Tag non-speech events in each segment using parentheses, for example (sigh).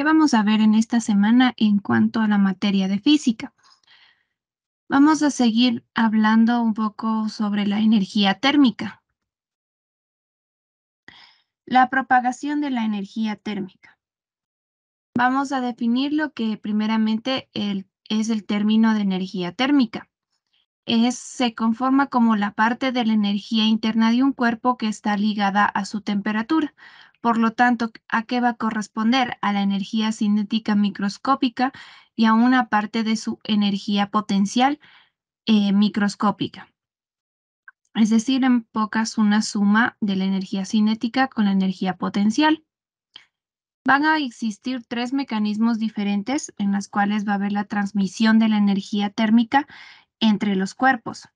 ¿Qué vamos a ver en esta semana en cuanto a la materia de física? Vamos a seguir hablando un poco sobre la energía térmica. La propagación de la energía térmica. Vamos a definir lo que primeramente es el término de energía térmica. Es, se conforma como la parte de la energía interna de un cuerpo que está ligada a su temperatura. Por lo tanto, ¿a qué va a corresponder? A la energía cinética microscópica y a una parte de su energía potencial eh, microscópica. Es decir, en pocas, una suma de la energía cinética con la energía potencial. Van a existir tres mecanismos diferentes en los cuales va a haber la transmisión de la energía térmica entre los cuerpos.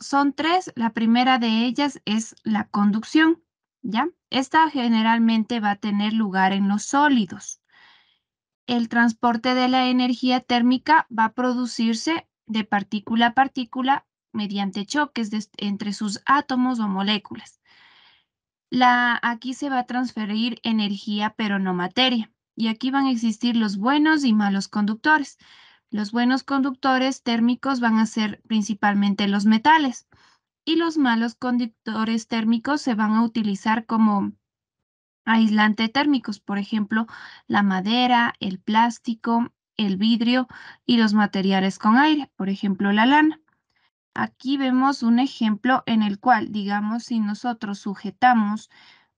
son tres. La primera de ellas es la conducción, ¿ya? Esta generalmente va a tener lugar en los sólidos. El transporte de la energía térmica va a producirse de partícula a partícula mediante choques entre sus átomos o moléculas. aquí se va a transferir energía, pero no materia. Y aquí van a existir los buenos y malos conductores. Los buenos conductores térmicos van a ser principalmente los metales y los malos conductores térmicos se van a utilizar como aislante térmicos, por ejemplo, la madera, el plástico, el vidrio y los materiales con aire, por ejemplo, la lana. Aquí vemos un ejemplo en el cual, digamos, si nosotros sujetamos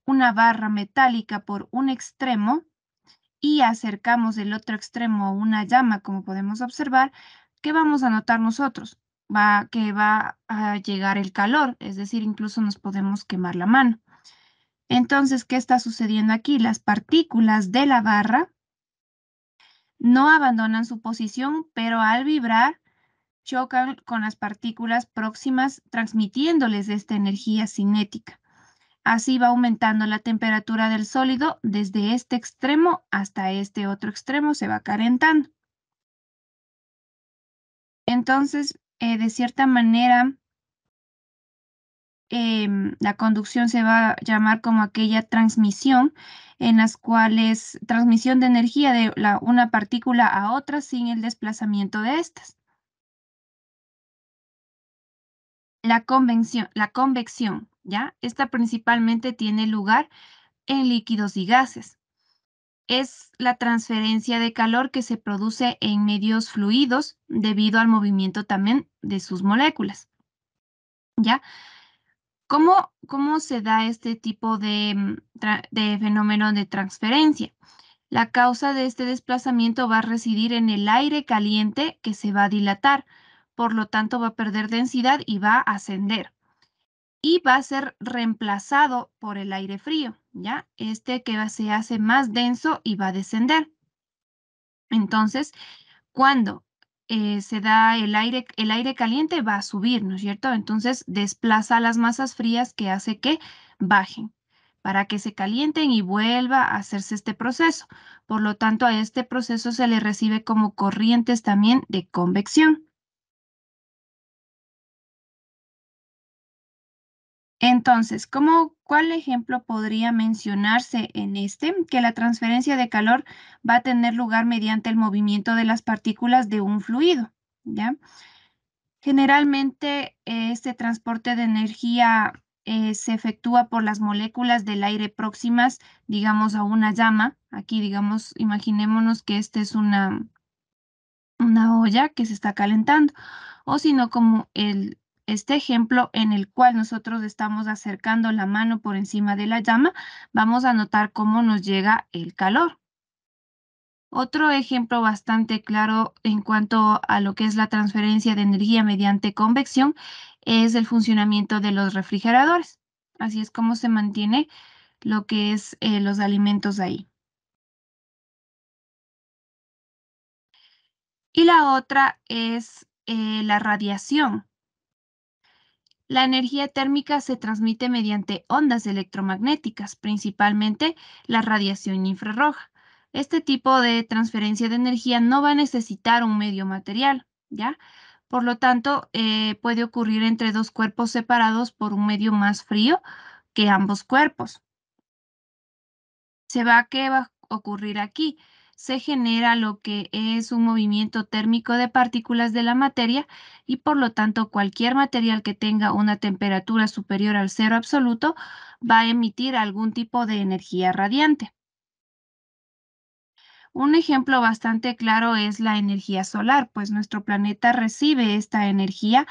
una barra metálica por un extremo, y acercamos el otro extremo a una llama, como podemos observar, ¿qué vamos a notar nosotros? Va, que va a llegar el calor, es decir, incluso nos podemos quemar la mano. Entonces, ¿qué está sucediendo aquí? Las partículas de la barra no abandonan su posición, pero al vibrar chocan con las partículas próximas, transmitiéndoles esta energía cinética. Así va aumentando la temperatura del sólido desde este extremo hasta este otro extremo, se va calentando. Entonces, eh, de cierta manera, em, la conducción se va a llamar como aquella transmisión en las cuales transmisión de energía de la, una partícula a otra sin el desplazamiento de estas. La, la convección. ¿ya? Esta principalmente tiene lugar en líquidos y gases. Es la transferencia de calor que se produce en medios fluidos debido al movimiento también de sus moléculas. ¿Ya? ¿Cómo, se da este tipo mm, de fenómeno de transferencia? La causa de este desplazamiento va a residir en el aire caliente que se va a dilatar, por lo tanto va a perder densidad y va a ascender y va a ser reemplazado por el aire frío, ¿ya? Este que se hace más denso y va a descender. Entonces, cuando eh, se da el aire, el aire caliente va a subir, ¿no es cierto? Entonces, desplaza las masas frías que hace que bajen para que se calienten y vuelva a hacerse este proceso. Por lo tanto, a este proceso se le recibe como corrientes también de convección. Entonces, ¿cómo, ¿cuál ejemplo podría mencionarse en este? Que la transferencia de calor va a tener lugar mediante el movimiento de las partículas de un fluido, ¿ya? Generalmente, este transporte de energía eh, se efectúa por las moléculas del aire próximas, digamos, a una llama. Aquí, digamos, imaginémonos que esta es una, una olla que se está calentando, o sino como el, este ejemplo en el cual nosotros estamos acercando la mano por encima de la llama, vamos a notar cómo nos llega el calor. Otro ejemplo bastante claro en cuanto a lo que es la transferencia de energía mediante convección es el funcionamiento de los refrigeradores. Así es como se mantiene lo que es eh, los alimentos ahí. Y la otra es eh, la radiación. La energía térmica se transmite mediante ondas electromagnéticas, principalmente la radiación infrarroja. Este tipo de transferencia de energía no va a necesitar un medio material, ¿ya? Por lo tanto, eh, puede ocurrir entre dos cuerpos separados por un medio más frío que ambos cuerpos. Se va a qué va a ocurrir aquí se genera lo que es un movimiento térmico de partículas de la materia y por lo tanto cualquier material que tenga una temperatura superior al cero absoluto va a emitir algún tipo de energía radiante. Un ejemplo bastante claro es la energía solar, pues nuestro planeta recibe esta energía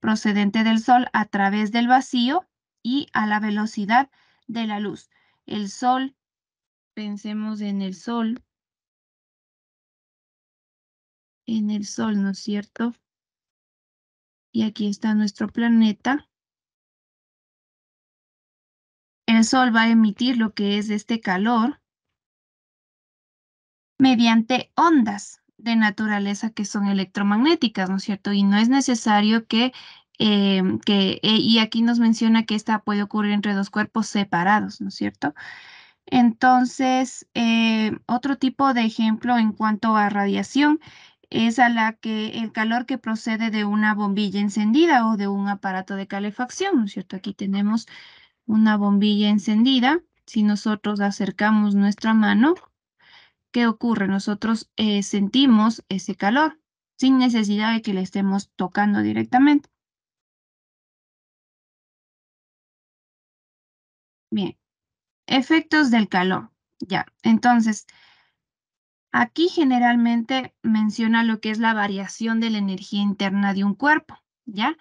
procedente del Sol a través del vacío y a la velocidad de la luz. El Sol, pensemos en el Sol, en el Sol, ¿no es cierto? Y aquí está nuestro planeta. El Sol va a emitir lo que es este calor mediante ondas de naturaleza que son electromagnéticas, ¿no es cierto? Y no es necesario que, em, que eh, y aquí nos menciona que esta puede ocurrir entre dos cuerpos separados, ¿no es cierto? Entonces, eh, otro tipo de ejemplo en cuanto a radiación es a la que el calor que procede de una bombilla encendida o de un aparato de calefacción, cierto? Aquí tenemos una bombilla encendida. Si nosotros acercamos nuestra mano, ¿qué ocurre? Nosotros eh, sentimos ese calor sin necesidad de que le estemos tocando directamente. Bien, efectos del calor. Ya, entonces, Aquí generalmente menciona lo que es la variación de la energía interna de un cuerpo, ¿ya?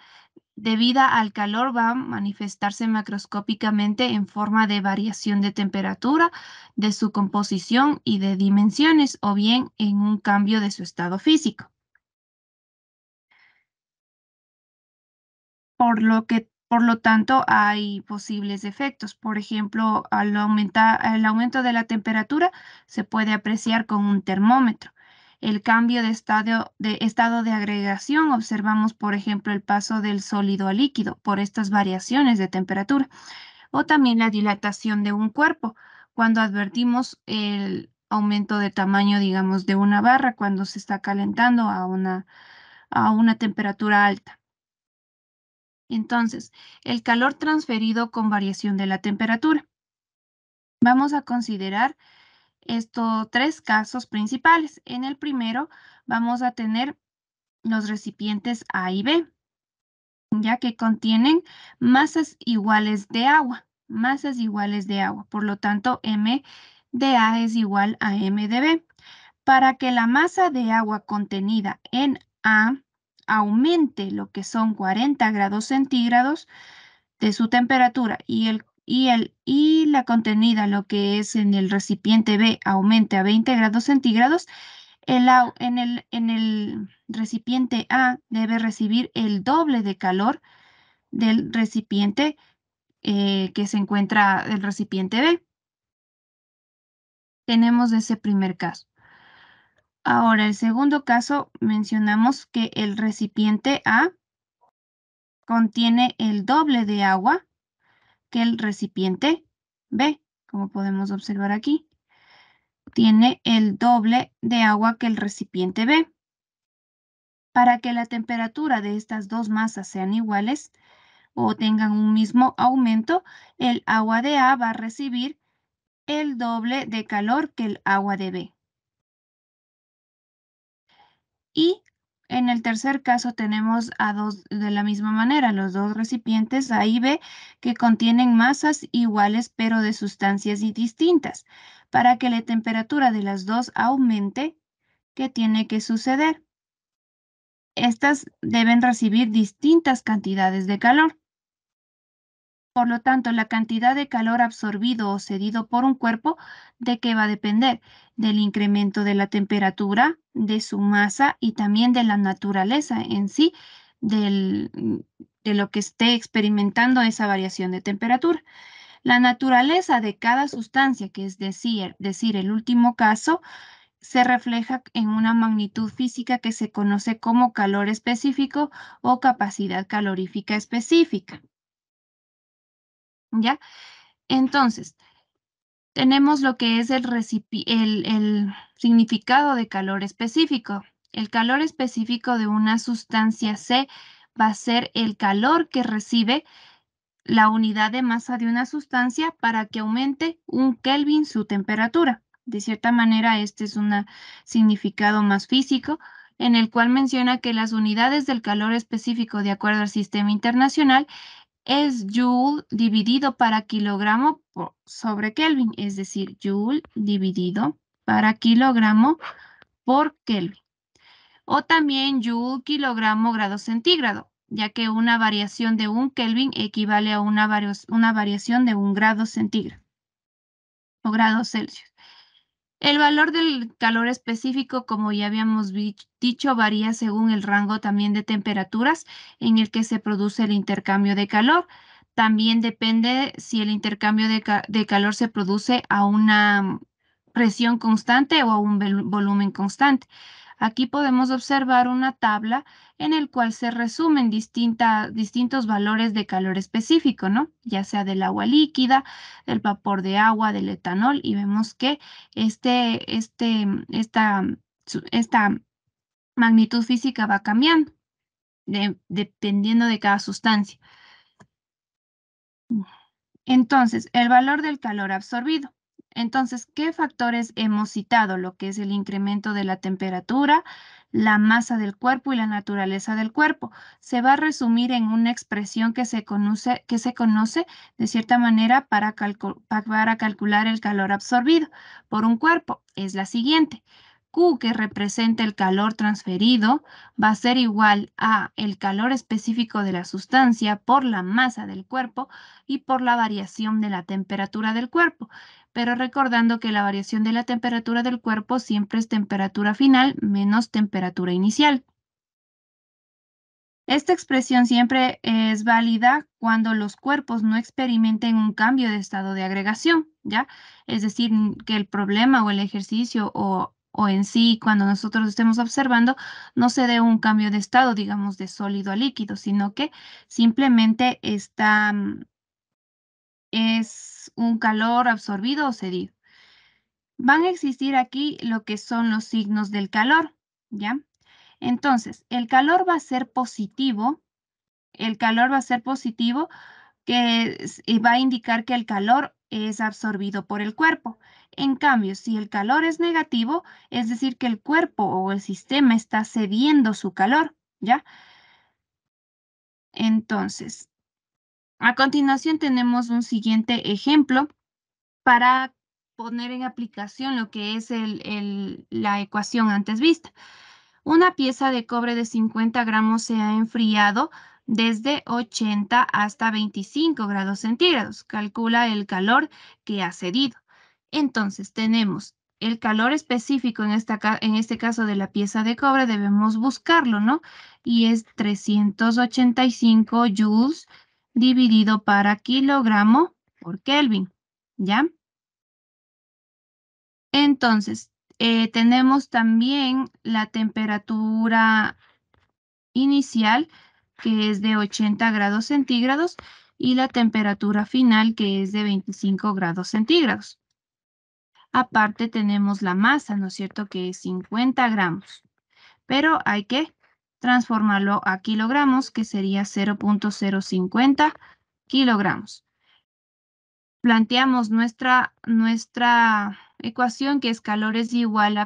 Debida al calor va a manifestarse macroscópicamente en forma de variación de temperatura, de su composición y de dimensiones, o bien en un cambio de su estado físico. Por lo que por lo tanto, hay posibles efectos. Por ejemplo, al aumentar el aumento de la temperatura se puede apreciar con un termómetro. El cambio de estado de, estado de agregación observamos, por ejemplo, el paso del sólido a líquido por estas variaciones de temperatura. O también la dilatación de un cuerpo cuando advertimos el aumento de tamaño, digamos, de una barra cuando se está calentando a una, a una temperatura alta. Entonces, el calor transferido con variación de la temperatura. Vamos a considerar estos tres casos principales. En el primero vamos a tener los recipientes A y B, ya que contienen masas iguales de agua, masas iguales de agua. Por lo tanto, M de A es igual a M de B. Para que la masa de agua contenida en A aumente lo que son 40 grados centígrados de su temperatura y, el, y, el, y la contenida, lo que es en el recipiente B, aumente a 20 grados centígrados, en, el, en el recipiente A debe recibir el doble de calor del recipiente eh, que se encuentra el recipiente B. Tenemos ese primer caso. Ahora, el segundo caso mencionamos que el recipiente A contiene el doble de agua que el recipiente B, como podemos observar aquí. Tiene el doble de agua que el recipiente B. Para que la temperatura de estas dos masas sean iguales o tengan un mismo aumento, el agua de A va a recibir el doble de calor que el agua de B. Y en el tercer caso tenemos a dos de la misma manera, los dos recipientes A y B que contienen masas iguales pero de sustancias distintas. Para que la temperatura de las dos aumente, ¿qué tiene que suceder? Estas deben recibir distintas cantidades de calor. Por lo tanto, la cantidad de calor absorbido o cedido por un cuerpo, ¿de qué va a depender? Del incremento de la temperatura, de su masa y también de la naturaleza en sí, mm, de lo que esté experimentando esa variación de temperatura. La naturaleza de cada sustancia, que es decir, decir el último caso, se refleja en una magnitud física que se conoce como calor específico o capacidad calorífica específica. ¿ya? Entonces, tenemos lo que es el, significado de calor específico. El calor específico de una sustancia C va a ser el calor que recibe la unidad de masa de una sustancia para que aumente un Kelvin su temperatura. De cierta manera, este es un significado más físico en el cual menciona que las unidades del calor específico de acuerdo al sistema internacional es joule dividido para kilogramo sobre Kelvin, es decir, joule dividido para kilogramo por Kelvin. O también joule kilogramo grado centígrado, ya que una variación de un Kelvin equivale a una, una variación de un grado centígrado o grado Celsius. El valor del calor específico, como ya habíamos dicho, varía según el rango también de temperaturas en el que se produce el intercambio de calor. También depende si el intercambio de, calor se produce a una presión constante o a un volumen constante. Aquí podemos observar una tabla en el cual se resumen distintos valores de calor específico, ¿no? Ya sea del agua líquida, del vapor de agua, del etanol, y vemos que este, este, esta, esta magnitud física va cambiando dependiendo de cada sustancia. Entonces, el valor del calor absorbido. Entonces, ¿qué factores hemos citado? Lo que es el incremento de la temperatura, la masa del cuerpo y la naturaleza del cuerpo. Se va a resumir en una expresión que se conoce, que se conoce de cierta manera para, para calcular el calor absorbido por un cuerpo. Es la siguiente. Q, que representa el calor transferido, va a ser igual a el calor específico de la sustancia por la masa del cuerpo y por la variación de la temperatura del cuerpo pero recordando que la variación de la temperatura del cuerpo siempre es temperatura final menos temperatura inicial. Esta expresión siempre es válida cuando los cuerpos no experimenten un cambio de estado de agregación, ¿ya? Es decir, que el problema o el ejercicio o, o en sí, cuando nosotros estemos observando, no se dé un cambio de estado, digamos, de sólido a líquido, sino que simplemente está, mm, es un calor absorbido o cedido. Van a existir aquí lo que son los signos del calor, ¿ya? Entonces, el calor va a ser positivo, el calor va a ser positivo, que va a indicar que el calor es absorbido por el cuerpo. En cambio, si el calor es negativo, es decir, que el cuerpo o el sistema está cediendo su calor, ¿ya? Entonces, a continuación tenemos un siguiente ejemplo para poner en aplicación lo que es la ecuación antes vista. Una pieza de cobre de 50 gramos se ha enfriado desde 80 hasta 25 grados centígrados. Calcula el calor que ha cedido. Entonces tenemos el calor específico en, en este caso de la pieza de cobre, debemos buscarlo, ¿no? Y es 385 joules dividido para kilogramo por Kelvin, ¿ya? Entonces, eh, tenemos también la temperatura inicial, que es de 80 grados centígrados, y la temperatura final, que es de 25 grados centígrados. Aparte tenemos la masa, ¿no es cierto?, que es 50 gramos. Pero hay que transformarlo a kilogramos, que sería 0.050 kilogramos. Planteamos nuestra, nuestra ecuación que es calor es igual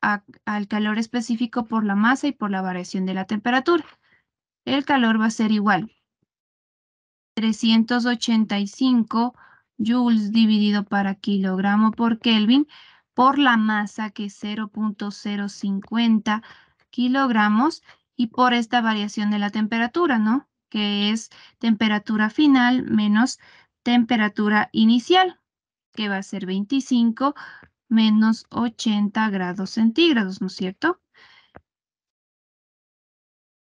al calor específico por la masa y por la variación de la temperatura. El calor va a ser igual. 385 joules dividido para kilogramo por Kelvin por la masa que es 0.050 kilogramos y por esta variación de la temperatura, ¿no? Que es temperatura final menos temperatura inicial, que va a ser 25 menos 80 grados centígrados, ¿no es cierto?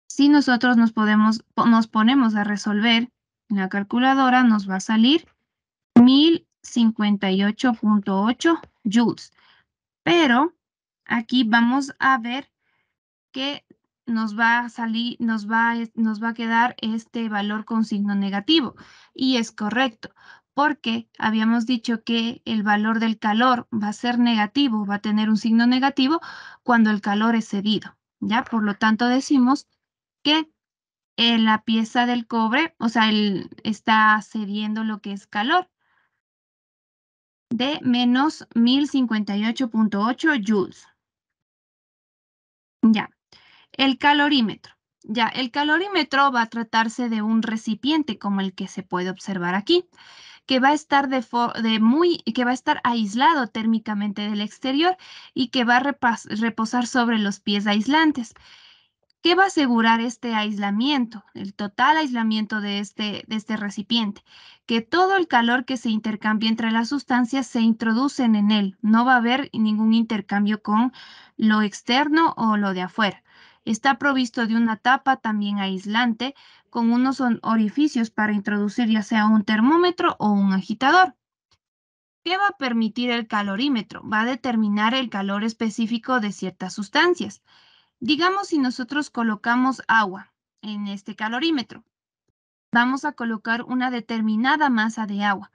Si nosotros nos, podemos, nos ponemos a resolver en la calculadora, nos va a salir 1058.8 joules. Pero aquí vamos a ver que nos va a salir, nos va, nos va a quedar este valor con signo negativo. Y es correcto, porque habíamos dicho que el valor del calor va a ser negativo, va a tener un signo negativo cuando el calor es cedido. ¿ya? Por lo tanto, decimos que eh, la pieza del cobre, o sea, está cediendo lo que es calor de menos 1058.8 joules. Ya. El calorímetro. Ya, el calorímetro va a tratarse de un recipiente como el que se puede observar aquí, que va a estar, de muy, que va a estar aislado térmicamente del exterior y que va a reposar sobre los pies aislantes. ¿Qué va a asegurar este aislamiento, el total aislamiento de este, de este recipiente? Que todo el calor que se intercambia entre las sustancias se introducen en él. No va a haber ningún intercambio con lo externo o lo de afuera. Está provisto de una tapa también aislante con unos orificios para introducir ya sea un termómetro o un agitador. ¿Qué va a permitir el calorímetro? Va a determinar el calor específico de ciertas sustancias. Digamos si nosotros colocamos agua en este calorímetro, vamos a colocar una determinada masa de agua.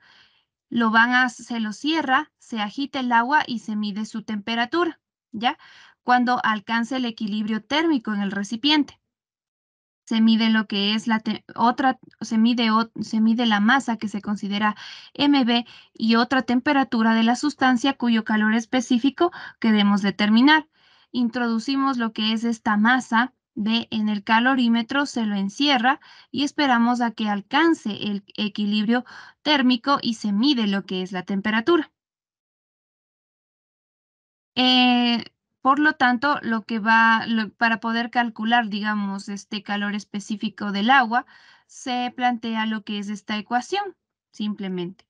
Lo van a, se lo cierra, se agita el agua y se mide su temperatura, ¿ya? cuando alcance el equilibrio térmico en el recipiente. Se mide lo que es la otra, se mide, se mide la masa que se considera MB y otra temperatura de la sustancia cuyo calor específico queremos determinar. Introducimos lo que es esta masa B en el calorímetro, se lo encierra y esperamos a que alcance el equilibrio térmico y se mide lo que es la temperatura. Eh, por lo tanto, lo que va, para poder calcular, digamos, este calor específico del agua, se plantea lo que es esta ecuación, simplemente.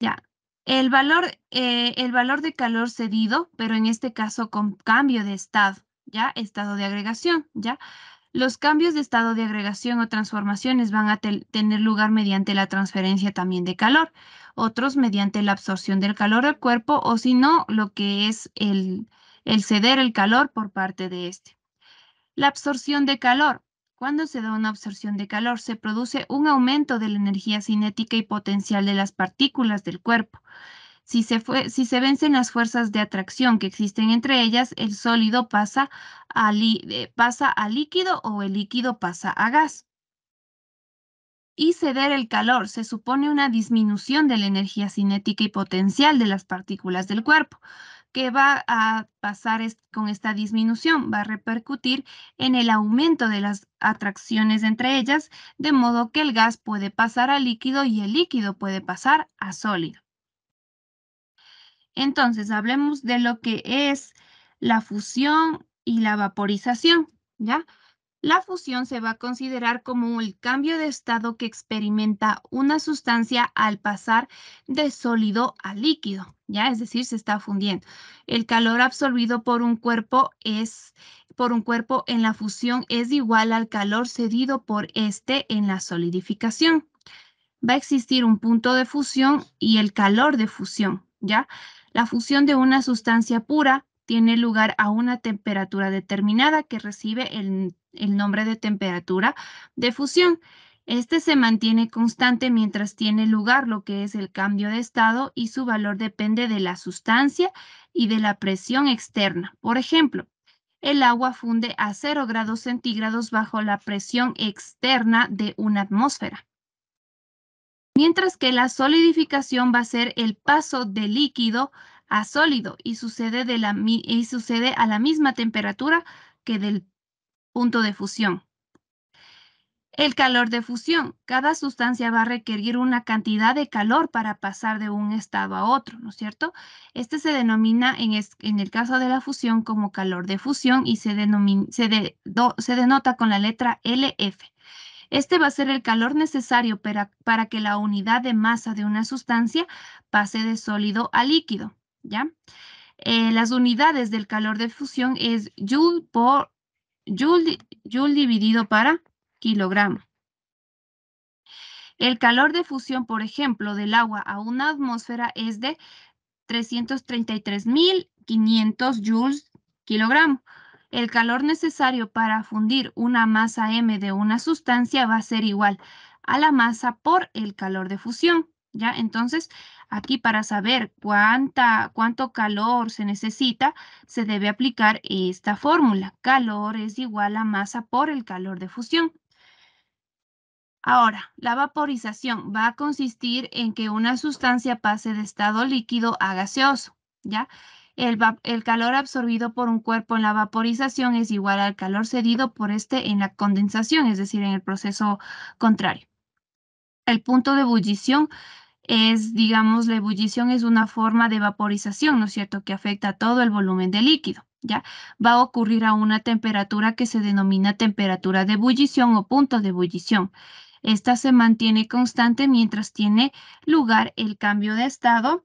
Ya, el valor, eh, el valor de calor cedido, pero en este caso con cambio de estado, ya, estado de agregación, ya, los cambios de estado de agregación o transformaciones van a tener lugar mediante la transferencia también de calor, otros mediante la absorción del calor al cuerpo o si no, lo que es el, el ceder el calor por parte de este. La absorción de calor. Cuando se da una absorción de calor, se produce un aumento de la energía cinética y potencial de las partículas del cuerpo. Si se, vencen las fuerzas de atracción que existen entre ellas, el sólido pasa a, eh, pasa a líquido o el líquido pasa a gas. Y ceder el calor se supone una disminución de la energía cinética y potencial de las partículas del cuerpo. ¿Qué va a pasar con esta disminución? Va a repercutir en el aumento de las atracciones entre ellas, de modo que el gas puede pasar a líquido y el líquido puede pasar a sólido. Entonces, hablemos de lo que es la fusión y la vaporización, ¿ya? La fusión se va a considerar como el cambio de estado que experimenta una sustancia al pasar de sólido a líquido, ¿ya? Es decir, se está fundiendo. El calor absorbido por un cuerpo es por un cuerpo en la fusión es igual al calor cedido por este en la solidificación. Va a existir un punto de fusión y el calor de fusión, ¿ya? La fusión de una sustancia pura tiene lugar a una temperatura determinada que recibe el, nombre de temperatura de fusión. Este se mantiene constante mientras tiene lugar lo que es el cambio de estado y su valor depende de la sustancia y de la presión externa. Por ejemplo, el agua funde a 0 grados centígrados bajo la presión externa de una atmósfera mientras que la solidificación va a ser el paso de líquido a sólido y sucede, a la misma temperatura que del punto de fusión. El calor de fusión. Cada sustancia va a requerir una cantidad de calor para pasar de un estado a otro, ¿no es cierto? Este se denomina en, el caso de la fusión como calor de fusión y se, se denota con la letra LF. Este va a ser el calor necesario para, que la unidad de masa de una sustancia pase de sólido a líquido, ¿ya? Eh, las unidades del calor de fusión es joule por joule, dividido para kilogramo. El calor de fusión, por ejemplo, del agua a una atmósfera es de 333.500 joules kilogramo el calor necesario para fundir una masa M de una sustancia va a ser igual a la masa por el calor de fusión. ¿ya? Entonces, aquí para saber cuánta, cuánto calor se necesita, se debe aplicar esta fórmula. Calor es igual a masa por el calor de fusión. Ahora, la vaporización va a consistir en que una sustancia pase de estado líquido a gaseoso, ¿ya? el, calor absorbido por un cuerpo en la vaporización es igual al calor cedido por este en la condensación, es decir, en el proceso contrario. El punto de ebullición es, digamos, la ebullición es una forma de vaporización, ¿no es cierto?, que afecta a todo el volumen de líquido. ¿Ya? Va a ocurrir a una temperatura que se denomina temperatura de ebullición o punto de ebullición. Esta se mantiene constante mientras tiene lugar el cambio de estado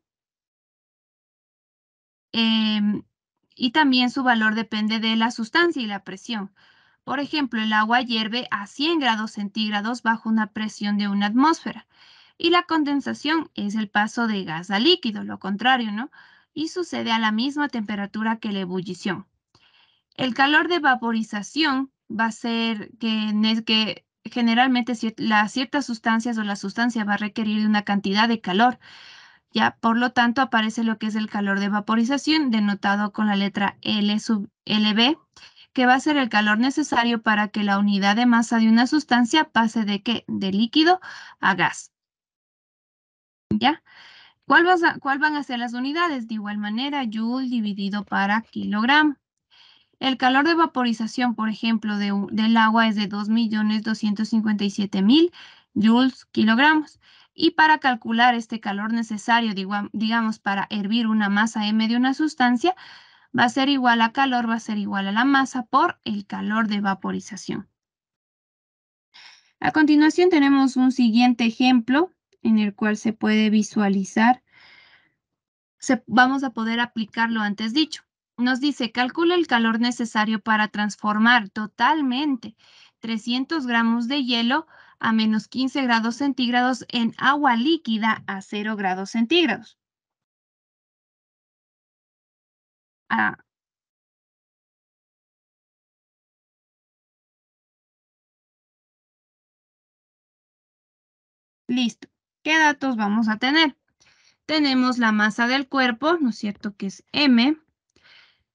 Em, y también su valor depende de la sustancia y la presión. Por ejemplo, el agua hierve a 100 grados centígrados bajo una presión de una atmósfera y la condensación es el paso de gas a líquido, lo contrario, ¿no? Y sucede a la misma temperatura que la ebullición. El calor de vaporización va a ser que, que generalmente las ciertas sustancias o la sustancia va a requerir una cantidad de calor ya, por lo tanto, aparece lo que es el calor de vaporización, denotado con la letra L sub LB, que va a ser el calor necesario para que la unidad de masa de una sustancia pase de qué? De líquido a gas. ¿Ya? ¿Cuál, van a ser las unidades? De igual manera, joule dividido para kilogramo. El calor de vaporización, por ejemplo, del agua es de 2.257.000 joules kilogramos. Y para calcular este calor necesario, digamos, para hervir una masa M de una sustancia, va a ser igual a calor, va a ser igual a la masa por el calor de vaporización. A continuación tenemos un siguiente ejemplo en el cual se puede visualizar. vamos a poder aplicar lo antes dicho. Nos dice, calcula el calor necesario para transformar totalmente 300 gramos de hielo a menos 15 grados centígrados en agua líquida a 0 grados centígrados. Ah. Listo. ¿Qué datos vamos a tener? Tenemos la masa del cuerpo, ¿no es cierto? Que es M,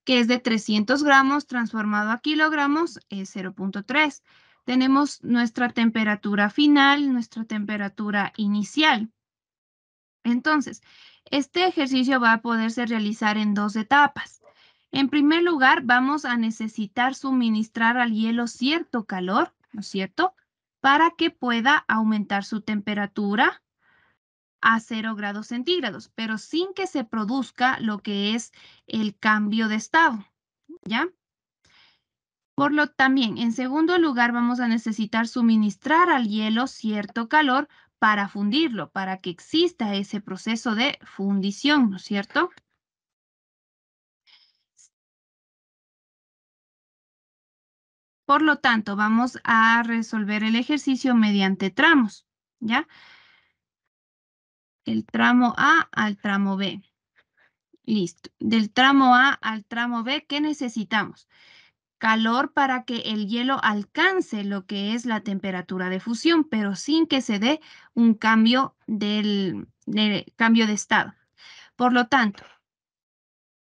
que es de 300 gramos transformado a kilogramos, es 0.3 tenemos nuestra temperatura final, nuestra temperatura inicial. Entonces, este ejercicio va a poderse realizar en dos etapas. En primer lugar, vamos a necesitar suministrar al hielo cierto calor, ¿no es cierto?, para que pueda aumentar su temperatura a 0 grados centígrados, pero sin que se produzca lo que es el cambio de estado, ¿ya? Por lo también, en segundo lugar, vamos a necesitar suministrar al hielo cierto calor para fundirlo, para que exista ese proceso de fundición, ¿no es cierto? Por lo tanto, vamos a resolver el ejercicio mediante tramos, ¿ya? El tramo A al tramo B. Listo. Del tramo A al tramo B, ¿qué necesitamos? Necesitamos calor para que el hielo alcance lo que es la temperatura de fusión, pero sin que se dé un cambio, del, de, cambio de estado. Por lo tanto,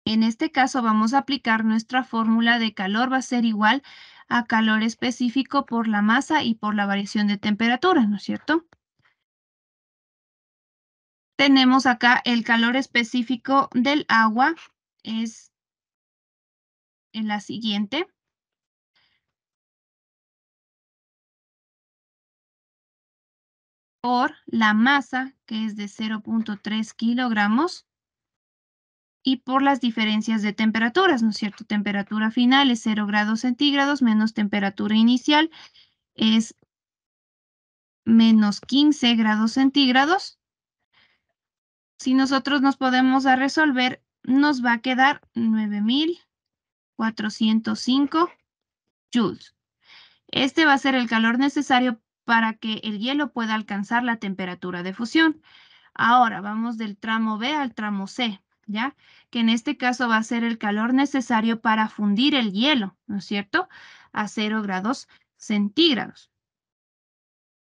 en este caso vamos a aplicar nuestra fórmula de calor va a ser igual a calor específico por la masa y por la variación de temperatura, ¿no es cierto? Tenemos acá el calor específico del agua, es en la siguiente. por la masa, que es de 0.3 kilogramos, y por las diferencias de temperaturas, ¿no es cierto? Temperatura final es 0 grados centígrados menos temperatura inicial es menos 15 grados centígrados. Si nosotros nos podemos a resolver, nos va a quedar 9405 joules. Este va a ser el calor necesario para que el hielo pueda alcanzar la temperatura de fusión. Ahora vamos del tramo B al tramo C, ¿ya? Que en este caso va a ser el calor necesario para fundir el hielo, ¿no es cierto? A 0 grados centígrados.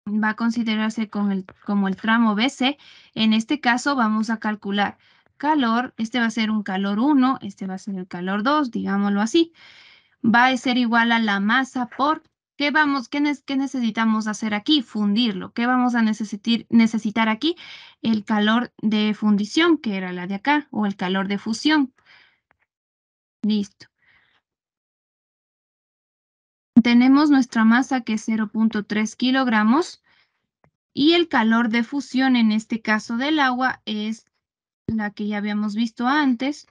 Va a considerarse como el tramo BC. En este caso vamos a calcular calor, este va a ser un calor 1, este va a ser el calor 2, digámoslo así. Va a ser igual a la masa por ¿Qué, necesitamos hacer aquí? Fundirlo. ¿Qué vamos a necesitar aquí? El calor de fundición, que era la de acá, o el calor de fusión. Listo. Tenemos nuestra masa que es 0.3 kilogramos y el calor de fusión, en este caso del agua, es la que ya habíamos visto antes,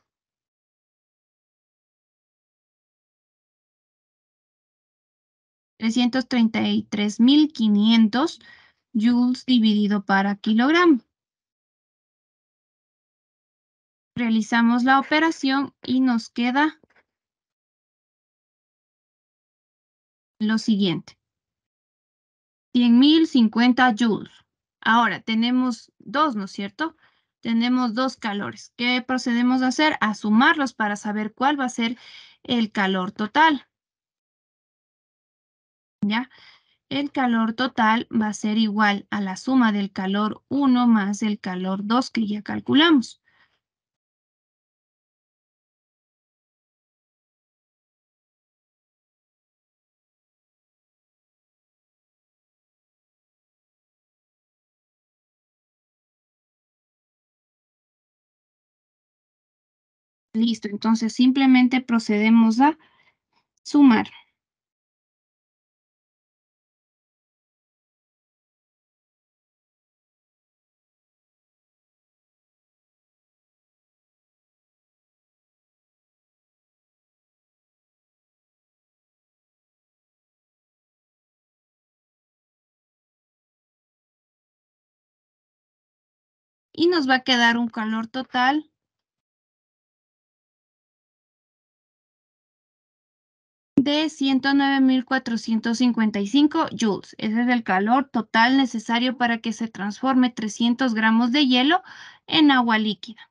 333.500 joules dividido para kilogramo. Realizamos la operación y nos queda lo siguiente. 100.050 joules. Ahora tenemos dos, ¿no es cierto? Tenemos dos calores. ¿Qué procedemos a hacer? A sumarlos para saber cuál va a ser el calor total. ¿ya? El calor total va a ser igual a la suma del calor 1 más el calor 2 que ya calculamos. Listo, entonces simplemente procedemos a sumar. y nos va a quedar un calor total de 109.455 joules. Ese es el calor total necesario para que se transforme 300 gramos de hielo en agua líquida.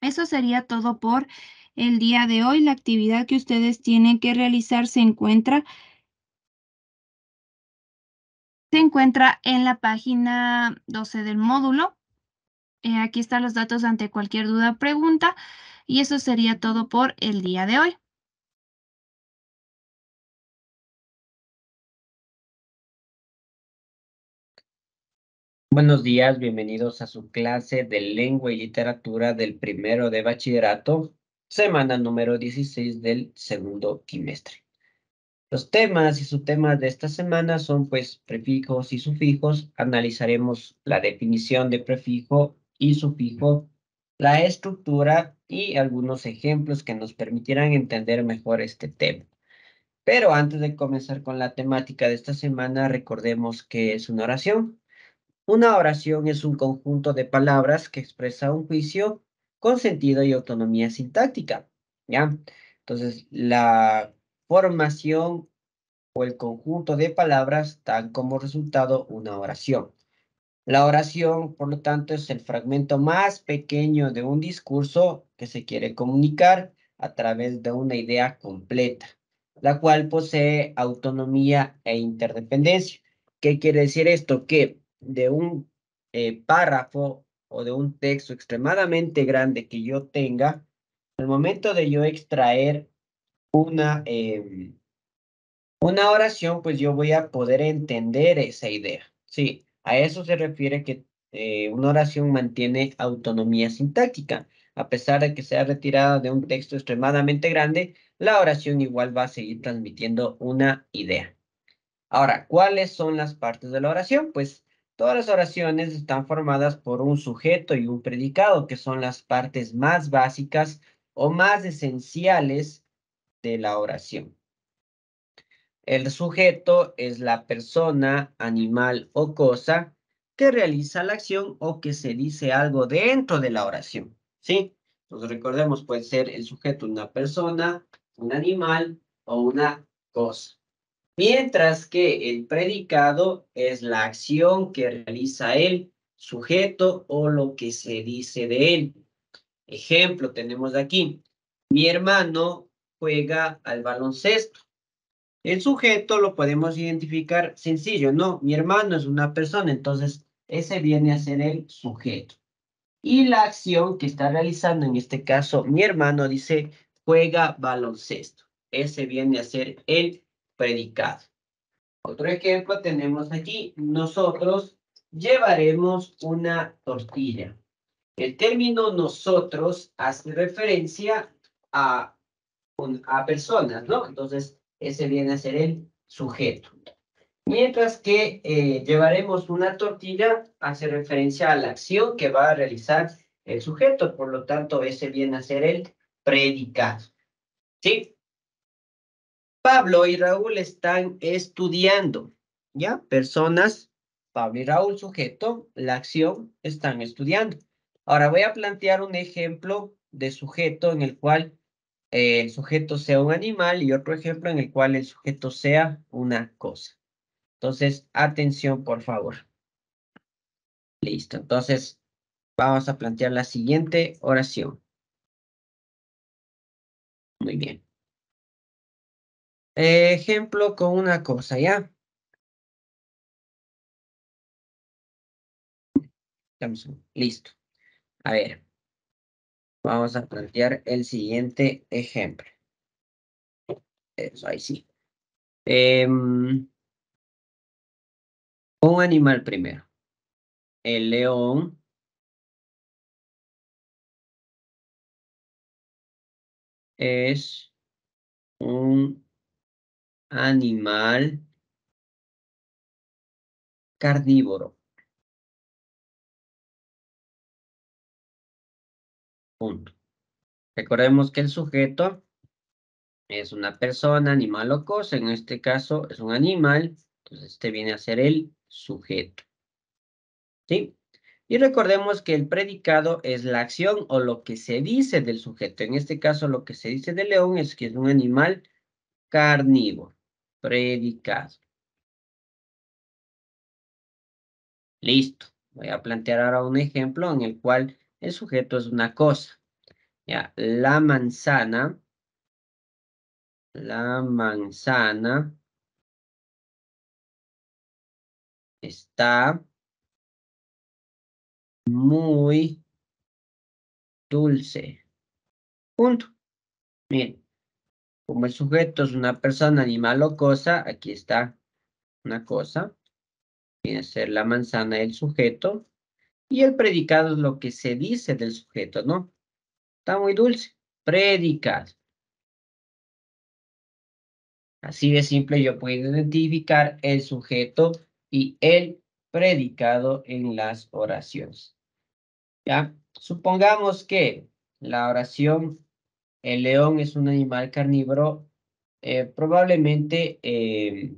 Eso sería todo por el día de hoy. La actividad que ustedes tienen que realizar se encuentra se encuentra en la página 12 del módulo. Eh, aquí están los datos ante cualquier duda o pregunta. Y eso sería todo por el día de hoy. Buenos días, bienvenidos a su clase de Lengua y Literatura del primero de bachillerato, semana número 16 del segundo trimestre. Los temas y subtemas de esta semana son pues prefijos y sufijos. Analizaremos la definición de prefijo y sufijo, la estructura y algunos ejemplos que nos permitirán entender mejor este tema. Pero antes de comenzar con la temática de esta semana, recordemos que es una oración. Una oración es un conjunto de palabras que expresa un juicio con sentido y autonomía sintáctica. ¿ya? Entonces, la formación o el conjunto de palabras dan como resultado una oración. La oración, por lo tanto, es el fragmento más pequeño de un discurso que se quiere comunicar a través de una idea completa, la cual posee autonomía e interdependencia. ¿Qué quiere decir esto? Que de un eh, párrafo o de un texto extremadamente grande que yo tenga, al momento de yo extraer Em, una, oración, pues yo voy a poder entender esa idea. Sí, a eso se refiere que eh, una oración mantiene autonomía sintáctica. A pesar de que sea retirada de un texto extremadamente grande, la oración igual va a seguir transmitiendo una idea. Ahora, ¿cuáles son las partes de la oración? Pues todas las oraciones están formadas por un sujeto y un predicado, que son las partes más básicas o más esenciales de la oración. El sujeto es la persona, animal o cosa que realiza la acción o que se dice algo dentro de la oración, ¿sí? Entonces recordemos, puede ser el sujeto una persona, un animal o una cosa. Mientras que el predicado es la acción que realiza el sujeto o lo que se dice de él. Ejemplo tenemos aquí. Mi hermano juega al baloncesto. El sujeto lo podemos identificar sencillo, ¿no? Mi hermano es una persona, entonces ese viene a ser el sujeto. Y la acción que está realizando, en este caso, mi hermano dice, juega baloncesto. Ese viene a ser el predicado. Otro ejemplo tenemos aquí, nosotros llevaremos una tortilla. El término nosotros hace referencia a a personas, ¿no? Entonces, ese viene a ser el sujeto. Mientras que eh, llevaremos una tortilla, hace referencia a la acción que va a realizar el sujeto, por lo tanto, ese viene a ser el predicado. ¿Sí? Pablo y Raúl están estudiando, ¿ya? Personas, Pablo y Raúl, sujeto, la acción, están estudiando. Ahora voy a plantear un ejemplo de sujeto en el cual eh, el sujeto sea un animal y otro ejemplo en el cual el sujeto sea una cosa. Entonces, atención, por favor. Listo, entonces vamos a plantear la siguiente oración. Muy bien. Ejemplo con una cosa, ¿ya? Listo. A ver. Vamos a plantear el siguiente ejemplo. Eso, ahí sí. Em, un animal primero. El león. Es un animal carnívoro. Recordemos que el sujeto es una persona, animal o cosa. En este caso es un animal. Entonces este viene a ser el sujeto. ¿Sí? Y recordemos que el predicado es la acción o lo que se dice del sujeto. En este caso lo que se dice del león es que es un animal carnívoro. Predicado. Listo. Voy a plantear ahora un ejemplo en el cual el sujeto es una cosa. ¿ya? La manzana. La manzana. Está muy dulce. Punto. Bien. como el sujeto es una persona, animal o cosa, aquí está una cosa. Viene a ser la manzana del sujeto. Y el predicado es lo que se dice del sujeto, ¿no? Está muy dulce. Predicado. Así de simple yo puedo identificar el sujeto y el predicado en las oraciones. ¿Ya? Supongamos que la oración, el león es un animal carnívoro, eh, probablemente eh,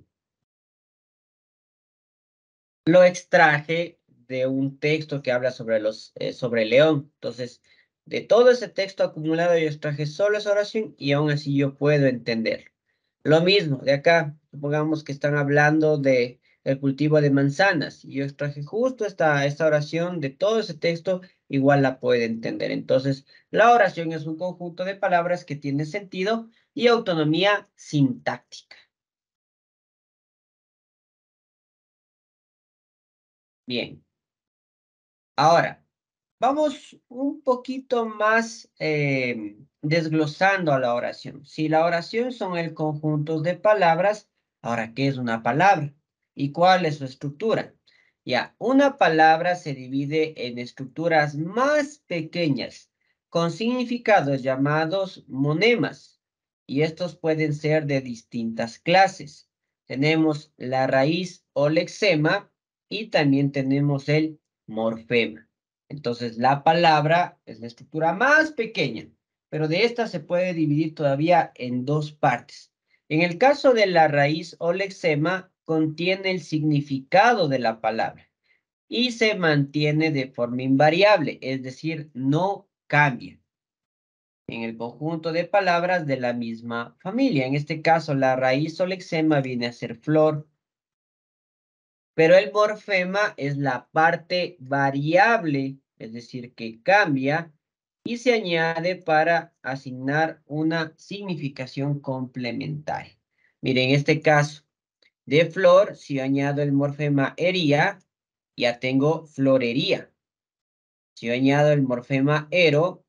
lo extraje de un texto que habla sobre, los, eh, sobre león. Entonces, de todo ese texto acumulado yo extraje solo esa oración y aún así yo puedo entender. Lo mismo, de acá, supongamos que están hablando de el cultivo de manzanas y yo extraje justo esta, esta oración de todo ese texto, igual la puede entender. Entonces, la oración es un conjunto de palabras que tiene sentido y autonomía sintáctica. Bien. Ahora, vamos un poquito más eh, desglosando a la oración. Si la oración son el conjunto de palabras, ahora, ¿qué es una palabra? ¿Y cuál es su estructura? Ya, una palabra se divide en estructuras más pequeñas, con significados llamados monemas, y estos pueden ser de distintas clases. Tenemos la raíz o lexema y también tenemos el morfema. Entonces, la palabra es la estructura más pequeña, pero de esta se puede dividir todavía en dos partes. En el caso de la raíz o lexema, contiene el significado de la palabra y se mantiene de forma invariable, es decir, no cambia en el conjunto de palabras de la misma familia. En este caso, la raíz o lexema viene a ser flor, pero el morfema es la parte variable, es decir, que cambia y se añade para asignar una significación complementaria. Miren, en este caso de flor, si añado el morfema hería, ya tengo florería. Si añado el morfema ero,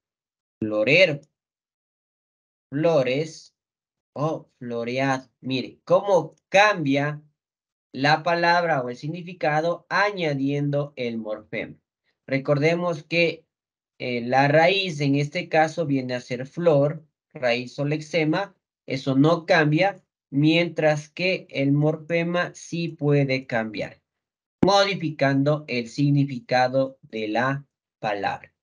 florero. Flores o florear. Mire, cómo cambia la palabra o el significado añadiendo el morfema. Recordemos que eh, la raíz en este caso viene a ser flor, raíz o lexema, eso no cambia, mientras que el morfema sí puede cambiar, modificando el significado de la palabra.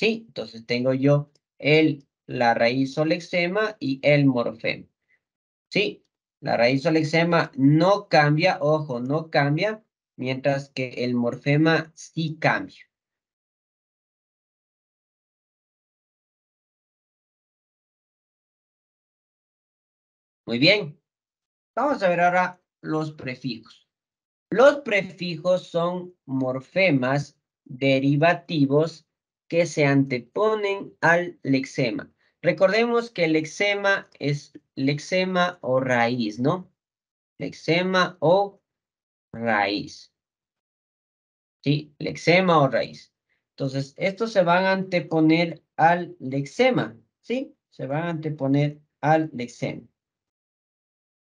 ¿Sí? Entonces tengo yo el, la raíz o lexema y el morfema. ¿Sí? La raíz o lexema no cambia, ojo, no cambia, mientras que el morfema sí cambia. Muy bien. Vamos a ver ahora los prefijos. Los prefijos son morfemas derivativos que se anteponen al lexema. Recordemos que el eczema es lexema o raíz, ¿no? Lexema o raíz. ¿Sí? Lexema o raíz. Entonces, estos se van a anteponer al lexema, ¿sí? Se van a anteponer al lexema.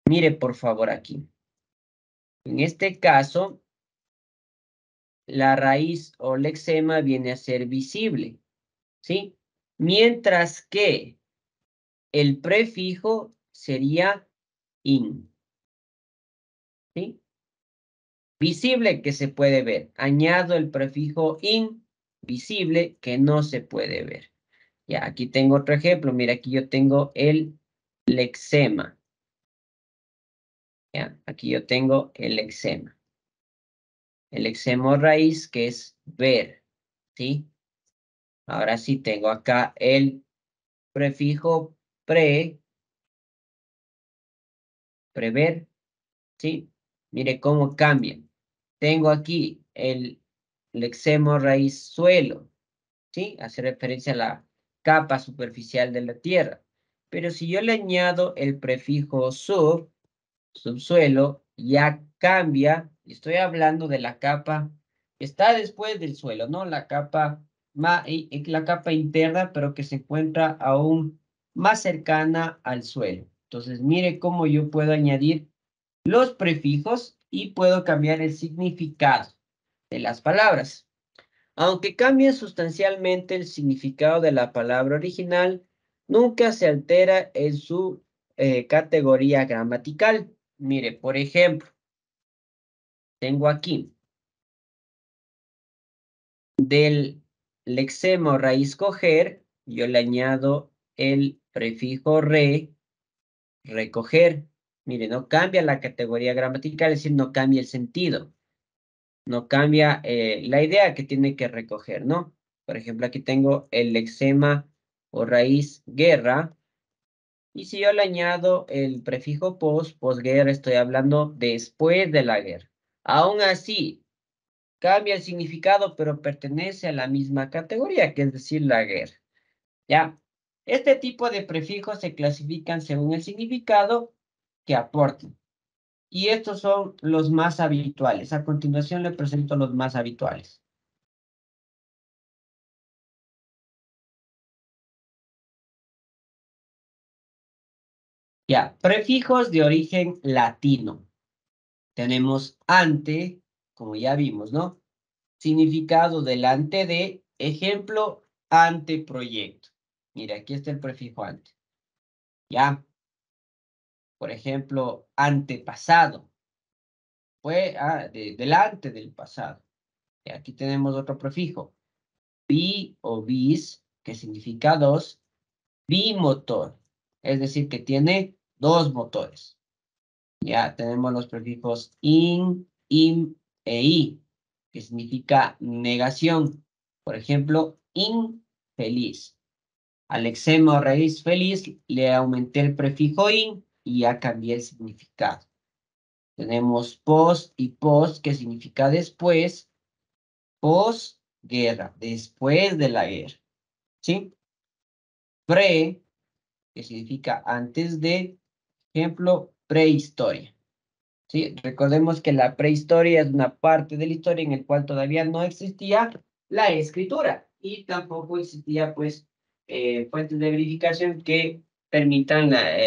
Mire, por favor, aquí. En este caso, la raíz o lexema viene a ser visible, ¿sí? Mientras que el prefijo sería in. ¿Sí? Visible que se puede ver. Añado el prefijo in, visible que no se puede ver. Ya, aquí tengo otro ejemplo. Mira, aquí yo tengo el lexema. Ya, aquí yo tengo el lexema. El lexemo raíz que es ver, ¿sí? Ahora sí tengo acá el prefijo pre, prever, ¿sí? Mire cómo cambia. Tengo aquí el lexemo raíz suelo, ¿sí? Hace referencia a la capa superficial de la tierra. Pero si yo le añado el prefijo sub, subsuelo, ya cambia. Estoy hablando de la capa que está después del suelo, ¿no? La capa la capa interna, pero que se encuentra aún más cercana al suelo. Entonces, mire cómo yo puedo añadir los prefijos y puedo cambiar el significado de las palabras. Aunque cambie sustancialmente el significado de la palabra original, nunca se altera en su eh, categoría gramatical. Mire, por ejemplo, tengo aquí del lexema o raíz coger, yo le añado el prefijo re, recoger. Mire, no cambia la categoría gramatical, es decir, no cambia el sentido. No cambia eh, la idea que tiene que recoger, ¿no? Por ejemplo, aquí tengo el lexema o raíz guerra. Y si yo le añado el prefijo post, posguerra, estoy hablando después de la guerra. Aún así, cambia el significado, pero pertenece a la misma categoría, que es decir, la guerra. ¿Ya? Este tipo de prefijos se clasifican según el significado que aporten. Y estos son los más habituales. A continuación le presento los más habituales. Ya, prefijos de origen latino. Tenemos ante, como ya vimos, ¿no? Significado delante de, ejemplo, anteproyecto. Mira, aquí está el prefijo ante. Ya. Por ejemplo, antepasado. Fue ah, delante del pasado. Y aquí tenemos otro prefijo. Bi o bis, que significa dos. Bimotor. Es decir, que tiene dos motores. Ya tenemos los prefijos in, in, EI, que significa negación. Por ejemplo, infeliz. Al exemo raíz feliz le aumenté el prefijo in y ya cambié el significado. Tenemos post y post, que significa después. guerra. después de la guerra. ¿Sí? Pre, que significa antes de, ejemplo, prehistoria. ¿sí? Recordemos que la prehistoria es una parte de la historia en la cual todavía no existía la escritura y tampoco existía pues eh, fuentes de verificación que permitan la,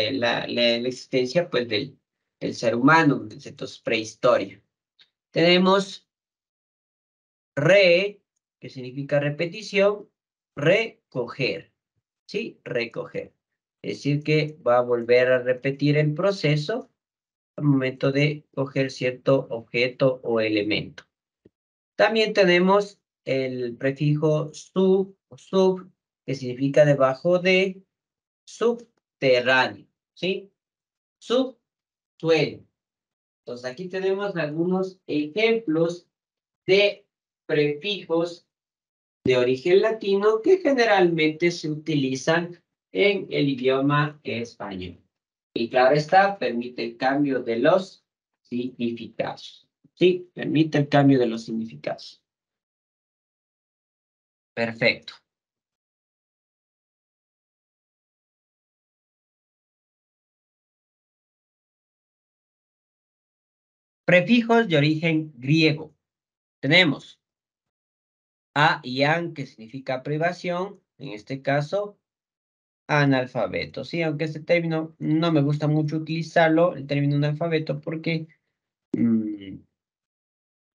eh, existencia pues del, ser humano, entonces prehistoria. Tenemos re, que significa repetición, recoger, ¿sí? Recoger. Es decir, que va a volver a repetir el proceso al momento de coger cierto objeto o elemento. También tenemos el prefijo sub, sub, que significa debajo de subterráneo, ¿sí? Subsuelo. Entonces aquí tenemos algunos ejemplos de prefijos de origen latino que generalmente se utilizan en el idioma español. Y claro está, permite el cambio de los significados. Sí, permite el cambio de los significados. Perfecto. Prefijos de origen griego. Tenemos a y an, que significa privación, en este caso, analfabeto, ¿sí? Aunque este término no me gusta mucho utilizarlo, el término analfabeto, porque mm,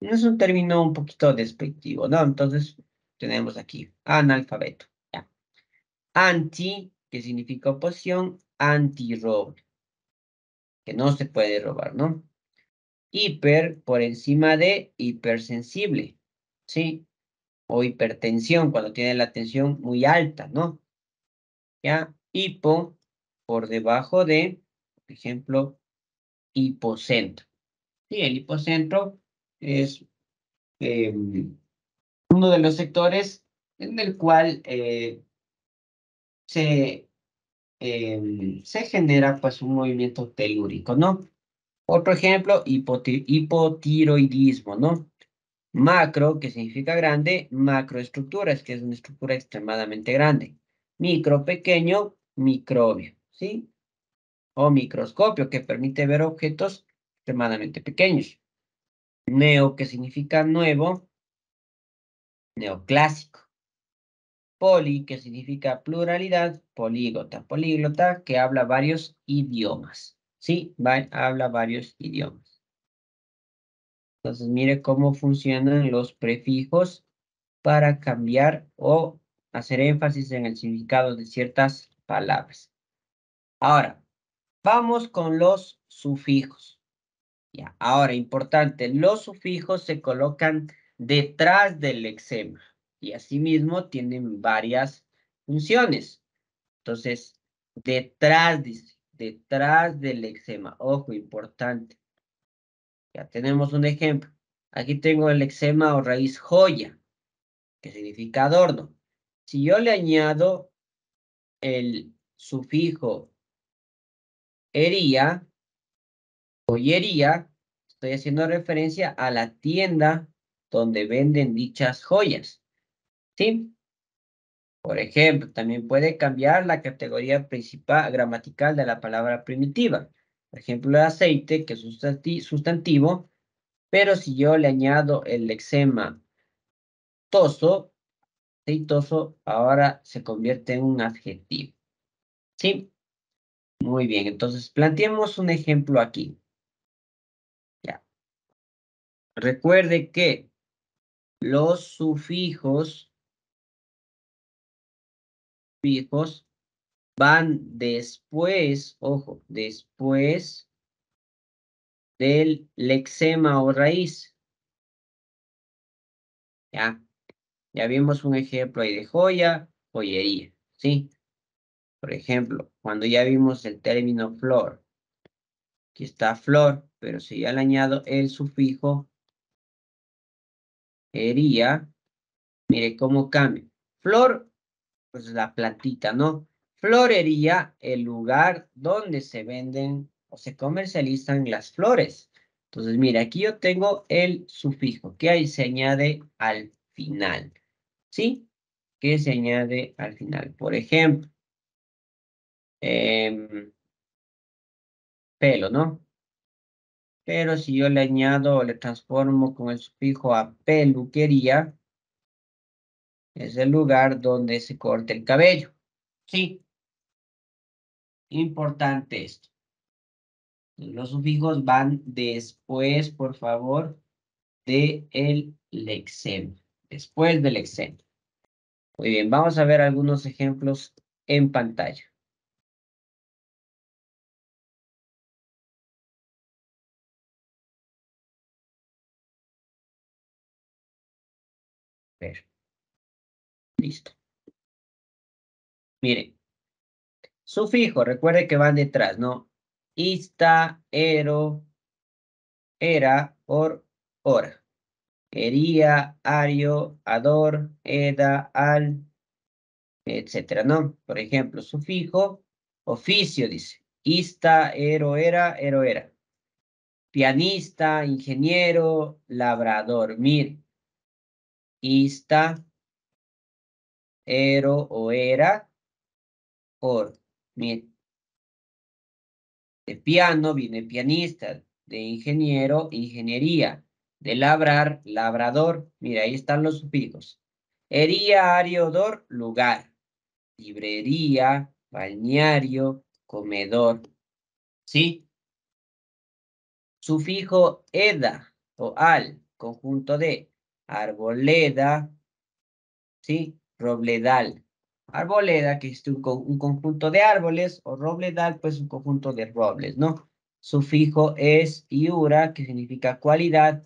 no es un término un poquito despectivo, ¿no? Entonces, tenemos aquí analfabeto, ¿ya? Anti, que significa oposición, antirrobo, que no se puede robar, ¿no? Hiper, por encima de hipersensible, ¿sí? O hipertensión, cuando tiene la tensión muy alta, ¿no? ¿ya? Hipo por debajo de, por ejemplo, hipocentro. Sí, el hipocentro es eh, uno de los sectores en el cual eh, eh, se, genera pues, un movimiento telúrico, ¿no? Otro ejemplo, hipotiroidismo, ¿no? Macro, que significa grande, macroestructuras, que es una estructura extremadamente grande. Micro, pequeño, microbio, ¿sí? O microscopio, que permite ver objetos extremadamente pequeños. Neo, que significa nuevo, neoclásico. Poli, que significa pluralidad, políglota. Políglota que habla varios idiomas. Sí, habla varios idiomas. Entonces, mire cómo funcionan los prefijos para cambiar o hacer énfasis en el significado de ciertas palabras. Ahora, vamos con los sufijos. ahora, importante, los sufijos se colocan detrás del lexema y asimismo tienen varias funciones. Entonces, detrás, dice, detrás del lexema. Ojo, importante. Ya tenemos un ejemplo. Aquí tengo el lexema o raíz joya, que significa adorno. Si yo le añado el sufijo hería, joyería, estoy haciendo referencia a la tienda donde venden dichas joyas. ¿Sí? Por ejemplo, también puede cambiar la categoría principal gramatical de la palabra primitiva. Por ejemplo, el aceite, que es sustantivo, pero si yo le añado el lexema toso, ahora se convierte en un adjetivo. ¿Sí? Muy bien, entonces planteemos un ejemplo aquí. Ya. Recuerde que los sufijos fijos van después, ojo, después del lexema o raíz. ¿Ya? Ya vimos un ejemplo ahí de joya, joyería, ¿sí? Por ejemplo, cuando ya vimos el término flor, aquí está flor, pero si ya le añado el sufijo ería, mire cómo cambia. Flor, pues la plantita, ¿no? Florería, el lugar donde se venden o se comercializan las flores. Entonces, mire, aquí yo tengo el sufijo que ahí se añade al final. ¿sí? Que se añade al final. Por ejemplo, em, pelo, ¿no? Pero si yo le añado o le transformo con el sufijo a peluquería, es el lugar donde se corta el cabello. Sí. Importante esto. Los sufijos van después, por favor, de el después del exento. Muy bien, vamos a ver algunos ejemplos en pantalla. Listo. Miren. Sufijo, recuerde que van detrás, ¿no? Ista, ero, era, por hora. Ería, Ario, Ador, Eda, Al, etcétera, ¿no? Por ejemplo, sufijo, oficio, dice. Ista, ero, era, ero, era. Pianista, ingeniero, labrador. mir. Ista, ero o era, or. mir. De piano viene pianista, de ingeniero, ingeniería de labrar, labrador, mira, ahí están los sufijos. Hería, ariodor, lugar. Librería, balneario, comedor. ¿Sí? Sufijo eda o al, conjunto de arboleda, ¿sí? Robledal. Arboleda, que es un, un conjunto de árboles, o robledal, pues un conjunto de robles, ¿no? Sufijo es iura, que significa cualidad,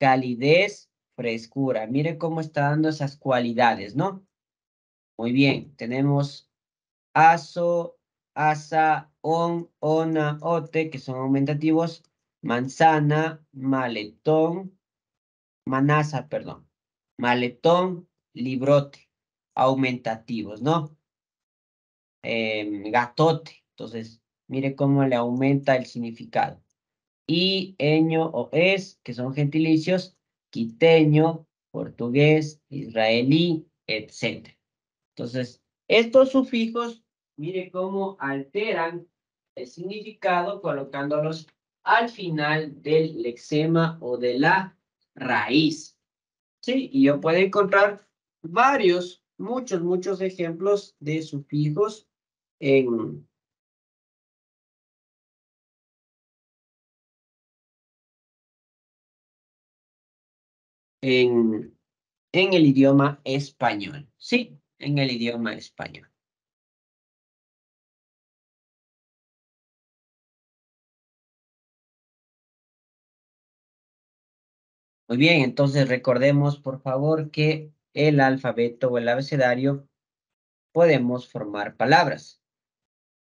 calidez, frescura. Mire cómo está dando esas cualidades, ¿no? Muy bien, tenemos aso, asa, on, ona, ote, que son aumentativos, manzana, maletón, manasa, perdón, maletón, librote, aumentativos, ¿no? Em, gatote, entonces, mire cómo le aumenta el significado y, eño o es, que son gentilicios, quiteño, portugués, israelí, etc. Entonces, estos sufijos, mire cómo alteran el significado colocándolos al final del lexema o de la raíz. Sí, y yo puedo encontrar varios, muchos, muchos ejemplos de sufijos en, en, el idioma español. Sí, en el idioma español. Muy bien, entonces recordemos por favor que el alfabeto o el abecedario podemos formar palabras.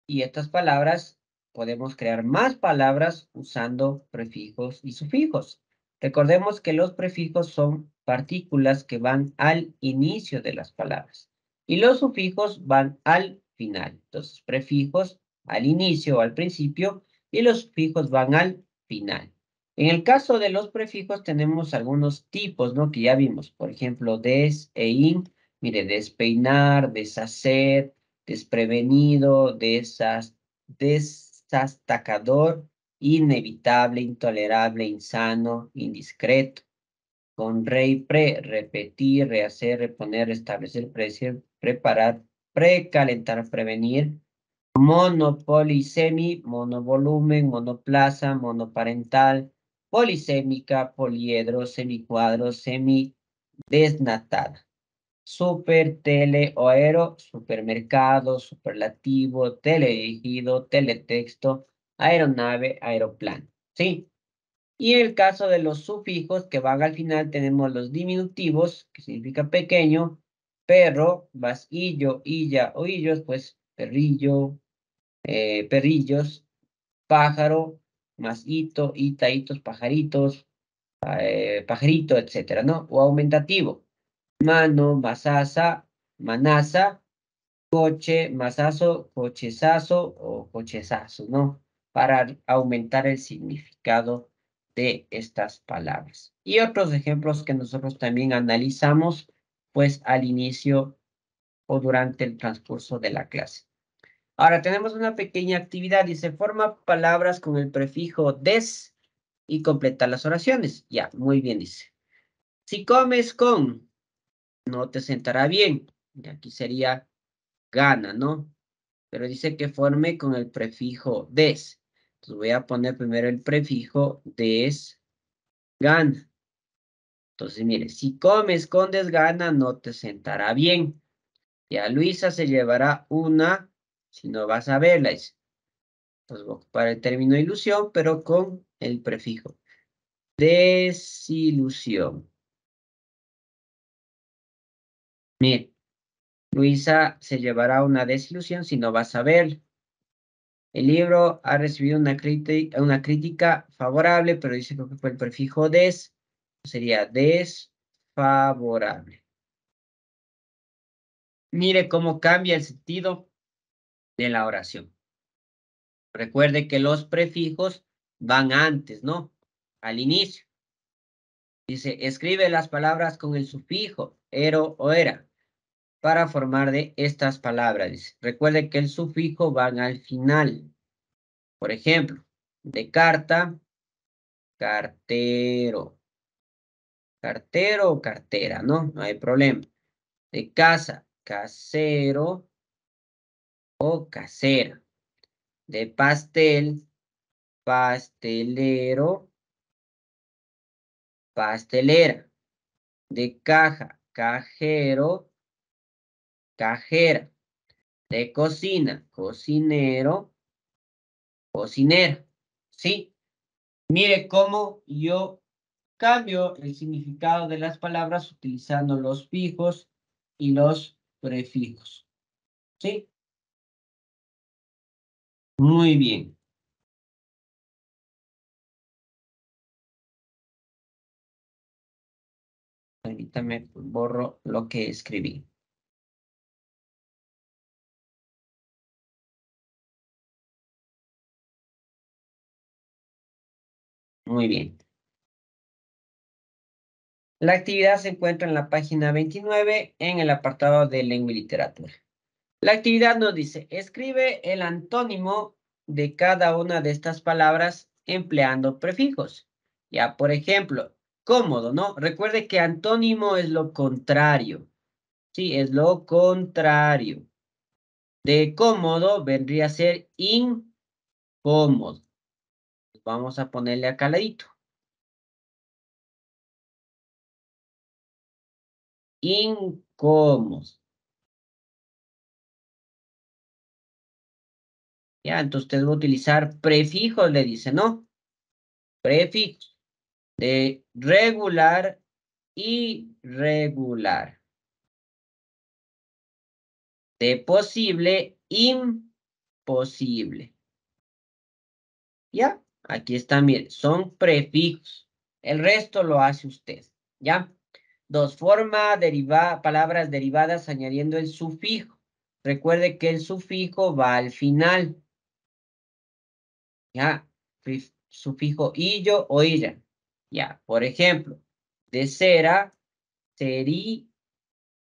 Y estas palabras podemos crear más palabras usando prefijos y sufijos. Recordemos que los prefijos son partículas que van al inicio de las palabras y los sufijos van al final. Entonces, prefijos al inicio o al principio y los sufijos van al final. En el caso de los prefijos tenemos algunos tipos, ¿no? Que ya vimos, por ejemplo, des e in. Mire, despeinar, deshacer, desprevenido, desas, desastacador, inevitable, intolerable, insano, indiscreto. Con rey pre, repetir, rehacer, reponer, establecer, precio preparar, precalentar, prevenir. Monopolisemi, monovolumen, monoplaza, monoparental, polisémica, poliedro, semicuadro, semi desnatada. Super, tele supermercado, superlativo, teledirigido, teletexto, aeronave, aeroplano, ¿sí? Y en el caso de los sufijos que van al final, tenemos los diminutivos, que significa pequeño, perro, vasillo, illa o illos, pues perrillo, eh, perrillos, pájaro, masito, itaitos, pajaritos, eh, pajarito, etcétera, ¿no? O aumentativo, mano, masasa, manasa, coche, masazo, cochesazo o cochesazo, ¿no? para aumentar el significado de estas palabras. Y otros ejemplos que nosotros también analizamos, pues al inicio o durante el transcurso de la clase. Ahora tenemos una pequeña actividad, dice, forma palabras con el prefijo des y completa las oraciones. Ya, muy bien, dice. Si comes con, no te sentará bien. Y aquí sería gana, ¿no? Pero dice que forme con el prefijo des. Entonces voy a poner primero el prefijo desgana. Entonces, mire, si comes con desgana, no te sentará bien. Y a Luisa se llevará una, si no vas a verla. Entonces voy a ocupar el término ilusión, pero con el prefijo. Desilusión. Mire, Luisa se llevará una desilusión si no vas a verla. El libro ha recibido una, crítica favorable, pero dice que fue el prefijo des, sería desfavorable. Mire cómo cambia el sentido de la oración. Recuerde que los prefijos van antes, ¿no? Al inicio. Dice, escribe las palabras con el sufijo, ero o era para formar de estas palabras. Recuerde que el sufijo va al final. Por ejemplo, de carta, cartero. Cartero o cartera, ¿no? No hay problema. De casa, casero o casera. De pastel, pastelero, pastelera. De caja, cajero cajera. De cocina, cocinero, cocinera. ¿Sí? Mire cómo yo cambio el significado de las palabras utilizando los fijos y los prefijos. ¿Sí? Muy bien. me borro lo que escribí. Muy bien. La actividad se encuentra en la página 29 en el apartado de lengua y literatura. La actividad nos dice, escribe el antónimo de cada una de estas palabras empleando prefijos. Ya, por ejemplo, cómodo, ¿no? Recuerde que antónimo es lo contrario. Sí, es lo contrario. De cómodo vendría a ser incómodo vamos a ponerle acá al ladito. Incomos. Ya, entonces usted va a utilizar prefijos, le dice, ¿no? Prefijos de regular, y regular. De posible, imposible. ¿Ya? Aquí está, bien, son prefijos. El resto lo hace usted, ¿ya? Dos, forma deriva, palabras derivadas añadiendo el sufijo. Recuerde que el sufijo va al final. ¿Ya? Sufijo illo o illa. Ya, por ejemplo, de cera, sería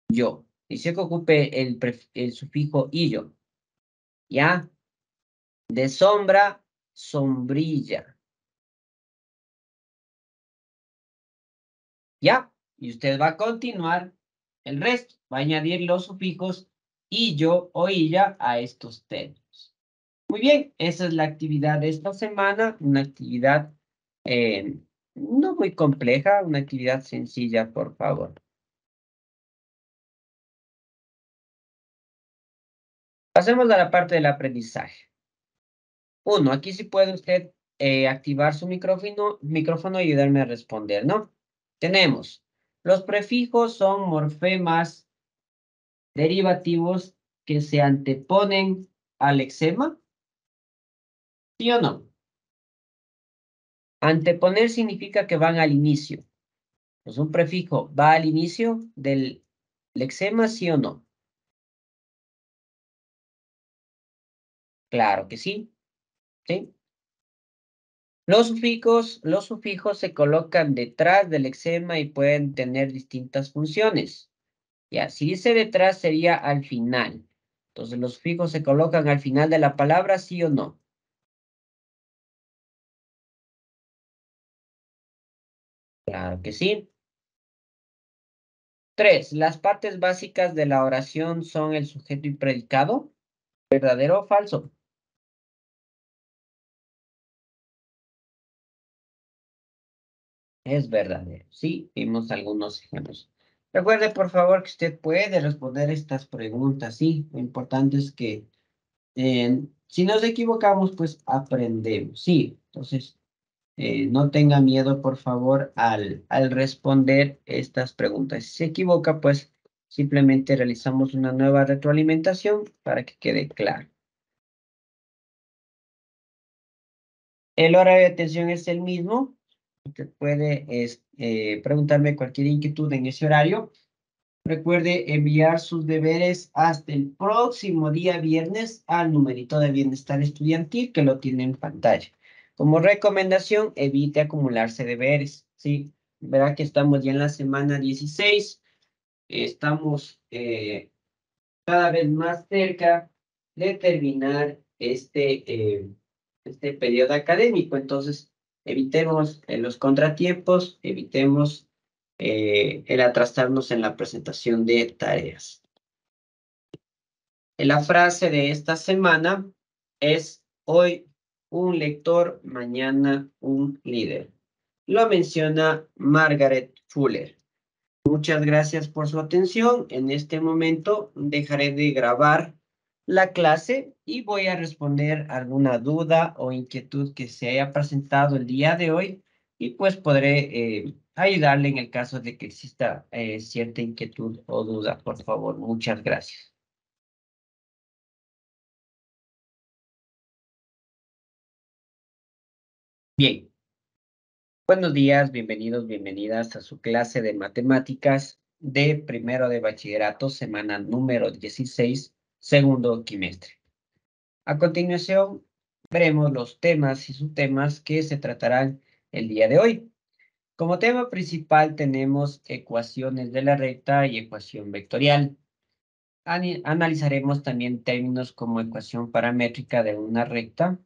yo. Dice que ocupe el, el sufijo illo. ¿Ya? De sombra, sombrilla. ¿Ya? Y usted va a continuar el resto. Va a añadir los sufijos y yo o ella a estos términos. Muy bien, esa es la actividad de esta semana, una actividad eh, no muy compleja, una actividad sencilla, por favor. Pasemos a la parte del aprendizaje. Uno, aquí sí puede usted eh, activar su micrófono, y ayudarme a responder, ¿no? Tenemos, los prefijos son morfemas derivativos que se anteponen al eczema? ¿Sí o no? Anteponer significa que van al inicio. Pues un prefijo va al inicio del eczema, ¿sí o no? Claro que sí. Los sufijos, se colocan detrás del eczema y pueden tener distintas funciones. Ya, si dice detrás sería al final. Entonces los sufijos se colocan al final de la palabra, sí o no. Claro que sí. Tres, las partes básicas de la oración son el sujeto y predicado. ¿Verdadero o falso? es verdadero. Sí, vimos algunos ejemplos. Recuerde, por favor, que usted puede responder estas preguntas. Sí, lo importante es que eh, si nos equivocamos, pues aprendemos. Sí, entonces eh, no tenga miedo, por favor, al, al responder estas preguntas. Si se equivoca, pues simplemente realizamos una nueva retroalimentación para que quede claro. El horario de atención es el mismo, Usted puede eh, preguntarme cualquier inquietud en ese horario. Recuerde enviar sus deberes hasta el próximo día viernes al numerito de bienestar estudiantil que lo tiene en pantalla. Como recomendación, evite acumularse deberes, ¿sí? Verá que estamos ya en la semana 16, estamos eh, cada vez más cerca de terminar este, eh, este periodo académico, entonces evitemos eh, los contratiempos, evitemos eh, el atrasarnos en la presentación de tareas. La frase de esta semana es hoy un lector, mañana un líder. Lo menciona Margaret Fuller. Muchas gracias por su atención. En este momento dejaré de grabar la clase y voy a responder alguna duda o inquietud que se haya presentado el día de hoy y pues podré eh, ayudarle en el caso de que exista eh, cierta inquietud o duda, por favor. Muchas gracias. Bien. Buenos días, bienvenidos, bienvenidas a su clase de matemáticas de primero de bachillerato, semana número 16 segundo quimestre. A continuación, veremos los temas y subtemas que se tratarán el día de hoy. Como tema principal tenemos ecuaciones de la recta y ecuación vectorial. Analizaremos también términos como ecuación paramétrica de una recta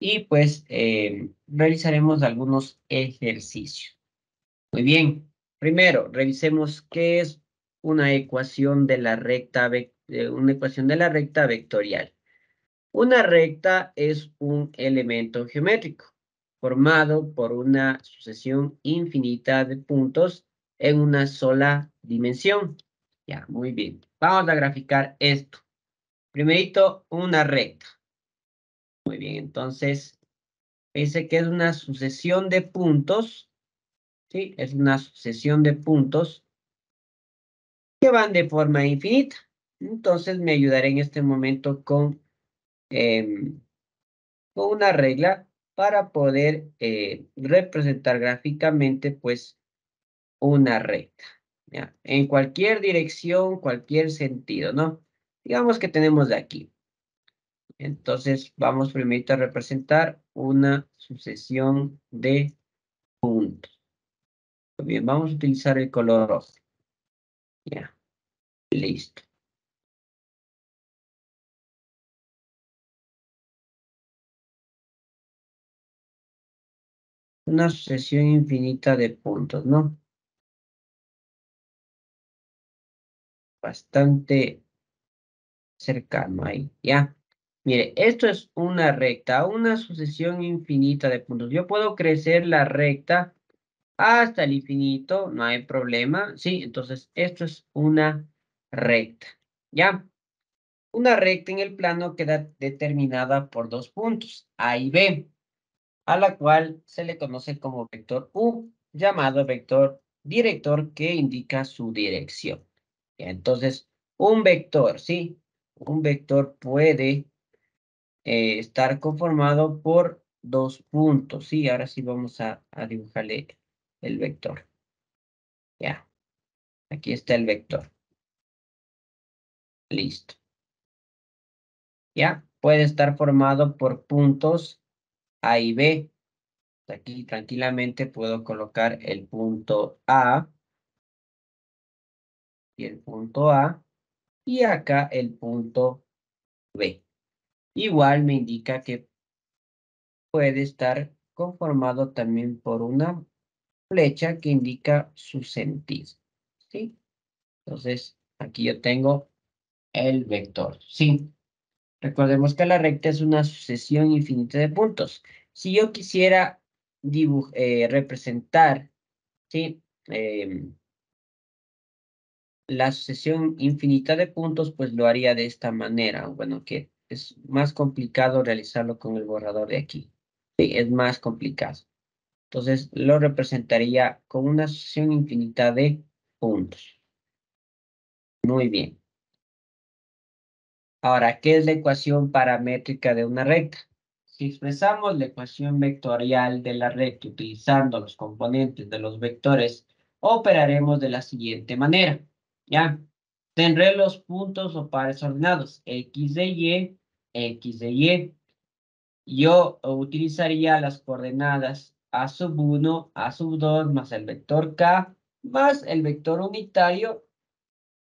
y pues em, realizaremos algunos ejercicios. Muy bien, primero revisemos qué es una ecuación de la recta vectorial de una ecuación de la recta vectorial. Una recta es un elemento geométrico formado por una sucesión infinita de puntos en una sola dimensión. Ya, muy bien. Vamos a graficar esto. Primerito, una recta. Muy bien, entonces, dice que es una sucesión de puntos, ¿sí? Es una sucesión de puntos que van de forma infinita. Entonces me ayudaré en este momento con, em, una regla para poder eh, representar gráficamente pues una recta. En cualquier dirección, cualquier sentido, ¿no? Digamos que tenemos de aquí. Entonces vamos primero a representar una sucesión de puntos. Bien, vamos a utilizar el color rojo. Ya, listo. una sucesión infinita de puntos, ¿no? Bastante cercano ahí, ¿ya? Mire, esto es una recta, una sucesión infinita de puntos. Yo puedo crecer la recta hasta el infinito, no hay problema, ¿sí? Entonces, esto es una recta, ¿ya? Una recta en el plano queda determinada por dos puntos, A y B a la cual se le conoce como vector U, llamado vector director que indica su dirección. Entonces, un vector, ¿sí? Un vector puede eh, estar conformado por dos puntos, ¿sí? Ahora sí vamos a, a dibujarle el vector. Ya. Aquí está el vector. Listo. Ya, puede estar formado por puntos a y B. Aquí tranquilamente puedo colocar el punto A y el punto A y acá el punto B. Igual me indica que puede estar conformado también por una flecha que indica su sentido. ¿sí? Entonces, aquí yo tengo el vector. Sí. Recordemos que la recta es una sucesión infinita de puntos. Si yo quisiera eh, representar ¿sí? Em, la sucesión infinita de puntos, pues lo haría de esta manera. Bueno, que es más complicado realizarlo con el borrador de aquí. Sí, es más complicado. Entonces lo representaría con una sucesión infinita de puntos. Muy bien. Ahora, ¿qué es la ecuación paramétrica de una recta? Si expresamos la ecuación vectorial de la recta utilizando los componentes de los vectores, operaremos de la siguiente manera. ¿Ya? Tendré los puntos o pares ordenados x de y, x de y. Yo utilizaría las coordenadas a sub 1, a sub 2, más el vector k, más el vector unitario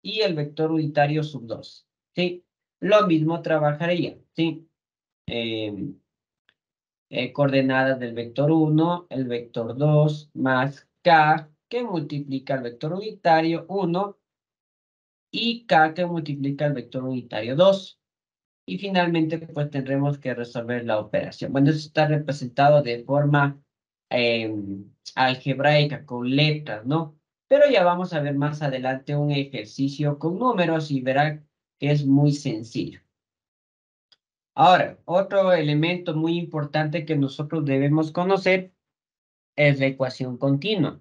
y el vector unitario sub 2. ¿Sí? Lo mismo trabajaría, ¿sí? Em, eh, coordenadas del vector 1, el vector 2, más k, que multiplica el vector unitario 1, y k, que multiplica el vector unitario 2. Y finalmente, pues tendremos que resolver la operación. Bueno, eso está representado de forma em, algebraica, con letras, ¿no? Pero ya vamos a ver más adelante un ejercicio con números y verá que es muy sencillo. Ahora, otro elemento muy importante que nosotros debemos conocer es la ecuación continua.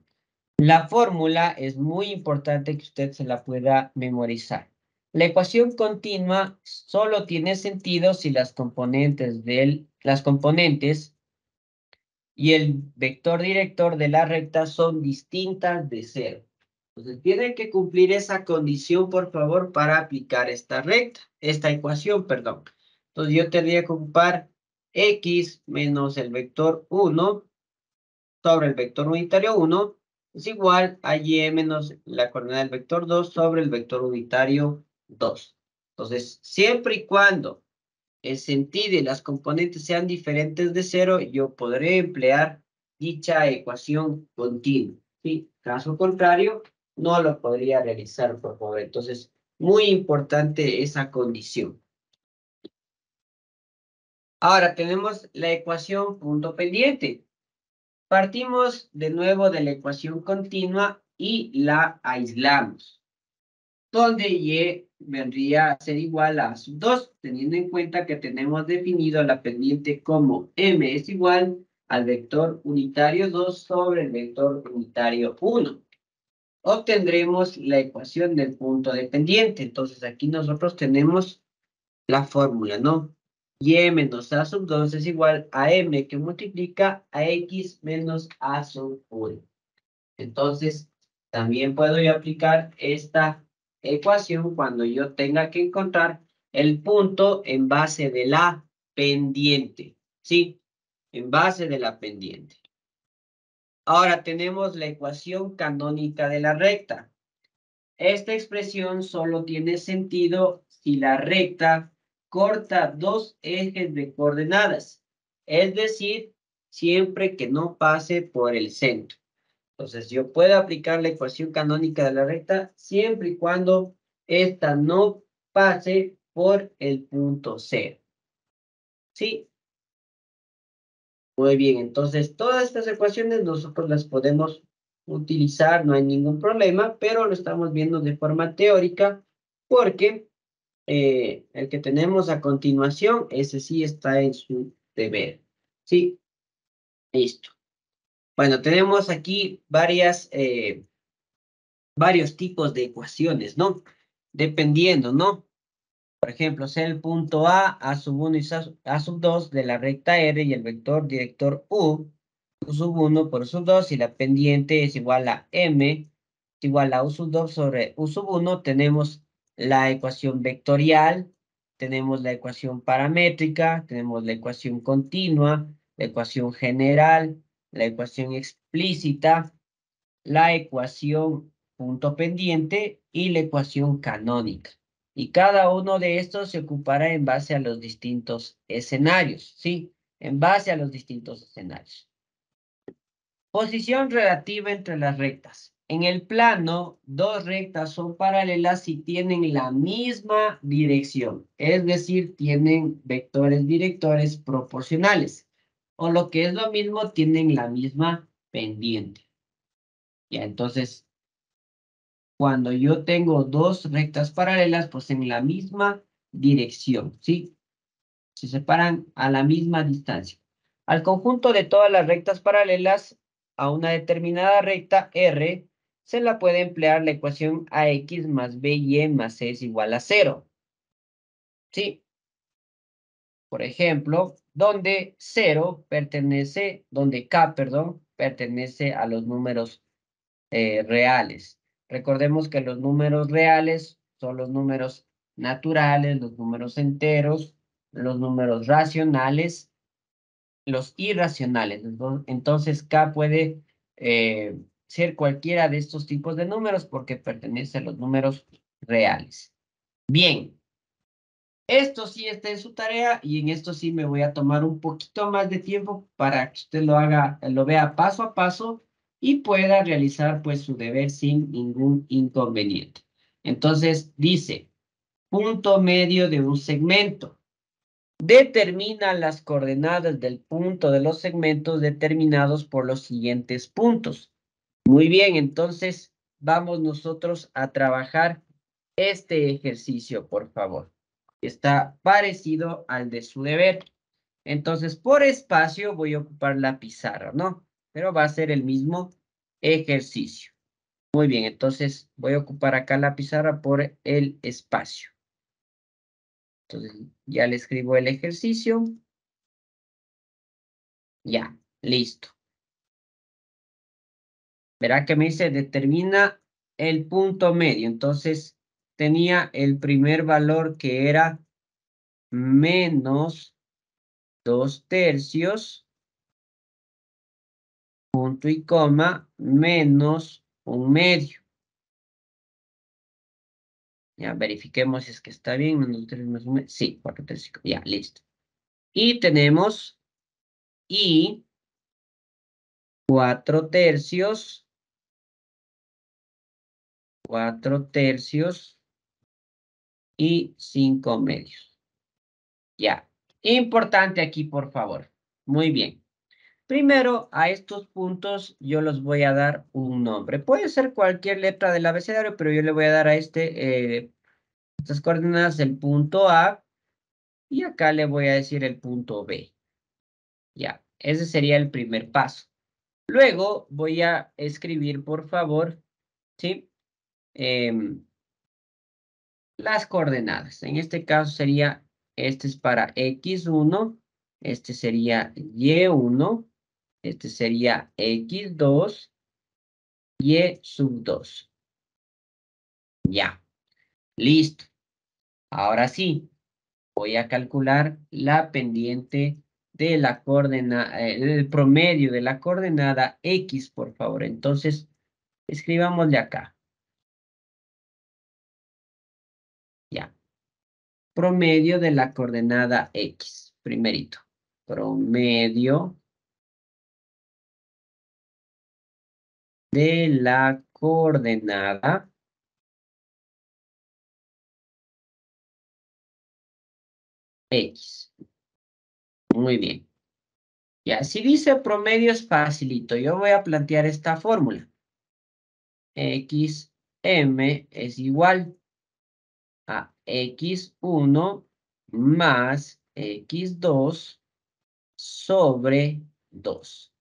La fórmula es muy importante que usted se la pueda memorizar. La ecuación continua solo tiene sentido si las componentes, las componentes y el vector director de la recta son distintas de cero. Entonces, tienen que cumplir esa condición, por favor, para aplicar esta recta, esta ecuación, perdón. Entonces, yo tendría que ocupar x menos el vector 1 sobre el vector unitario 1 es igual a y menos la coordenada del vector 2 sobre el vector unitario 2. Entonces, siempre y cuando el sentido y las componentes sean diferentes de cero, yo podré emplear dicha ecuación continua. ¿sí? Caso contrario, no lo podría realizar, por favor. Entonces, muy importante esa condición. Ahora tenemos la ecuación punto pendiente. Partimos de nuevo de la ecuación continua y la aislamos, donde y vendría a ser igual a 2, teniendo en cuenta que tenemos definido la pendiente como m es igual al vector unitario 2 sobre el vector unitario 1 obtendremos la ecuación del punto dependiente. Entonces aquí nosotros tenemos la fórmula, ¿no? Y menos A sub 2 es igual a M que multiplica a X menos A sub 1. Entonces, también puedo aplicar esta ecuación cuando yo tenga que encontrar el punto en base de la pendiente, ¿sí? En base de la pendiente. Ahora tenemos la ecuación canónica de la recta. Esta expresión solo tiene sentido si la recta corta dos ejes de coordenadas, es decir, siempre que no pase por el centro. Entonces, yo puedo aplicar la ecuación canónica de la recta siempre y cuando esta no pase por el punto C. ¿Sí? Muy bien, entonces todas estas ecuaciones nosotros las podemos utilizar, no hay ningún problema, pero lo estamos viendo de forma teórica porque eh, el que tenemos a continuación, ese sí está en su deber. ¿Sí? Listo. Bueno, tenemos aquí varias, eh, varios tipos de ecuaciones, ¿no? Dependiendo, ¿no? Por ejemplo, sea el punto A, A sub 1 y A sub 2 de la recta R y el vector director U, U sub 1 por U sub 2 y la pendiente es igual a M es igual a U sub 2 sobre U sub 1, tenemos la ecuación vectorial, tenemos la ecuación paramétrica, tenemos la ecuación continua, la ecuación general, la ecuación explícita, la ecuación punto pendiente y la ecuación canónica y cada uno de estos se ocupará en base a los distintos escenarios, ¿sí? En base a los distintos escenarios. Posición relativa entre las rectas. En el plano, dos rectas son paralelas si tienen la misma dirección, es decir, tienen vectores directores proporcionales, o lo que es lo mismo, tienen la misma pendiente. Ya, entonces, cuando yo tengo dos rectas paralelas, pues en la misma dirección, ¿sí? Se separan a la misma distancia. Al conjunto de todas las rectas paralelas a una determinada recta R, se la puede emplear la ecuación AX más BY e más C es igual a cero. ¿Sí? Por ejemplo, donde cero pertenece, donde K, perdón, pertenece a los números eh, reales. Recordemos que los números reales son los números naturales, los números enteros, los números racionales, los irracionales. Entonces K puede eh, ser cualquiera de estos tipos de números porque pertenece a los números reales. Bien, esto sí está en su tarea y en esto sí me voy a tomar un poquito más de tiempo para que usted lo haga, lo vea paso a paso y pueda realizar pues su deber sin ningún inconveniente. Entonces dice, punto medio de un segmento. Determina las coordenadas del punto de los segmentos determinados por los siguientes puntos. Muy bien, entonces vamos nosotros a trabajar este ejercicio, por favor. Está parecido al de su deber. Entonces, por espacio voy a ocupar la pizarra, ¿no? pero va a ser el mismo ejercicio. Muy bien, entonces voy a ocupar acá la pizarra por el espacio. Entonces ya le escribo el ejercicio. Ya, listo. Verá que me dice determina el punto medio. Entonces tenía el primer valor que era menos dos tercios punto y coma, menos un medio. Ya verifiquemos si es que está bien, menos tres, más un medio. Sí, cuatro tercios Ya, listo. Y tenemos y cuatro tercios, cuatro tercios y cinco medios. Ya, importante aquí, por favor. Muy bien. Primero, a estos puntos yo los voy a dar un nombre. Puede ser cualquier letra del abecedario, pero yo le voy a dar a este, eh, estas coordenadas, el punto A, y acá le voy a decir el punto B. Ya, ese sería el primer paso. Luego voy a escribir, por favor, ¿sí? Em, las coordenadas. En este caso sería, este es para X1, este sería Y1, este sería X2, Y e sub 2. Ya. Listo. Ahora sí, voy a calcular la pendiente de la coordenada, eh, el promedio de la coordenada X, por favor. Entonces, escribamos de acá. Ya. Promedio de la coordenada X, primerito. Promedio de la coordenada X. Muy bien. Ya, si dice promedio es facilito. Yo voy a plantear esta fórmula. XM es igual a X1 más X2 sobre 2.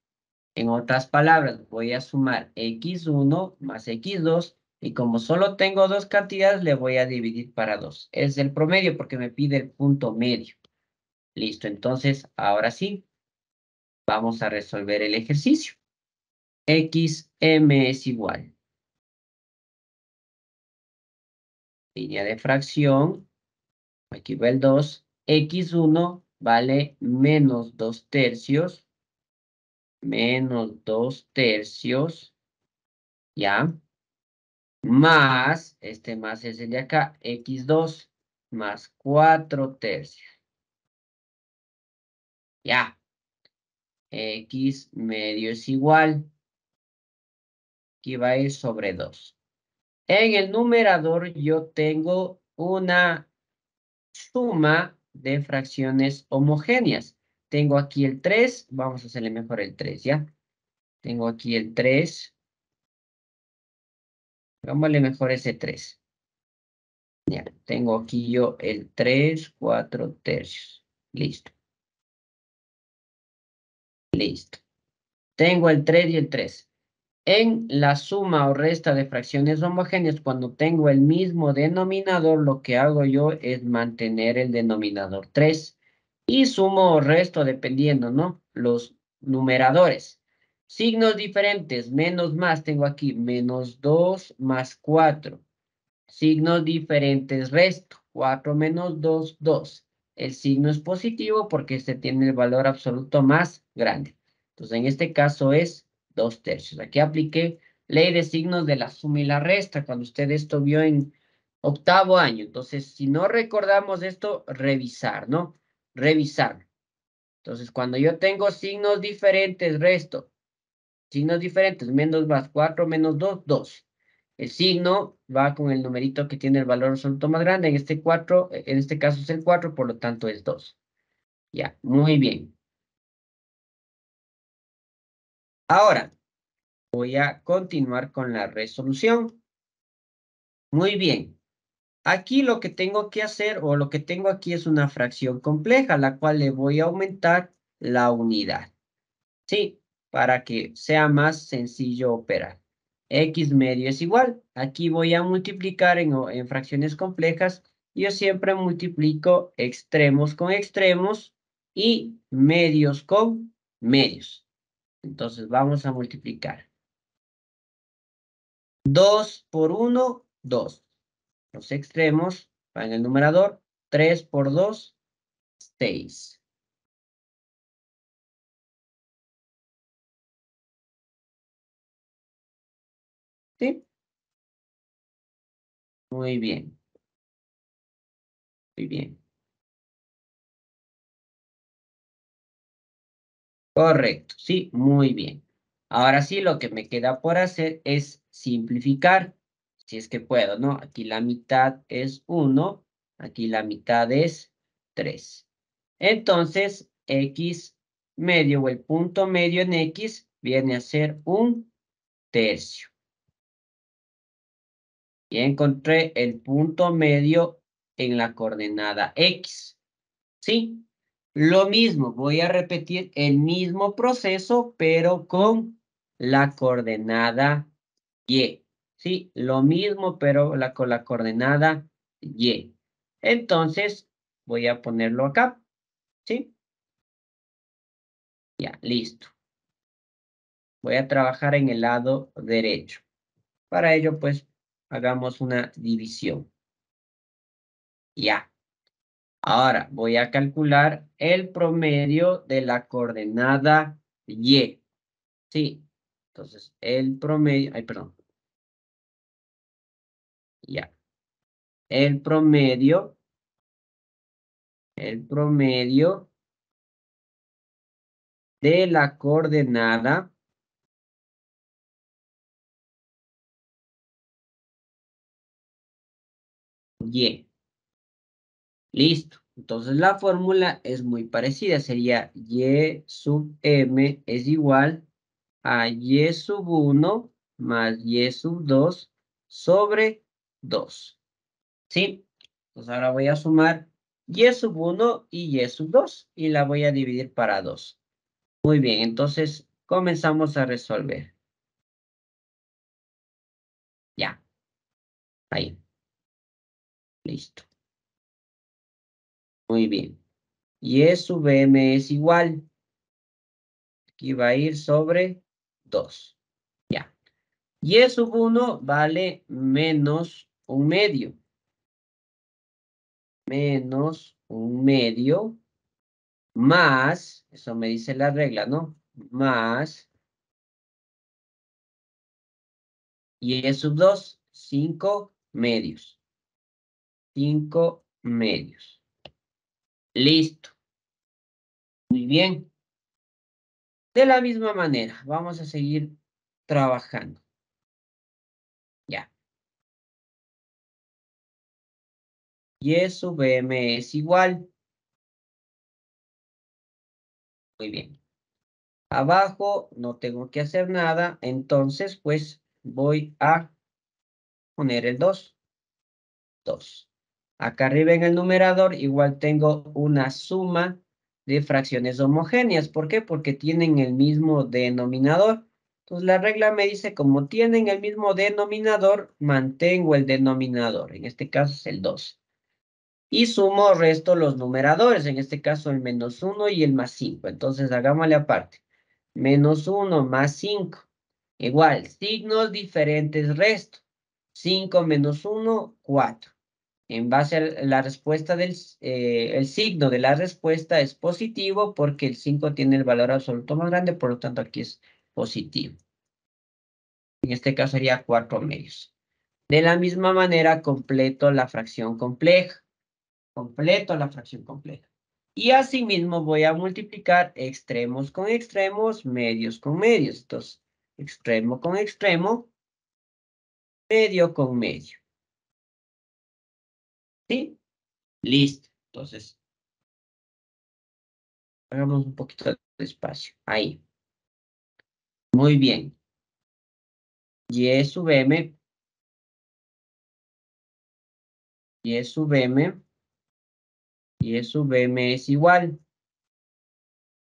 En otras palabras, voy a sumar x1 más x2 y como solo tengo dos cantidades, le voy a dividir para dos. Es el promedio porque me pide el punto medio. Listo, entonces, ahora sí, vamos a resolver el ejercicio. xm es igual. Línea de fracción, aquí va el 2, x1 vale menos 2 tercios menos 2 tercios, ¿ya? Más, este más es el de acá, x2, más cuatro tercios. Ya. x medio es igual, que va a ir sobre 2. En el numerador yo tengo una suma de fracciones homogéneas. Tengo aquí el 3, vamos a hacerle mejor el 3, ¿ya? Tengo aquí el 3. Hagámosle mejor ese 3. Ya, tengo aquí yo el 3, 4 tercios. Listo. Listo. Tengo el 3 y el 3. En la suma o resta de fracciones homogéneas, cuando tengo el mismo denominador, lo que hago yo es mantener el denominador 3 y sumo o resto dependiendo, ¿no? Los numeradores. Signos diferentes, menos más, tengo aquí, menos 2 más 4. Signos diferentes, resto, 4 menos 2, 2. El signo es positivo porque este tiene el valor absoluto más grande. Entonces, en este caso es 2 tercios. Aquí apliqué ley de signos de la suma y la resta, cuando usted esto vio en octavo año. Entonces, si no recordamos esto, revisar, ¿no? Revisar Entonces, cuando yo tengo signos diferentes, resto. Signos diferentes, menos más 4, menos 2, 2. El signo va con el numerito que tiene el valor absoluto más grande. En este 4, en este caso es el 4, por lo tanto es 2. Ya, muy bien. Ahora, voy a continuar con la resolución. Muy bien. Aquí lo que tengo que hacer o lo que tengo aquí es una fracción compleja, la cual le voy a aumentar la unidad. Sí, para que sea más sencillo operar. X medio es igual. Aquí voy a multiplicar en, en fracciones complejas. Yo siempre multiplico extremos con extremos y medios con medios. Entonces vamos a multiplicar. 2 por 1, 2. Los extremos van en el numerador. 3 por 2, 6. ¿Sí? Muy bien. Muy bien. Correcto, sí, muy bien. Ahora sí, lo que me queda por hacer es simplificar si es que puedo, ¿no? Aquí la mitad es 1, aquí la mitad es 3. Entonces, x medio o el punto medio en x viene a ser un tercio. Y encontré el punto medio en la coordenada x. ¿Sí? Lo mismo, voy a repetir el mismo proceso, pero con la coordenada y. ¿sí? Lo mismo, pero la, con la coordenada Y. Entonces, voy a ponerlo acá, ¿sí? Ya, listo. Voy a trabajar en el lado derecho. Para ello, pues, hagamos una división. Ya. Ahora, voy a calcular el promedio de la coordenada Y. Sí, entonces, el promedio, ay, perdón, ya. El promedio. El promedio de la coordenada Y. Listo. Entonces la fórmula es muy parecida. Sería Y sub M es igual a Y sub 1 más Y sub 2 sobre 2. ¿Sí? Entonces pues ahora voy a sumar y sub 1 y y sub 2 y la voy a dividir para 2. Muy bien, entonces comenzamos a resolver. Ya. Ahí. Listo. Muy bien. Y sub m es igual. Aquí va a ir sobre 2. Ya. Y sub 1 vale menos un medio. Menos un medio más, eso me dice la regla, ¿no? Más y es sub 2, medios. cinco medios. Listo. Muy bien. De la misma manera, vamos a seguir trabajando. Y sub m e es igual. Muy bien. Abajo no tengo que hacer nada, entonces pues voy a poner el 2. 2. Acá arriba en el numerador igual tengo una suma de fracciones homogéneas. ¿Por qué? Porque tienen el mismo denominador. Entonces la regla me dice, como tienen el mismo denominador, mantengo el denominador. En este caso es el 2 y sumo resto los numeradores, en este caso el menos 1 y el más 5. Entonces hagámosle aparte. Menos 1 más 5. Igual, signos diferentes resto. 5 menos 1, 4. En base a la respuesta del eh, el signo de la respuesta es positivo porque el 5 tiene el valor absoluto más grande, por lo tanto aquí es positivo. En este caso sería 4 medios. De la misma manera completo la fracción compleja completo, la fracción completa. Y asimismo voy a multiplicar extremos con extremos, medios con medios. Entonces, extremo con extremo, medio con medio. ¿Sí? Listo. Entonces, hagamos un poquito de espacio. Ahí. Muy bien. Y sub m. Y sub m y eso sub es igual.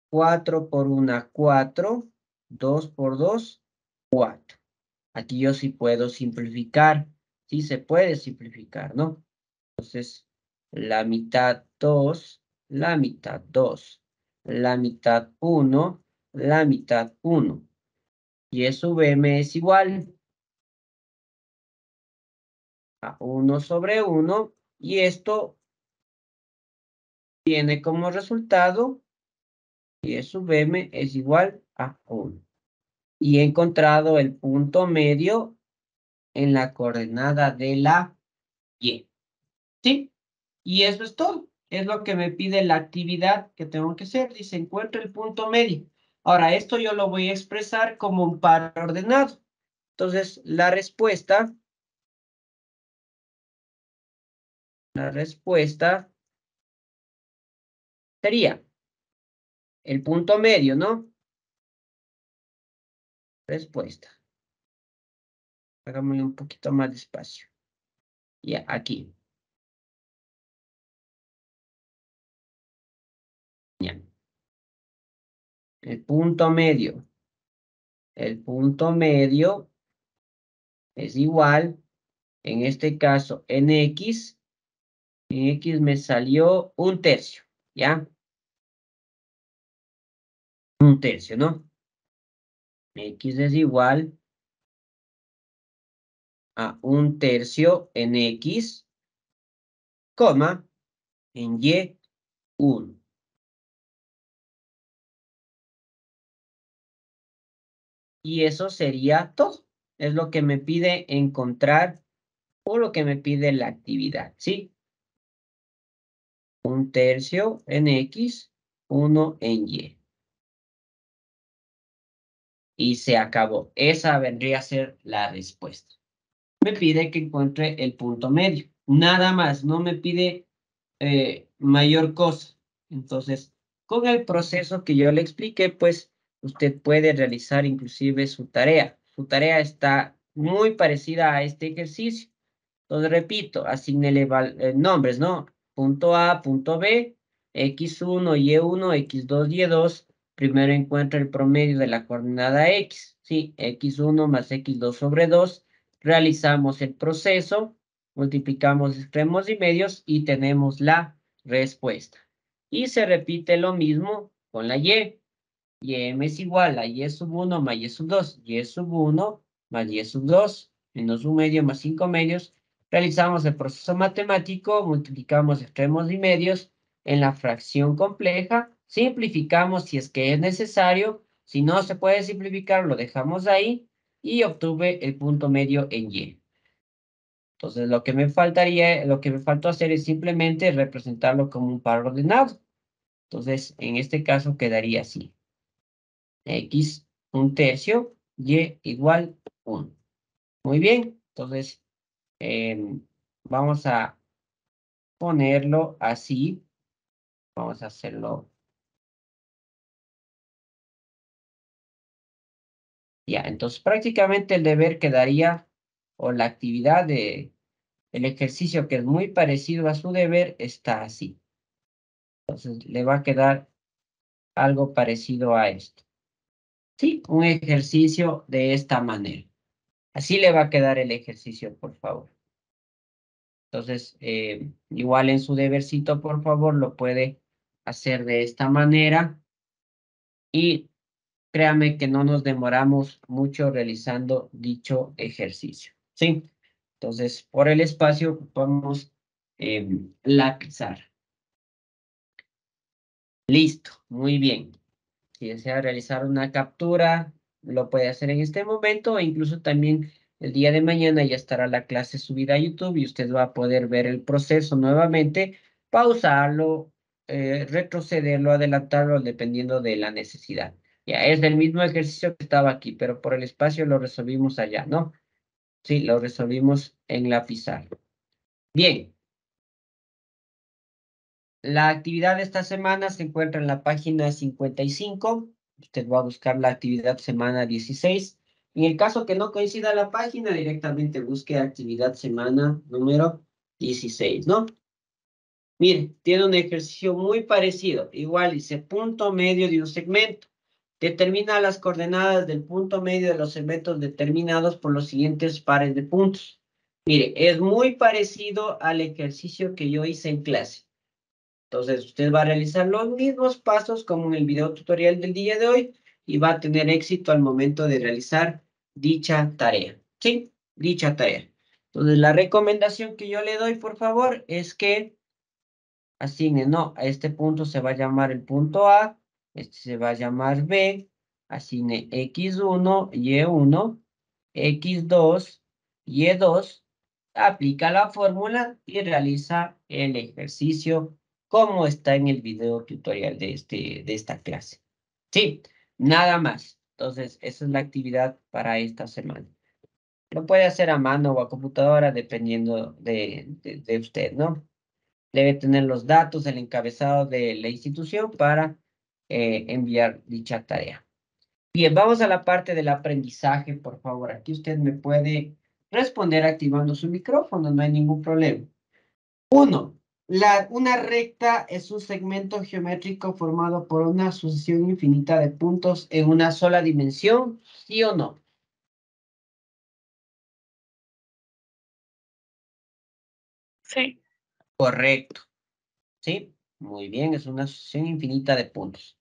4 por 1, 4. 2 por 2, 4. Aquí yo sí puedo simplificar. Sí se puede simplificar, ¿no? Entonces, la mitad 2, la mitad 2, la mitad 1, la mitad 1. Y eso sub m es igual a 1 sobre 1. Y esto tiene como resultado y sub m es igual a 1. Y he encontrado el punto medio en la coordenada de la Y. ¿Sí? Y eso es todo. Es lo que me pide la actividad que tengo que hacer. Dice, encuentro el punto medio. Ahora, esto yo lo voy a expresar como un par ordenado. Entonces, la respuesta... La respuesta sería el punto medio, ¿no? Respuesta. Hagámosle un poquito más despacio. Ya, aquí. El punto medio. El punto medio es igual, en este caso, en X. En X me salió un tercio, ¿ya? un mm. tercio, ¿no? X es igual a un tercio en X, coma, en Y, 1. Y eso sería todo. Es lo que me pide encontrar o lo que me pide la actividad, ¿sí? Un tercio en X, uno en Y y se acabó. Esa vendría a ser la respuesta. Me pide que encuentre el punto medio. Nada más, no me pide eh, mayor cosa. Entonces, con el proceso que yo le expliqué, pues usted puede realizar inclusive su tarea. Su tarea está muy parecida a este ejercicio. Entonces, repito, asignele eh, nombres, ¿no? Punto A, punto B, X1, Y1, X2, Y2, primero encuentra el promedio de la coordenada X, ¿sí? X1 más X2 sobre 2. Realizamos el proceso, multiplicamos extremos y medios y tenemos la respuesta. Y se repite lo mismo con la Y. Y m es igual a y sub 1 más y sub 2. y sub 1 más y sub 2 menos 1 medio más 5 medios. Realizamos el proceso matemático, multiplicamos extremos y medios en la fracción compleja simplificamos si es que es necesario, si no se puede simplificar, lo dejamos ahí y obtuve el punto medio en Y. Entonces, lo que me faltaría, lo que me faltó hacer es simplemente representarlo como un par ordenado. Entonces, en este caso quedaría así. X un tercio, Y igual 1. Muy bien, entonces em, vamos a ponerlo así. Vamos a hacerlo Ya, entonces prácticamente el deber quedaría, o la actividad de el ejercicio que es muy parecido a su deber, está así. Entonces le va a quedar algo parecido a esto. Sí, un ejercicio de esta manera. Así le va a quedar el ejercicio, por favor. Entonces, eh, igual en su debercito, por favor, lo puede hacer de esta manera. Y créame que no nos demoramos mucho realizando dicho ejercicio. ¿sí? Entonces, por el espacio vamos eh, em, laxar. Listo, muy bien. Si desea realizar una captura, lo puede hacer en este momento e incluso también el día de mañana ya estará la clase subida a YouTube y usted va a poder ver el proceso nuevamente, pausarlo, eh, retrocederlo, adelantarlo, dependiendo de la necesidad. Ya es del mismo ejercicio que estaba aquí, pero por el espacio lo resolvimos allá, ¿no? Sí, lo resolvimos en la pizarra. Bien. La actividad de esta semana se encuentra en la página 55. Usted va a buscar la actividad semana 16. En el caso que no coincida la página, directamente busque actividad semana número 16, ¿no? Miren, tiene un ejercicio muy parecido, igual dice punto medio de un segmento. Determina las coordenadas del punto medio de los segmentos determinados por los siguientes pares de puntos. Mire, es muy parecido al ejercicio que yo hice en clase. Entonces, usted va a realizar los mismos pasos como en el video tutorial del día de hoy y va a tener éxito al momento de realizar dicha tarea. ¿Sí? Dicha tarea. Entonces, la recomendación que yo le doy, por favor, es que asigne, no, a este punto se va a llamar el punto A, este se va a llamar B, asigne X1, Y1, X2, Y2, aplica la fórmula y realiza el ejercicio como está en el video tutorial de, este, de esta clase. Sí, nada más. Entonces, esa es la actividad para esta semana. Lo puede hacer a mano o a computadora, dependiendo de, de usted, ¿no? Debe tener los datos, el encabezado de la institución para eh, enviar dicha tarea. Bien, vamos a la parte del aprendizaje, por favor. Aquí usted me puede responder activando su micrófono, no hay ningún problema. Uno, la, una recta es un segmento geométrico formado por una sucesión infinita de puntos en una sola dimensión, ¿sí o no? Sí. Correcto. ¿Sí? Muy bien, es una sucesión infinita de puntos.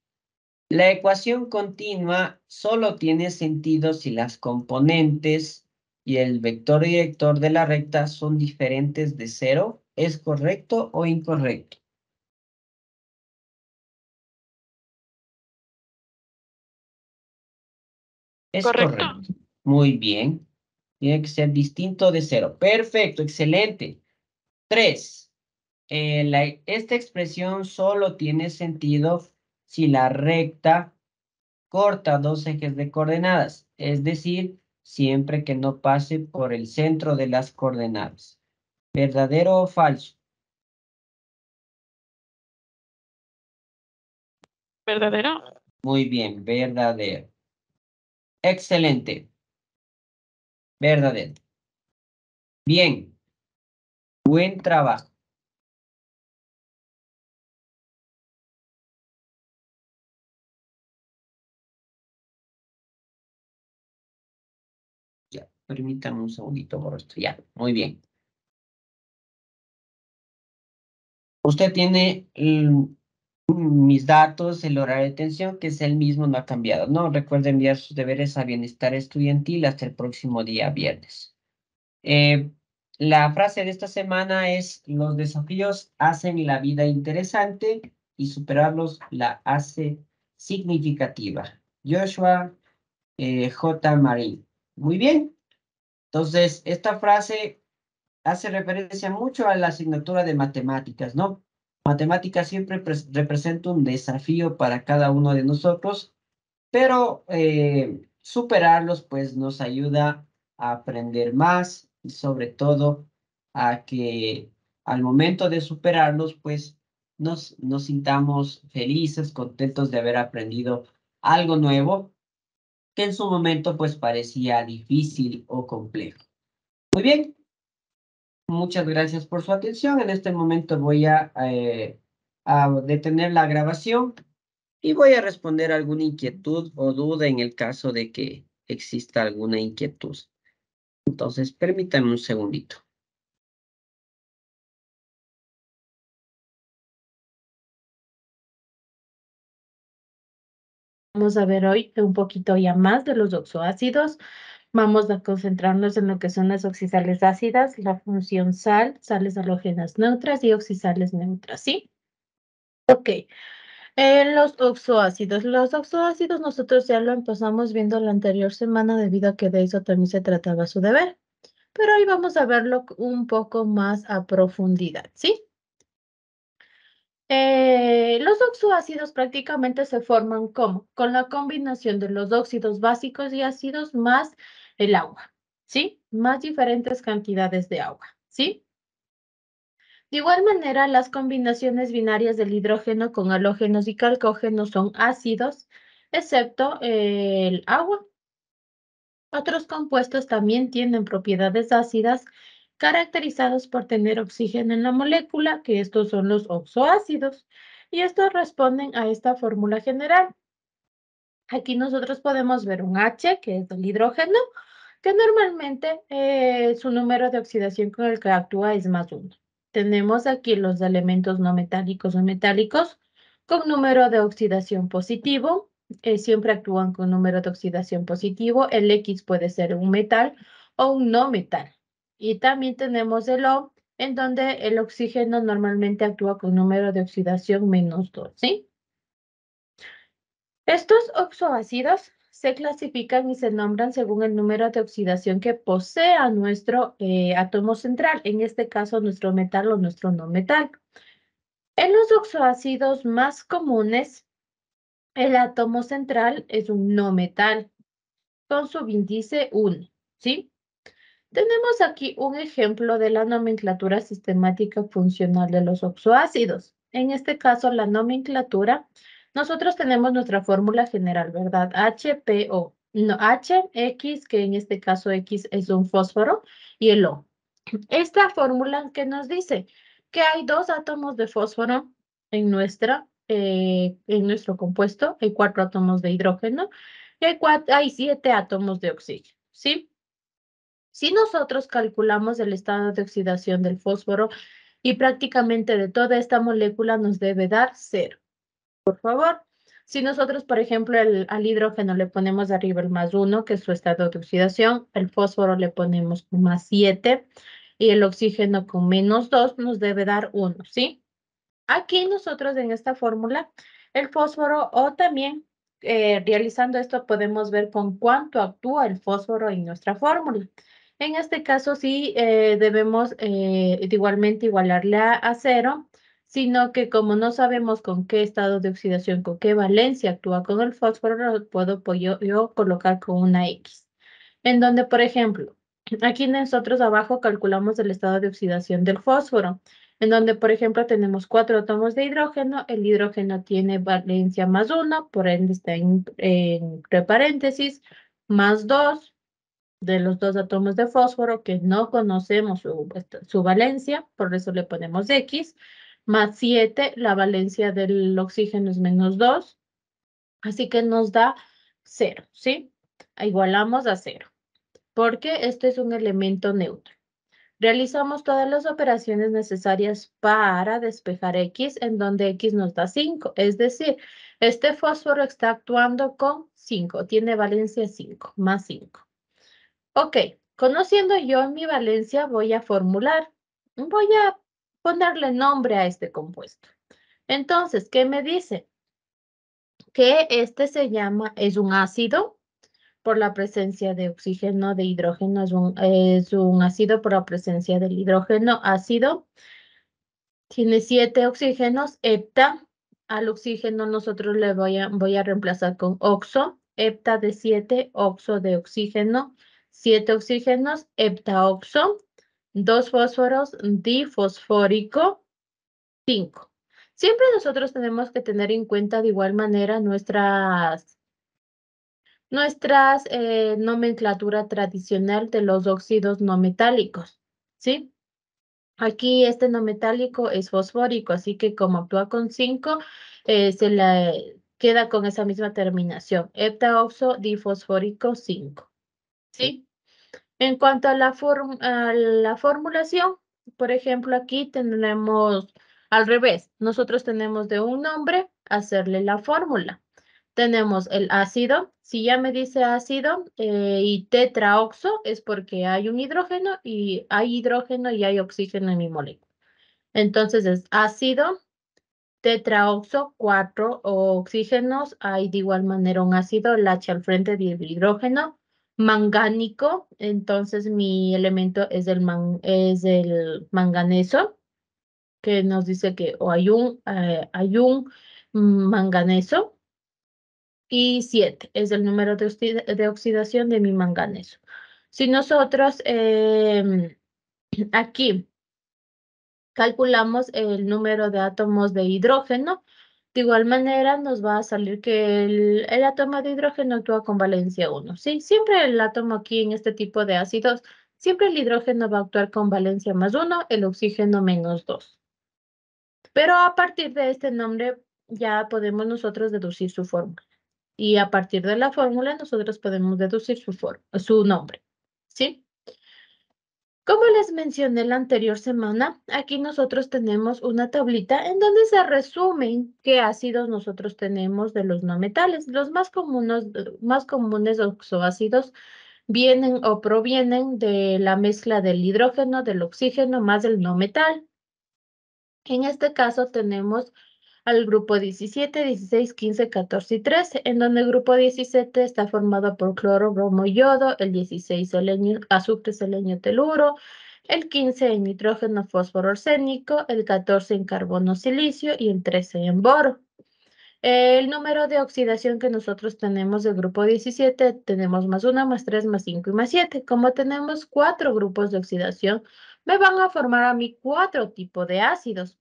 La ecuación continua solo tiene sentido si las componentes y el vector director de la recta son diferentes de cero. ¿Es correcto o incorrecto? Es correcto. Muy bien. Tiene que ser distinto de cero. Perfecto, excelente. Tres. Eh, esta expresión solo tiene sentido si la recta corta dos ejes de coordenadas, es decir, siempre que no pase por el centro de las coordenadas. ¿Verdadero o falso? ¿Verdadero? Muy bien, verdadero. Excelente. Verdadero. Bien. Buen trabajo. Permítanme un segundito, por esto ya. Muy bien. Usted tiene mis datos, el horario de atención, que es el mismo, no ha cambiado. No, recuerda enviar sus deberes a Bienestar Estudiantil hasta el próximo día viernes. Eh, la frase de esta semana es, los desafíos hacen la vida interesante y superarlos la hace significativa. Joshua eh, J. Marín. Muy bien. Entonces, esta frase hace referencia mucho a la asignatura de matemáticas, ¿no? Matemáticas siempre representa un desafío para cada uno de nosotros, pero eh, superarlos pues nos ayuda a aprender más y sobre todo a que al momento de superarlos pues nos, nos sintamos felices, contentos de haber aprendido algo nuevo que en su momento pues parecía difícil o complejo. Muy bien, muchas gracias por su atención. En este momento voy a, eh, a detener la grabación y voy a responder alguna inquietud o duda en el caso de que exista alguna inquietud. Entonces, permítanme un segundito. Vamos a ver hoy un poquito ya más de los oxoácidos. Vamos a concentrarnos en lo que son las oxisales ácidas, la función sal, sales halógenas neutras y oxisales neutras, ¿sí? Ok. los oxoácidos. Los oxoácidos nosotros ya lo empezamos viendo la anterior semana debido a que de eso también se trataba su deber. Pero hoy vamos a verlo un poco más a profundidad, ¿sí? Eh, los oxoácidos prácticamente se forman como con la combinación de los óxidos básicos y ácidos más el agua, ¿sí? Más diferentes cantidades de agua, ¿sí? De igual manera, las combinaciones binarias del hidrógeno con halógenos y calcógenos son ácidos, excepto el agua. Otros compuestos también tienen propiedades ácidas caracterizados por tener oxígeno en la molécula, que estos son los oxoácidos, y estos responden a esta fórmula general. Aquí nosotros podemos ver un H, que es del hidrógeno, que normalmente eh, su número de oxidación con el que actúa es más uno. Tenemos aquí los elementos no metálicos o metálicos con número de oxidación positivo. Eh, siempre actúan con número de oxidación positivo. El X puede ser un metal o un no metal. Y también tenemos el O, en donde el oxígeno normalmente actúa con número de oxidación menos 2, ¿sí? Estos oxoácidos se clasifican y se nombran según el número de oxidación que posea nuestro eh, átomo central, en este caso nuestro metal o nuestro no metal. En los oxoácidos más comunes, el átomo central es un no metal con su índice 1, ¿sí? Tenemos aquí un ejemplo de la nomenclatura sistemática funcional de los oxoácidos. En este caso, la nomenclatura, nosotros tenemos nuestra fórmula general, ¿verdad? HPO. No, H, X, que en este caso X es un fósforo, y el O. Esta fórmula que nos dice que hay dos átomos de fósforo en, nuestra, eh, en nuestro compuesto, hay cuatro átomos de hidrógeno y hay siete átomos de oxígeno, ¿sí? Si nosotros calculamos el estado de oxidación del fósforo y prácticamente de toda esta molécula nos debe dar cero. Por favor, si nosotros, por ejemplo, al hidrógeno le ponemos arriba el más uno, que es su estado de oxidación, el fósforo le ponemos más siete y el oxígeno con menos dos nos debe dar uno, ¿sí? Aquí nosotros en esta fórmula, el fósforo o también eh, realizando esto podemos ver con cuánto actúa el fósforo en nuestra fórmula. En este caso sí eh, debemos eh, igualmente igualarla a cero, sino que como no sabemos con qué estado de oxidación, con qué valencia actúa con el fósforo, lo puedo pues, yo, colocar con una X. En donde, por ejemplo, aquí nosotros abajo calculamos el estado de oxidación del fósforo en donde, por ejemplo, tenemos cuatro átomos de hidrógeno, el hidrógeno tiene valencia más uno, por ende está en, entre paréntesis, más dos, de los dos átomos de fósforo que no conocemos su, este, valencia, por eso le ponemos X, más 7, la valencia del oxígeno es menos 2, así que nos da 0, ¿sí? Igualamos a 0, porque este es un elemento neutro. Realizamos todas las operaciones necesarias para despejar X, en donde X nos da 5. Es decir, este fósforo está actuando con 5, tiene valencia 5, más 5. Ok, conociendo yo mi valencia, voy a formular, voy a ponerle nombre a este compuesto. Entonces, ¿qué me dice? Que este se llama, es un ácido por la presencia de oxígeno, de hidrógeno, es un, ácido por la presencia del hidrógeno, ácido. Tiene siete oxígenos, hepta. Al oxígeno nosotros le voy a, voy a reemplazar con oxo, hepta de siete, oxo de oxígeno. 7 oxígenos, heptaoxo, 2 fósforos, difosfórico, 5. Siempre nosotros tenemos que tener en cuenta de igual manera nuestras, nuestras eh, nomenclatura tradicional de los óxidos no metálicos, ¿sí? Aquí este no metálico es fosfórico, así que como actúa con 5, eh, se le queda con esa misma terminación, heptaoxo difosfórico 5, ¿sí? En cuanto a la, la formulación, por ejemplo, aquí tenemos al revés. Nosotros tenemos de un nombre hacerle la fórmula. Tenemos el ácido. Si ya me dice ácido eh, y tetraoxo es porque hay un hidrógeno y hay hidrógeno y hay oxígeno en mi molécula. Entonces es ácido, tetraoxo, cuatro oxígenos. Hay de igual manera un ácido, el H al frente de hidrógeno mangánico, entonces mi elemento es el, es manganeso, que nos dice que hay un, eh, hay un manganeso. Y 7 es el número de, oxidación de mi manganeso. Si nosotros em, (clears throat) aquí calculamos el número de átomos de hidrógeno, de igual manera nos va a salir que el, átomo de hidrógeno actúa con valencia 1, ¿sí? Siempre el átomo aquí en este tipo de ácidos, siempre el hidrógeno va a actuar con valencia más 1, el oxígeno menos 2. Pero a partir de este nombre ya podemos nosotros deducir su fórmula. Y a partir de la fórmula nosotros podemos deducir su, su nombre, ¿sí? Como les mencioné la anterior semana, aquí nosotros tenemos una tablita en donde se resumen qué ácidos nosotros tenemos de los no metales. Los más comunes, más comunes oxoácidos vienen o provienen de la mezcla del hidrógeno, del oxígeno, más del no metal. En este caso tenemos al grupo 17, 16, 15, 14 y 13, en donde el grupo 17 está formado por cloro, bromo yodo, el 16 azúcar, azufre, selenio, teluro, el 15 en nitrógeno, fósforo, arsénico, el 14 en carbono, silicio y el 13 en boro. El número de oxidación que nosotros tenemos del grupo 17, tenemos más 1, más 3, más 5 y más 7. Como tenemos cuatro grupos de oxidación, me van a formar a mí cuatro tipos de ácidos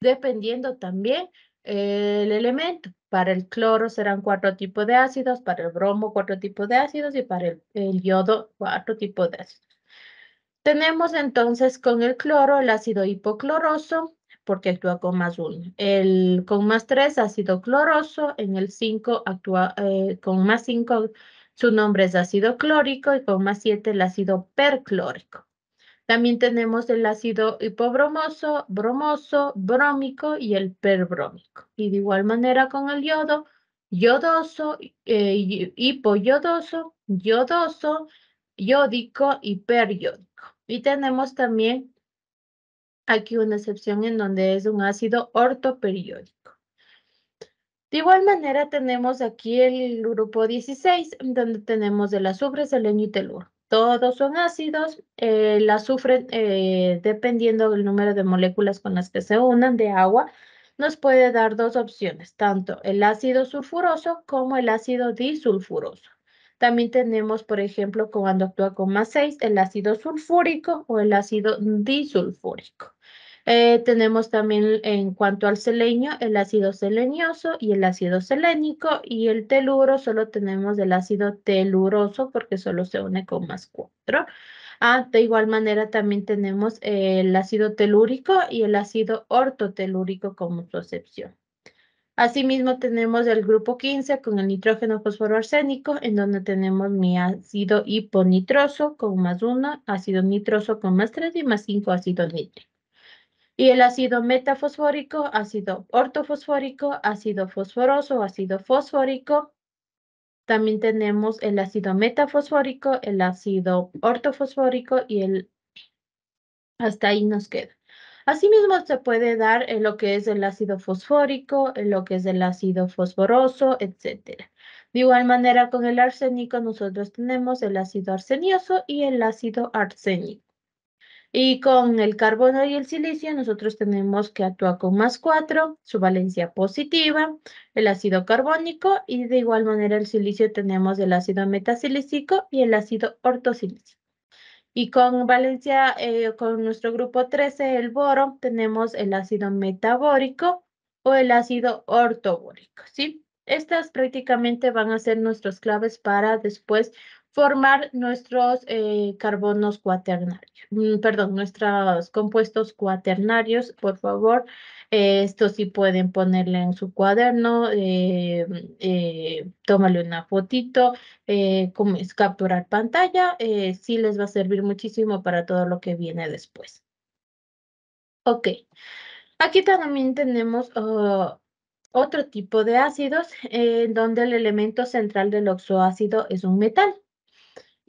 dependiendo también eh, el elemento. Para el cloro serán cuatro tipos de ácidos, para el bromo cuatro tipos de ácidos y para el, yodo cuatro tipos de ácidos. Tenemos entonces con el cloro el ácido hipocloroso, porque actúa con más uno. El con más tres ácido cloroso. En el 5 actúa eh, con más cinco, su nombre es ácido clórico. Y con más siete el ácido perclórico. También tenemos el ácido hipobromoso, bromoso, brómico y el perbrómico. Y de igual manera con el yodo, yodoso, eh, hipoyodoso, yodoso, yódico y periódico. Y tenemos también aquí una excepción en donde es un ácido ortoperiódico. De igual manera tenemos aquí el grupo 16, donde tenemos el azufre, selenio y telur. Todos son ácidos, el eh, azufre, eh, dependiendo del número de moléculas con las que se unan de agua, nos puede dar dos opciones, tanto el ácido sulfuroso como el ácido disulfuroso. También tenemos, por ejemplo, cuando actúa con más 6, el ácido sulfúrico o el ácido disulfúrico. Eh, tenemos también en cuanto al selenio, el ácido selenioso y el ácido selénico y el teluro solo tenemos el ácido teluroso porque solo se une con más cuatro. Ah, de igual manera también tenemos el ácido telúrico y el ácido ortotelúrico como su excepción. Asimismo tenemos el grupo 15 con el nitrógeno fósforo arsénico en donde tenemos mi ácido hiponitroso con más 1, ácido nitroso con más 3 y más 5 ácido nítrico. Y el ácido metafosfórico, ácido ortofosfórico, ácido fosforoso, ácido fosfórico. También tenemos el ácido metafosfórico, el ácido ortofosfórico y el... Hasta ahí nos queda. Asimismo, se puede dar en lo que es el ácido fosfórico, en lo que es el ácido fosforoso, etc. De igual manera, con el arsénico, nosotros tenemos el ácido arsenioso y el ácido arsénico. Y con el carbono y el silicio nosotros tenemos que actúa con más 4, su valencia positiva, el ácido carbónico y de igual manera el silicio tenemos el ácido metasilícico y el ácido ortosilícico. Y con valencia, eh, con nuestro grupo 13, el boro, tenemos el ácido metabórico o el ácido ortobórico, ¿sí? Estas prácticamente van a ser nuestras claves para después formar nuestros eh, carbonos cuaternarios, mm, perdón, nuestros compuestos cuaternarios, por favor. Eh, esto sí pueden ponerle en su cuaderno, eh, tómale una fotito, como es capturar pantalla, sí les va a servir muchísimo para todo lo que viene después. Ok, aquí también tenemos oh, otro tipo de ácidos, en donde el elemento central del oxoácido es un metal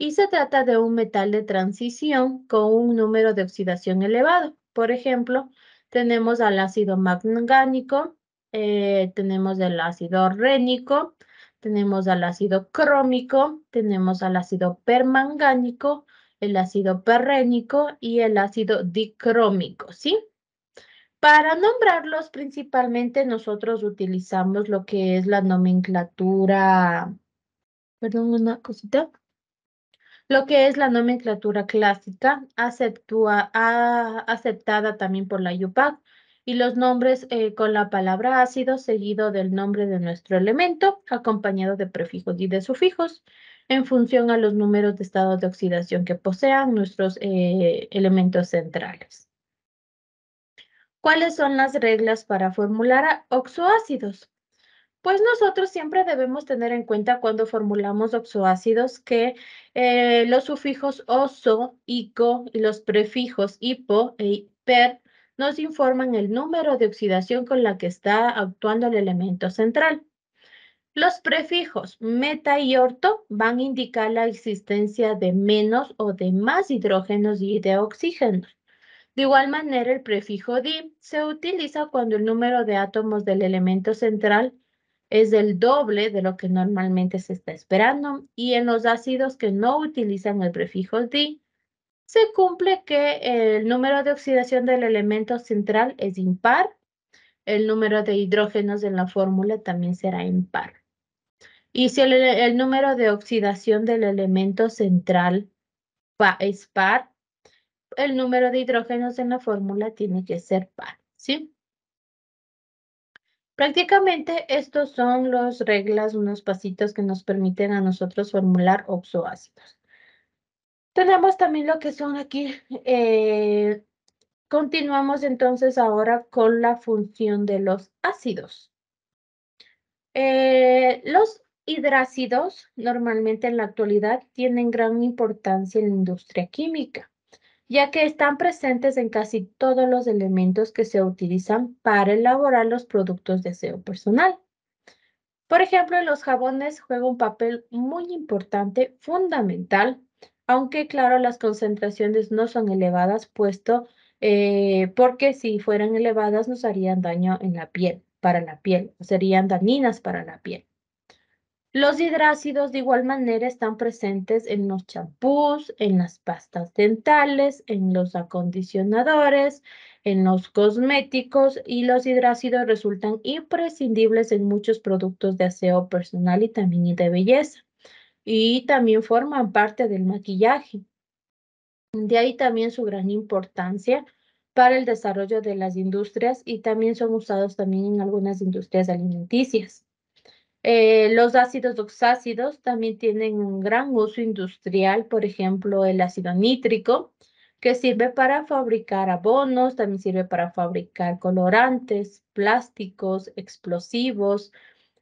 y se trata de un metal de transición con un número de oxidación elevado. Por ejemplo, tenemos al ácido mangánico, eh, tenemos el ácido rénico, tenemos al ácido crómico, tenemos al ácido permangánico, el ácido perrénico y el ácido dicrómico, ¿sí? Para nombrarlos principalmente nosotros utilizamos lo que es la nomenclatura, perdón, una cosita lo que es la nomenclatura clásica aceptada también por la IUPAC y los nombres eh, con la palabra ácido seguido del nombre de nuestro elemento, acompañado de prefijos y de sufijos, en función a los números de estado de oxidación que posean nuestros eh, elementos centrales. ¿Cuáles son las reglas para formular oxoácidos? Pues nosotros siempre debemos tener en cuenta cuando formulamos oxoácidos que eh, los sufijos oso, ico y los prefijos hipo e per nos informan el número de oxidación con la que está actuando el elemento central. Los prefijos meta y orto van a indicar la existencia de menos o de más hidrógenos y de oxígenos. De igual manera, el prefijo di se utiliza cuando el número de átomos del elemento central es el doble de lo que normalmente se está esperando y en los ácidos que no utilizan el prefijo di, se cumple que el número de oxidación del elemento central es impar, el número de hidrógenos en la fórmula también será impar. Y si el, el número de oxidación del elemento central es par, el número de hidrógenos en la fórmula tiene que ser par, ¿sí? Prácticamente estos son las reglas, unos pasitos que nos permiten a nosotros formular oxoácidos. Tenemos también lo que son aquí. Eh, continuamos entonces ahora con la función de los ácidos. Eh, los hidrácidos normalmente en la actualidad tienen gran importancia en la industria química ya que están presentes en casi todos los elementos que se utilizan para elaborar los productos de aseo personal. Por ejemplo, los jabones juegan un papel muy importante, fundamental, aunque claro, las concentraciones no son elevadas, puesto eh, porque si fueran elevadas nos harían daño en la piel, para la piel, serían dañinas para la piel. Los hidrácidos de igual manera están presentes en los champús, en las pastas dentales, en los acondicionadores, en los cosméticos y los hidrácidos resultan imprescindibles en muchos productos de aseo personal y también de belleza. Y también forman parte del maquillaje. De ahí también su gran importancia para el desarrollo de las industrias y también son usados también en algunas industrias alimenticias. Eh, los ácidos oxácidos también tienen un gran uso industrial, por ejemplo, el ácido nítrico, que sirve para fabricar abonos, también sirve para fabricar colorantes, plásticos, explosivos,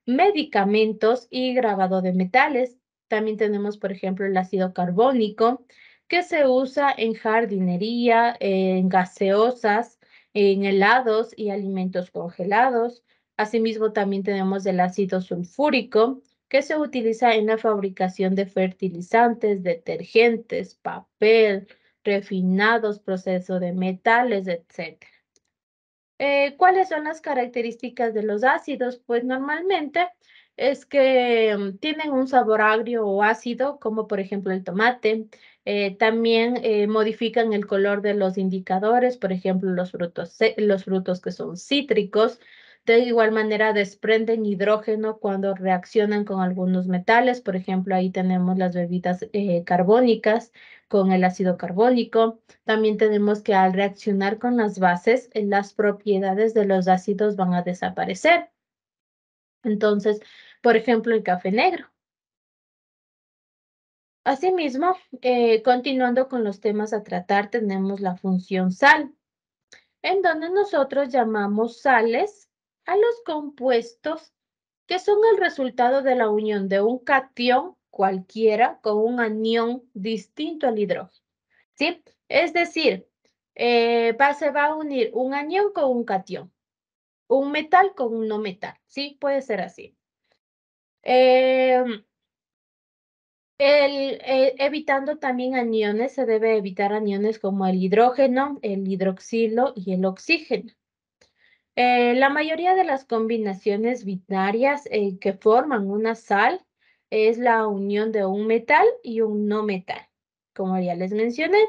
medicamentos y grabado de metales. También tenemos, por ejemplo, el ácido carbónico, que se usa en jardinería, en gaseosas, en helados y alimentos congelados. Asimismo, también tenemos el ácido sulfúrico, que se utiliza en la fabricación de fertilizantes, detergentes, papel, refinados, proceso de metales, etc. Eh, ¿Cuáles son las características de los ácidos? Pues normalmente es que mm, tienen un sabor agrio o ácido, como por ejemplo el tomate. Eh, también eh, modifican el color de los indicadores, por ejemplo los frutos, los frutos que son cítricos. De igual manera desprenden hidrógeno cuando reaccionan con algunos metales. Por ejemplo, ahí tenemos las bebidas eh, carbónicas con el ácido carbónico. También tenemos que al reaccionar con las bases, eh, las propiedades de los ácidos van a desaparecer. Entonces, por ejemplo, el café negro. Asimismo, eh, continuando con los temas a tratar, tenemos la función sal, en donde nosotros llamamos sales a los compuestos que son el resultado de la unión de un cation cualquiera con un anión distinto al hidrógeno. ¿sí? Es decir, eh, se va a unir un anión con un cation, un metal con un no metal. ¿sí? Puede ser así. Em, e, evitando también aniones, se debe evitar aniones como el hidrógeno, el hidroxilo y el oxígeno. Eh, la mayoría de las combinaciones binarias eh, que forman una sal es la unión de un metal y un no metal, como ya les mencioné.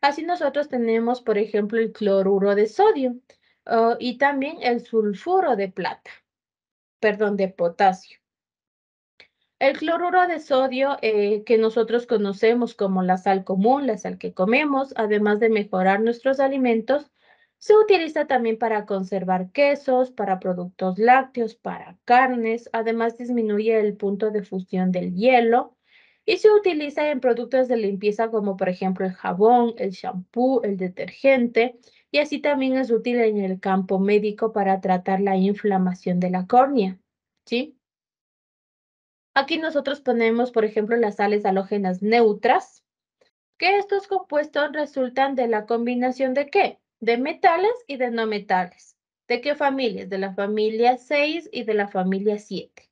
Así nosotros tenemos, por ejemplo, el cloruro de sodio y también el sulfuro de plata, perdón, de potasio. El cloruro de sodio eh, que nosotros conocemos como la sal común, la sal que comemos, además de mejorar nuestros alimentos, se utiliza también para conservar quesos, para productos lácteos, para carnes. Además, disminuye el punto de fusión del hielo. Y se utiliza en productos de limpieza como por ejemplo el jabón, el shampoo, el detergente. Y así también es útil en el campo médico para tratar la inflamación de la córnea. ¿Sí? Aquí nosotros ponemos, por ejemplo, las sales halógenas neutras, que estos compuestos resultan de la combinación de qué? de metales y de no metales. ¿De qué familias? De la familia 6 y de la familia 7.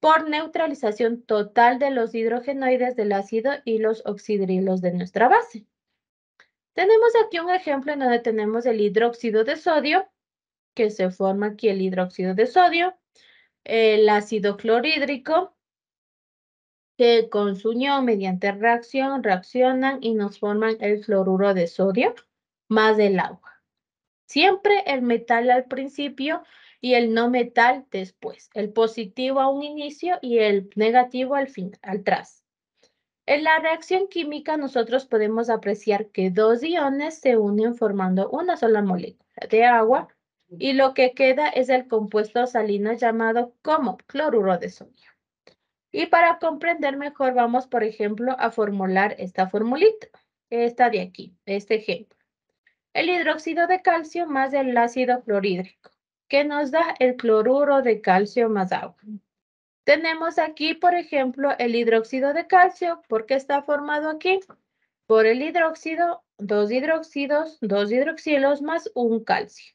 Por neutralización total de los hidrogenoides del ácido y los oxidrilos de nuestra base. Tenemos aquí un ejemplo en donde tenemos el hidróxido de sodio, que se forma aquí el hidróxido de sodio, el ácido clorhídrico, que con mediante reacción reaccionan y nos forman el cloruro de sodio más del agua. Siempre el metal al principio y el no metal después. El positivo a un inicio y el negativo al fin, al tras. En la reacción química nosotros podemos apreciar que dos iones se unen formando una sola molécula de agua y lo que queda es el compuesto salino llamado como cloruro de sodio. Y para comprender mejor vamos, por ejemplo, a formular esta formulita, esta de aquí, este ejemplo el hidróxido de calcio más el ácido clorhídrico, que nos da el cloruro de calcio más agua. Tenemos aquí, por ejemplo, el hidróxido de calcio. ¿Por qué está formado aquí? Por el hidróxido, dos hidróxidos, dos hidroxilos más un calcio.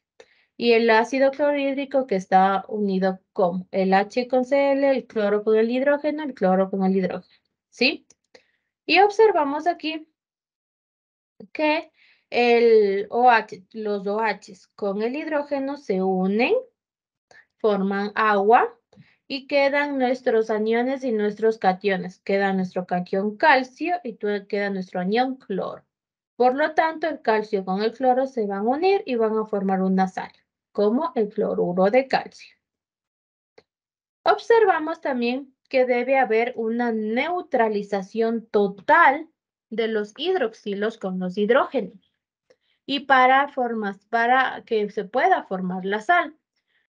Y el ácido clorhídrico que está unido con el H con Cl, el cloro con el hidrógeno, el cloro con el hidrógeno. ¿Sí? Y observamos aquí que el OH, los con el hidrógeno se unen, forman agua y quedan nuestros aniones y nuestros cationes. Queda nuestro cation calcio y queda nuestro anión cloro. Por lo tanto, el calcio con el cloro se van a unir y van a formar una sal, como el cloruro de calcio. Observamos también que debe haber una neutralización total de los hidroxilos con los hidrógenos y para, formas, para que se pueda formar la sal.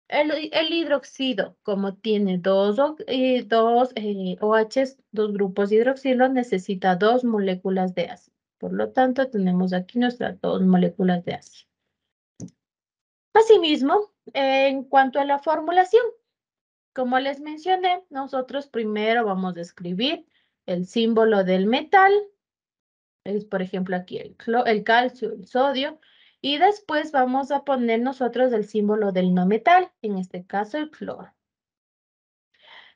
El, hidróxido, como tiene dos, eh, dos eh, OH, dos grupos hidroxilos, necesita dos moléculas de ácido. Por lo tanto, tenemos aquí nuestras dos moléculas de ácido. Asimismo, en cuanto a la formulación, como les mencioné, nosotros primero vamos a escribir el símbolo del metal es por ejemplo aquí el, el calcio, el sodio, y después vamos a poner nosotros el símbolo del no metal, en este caso el cloro.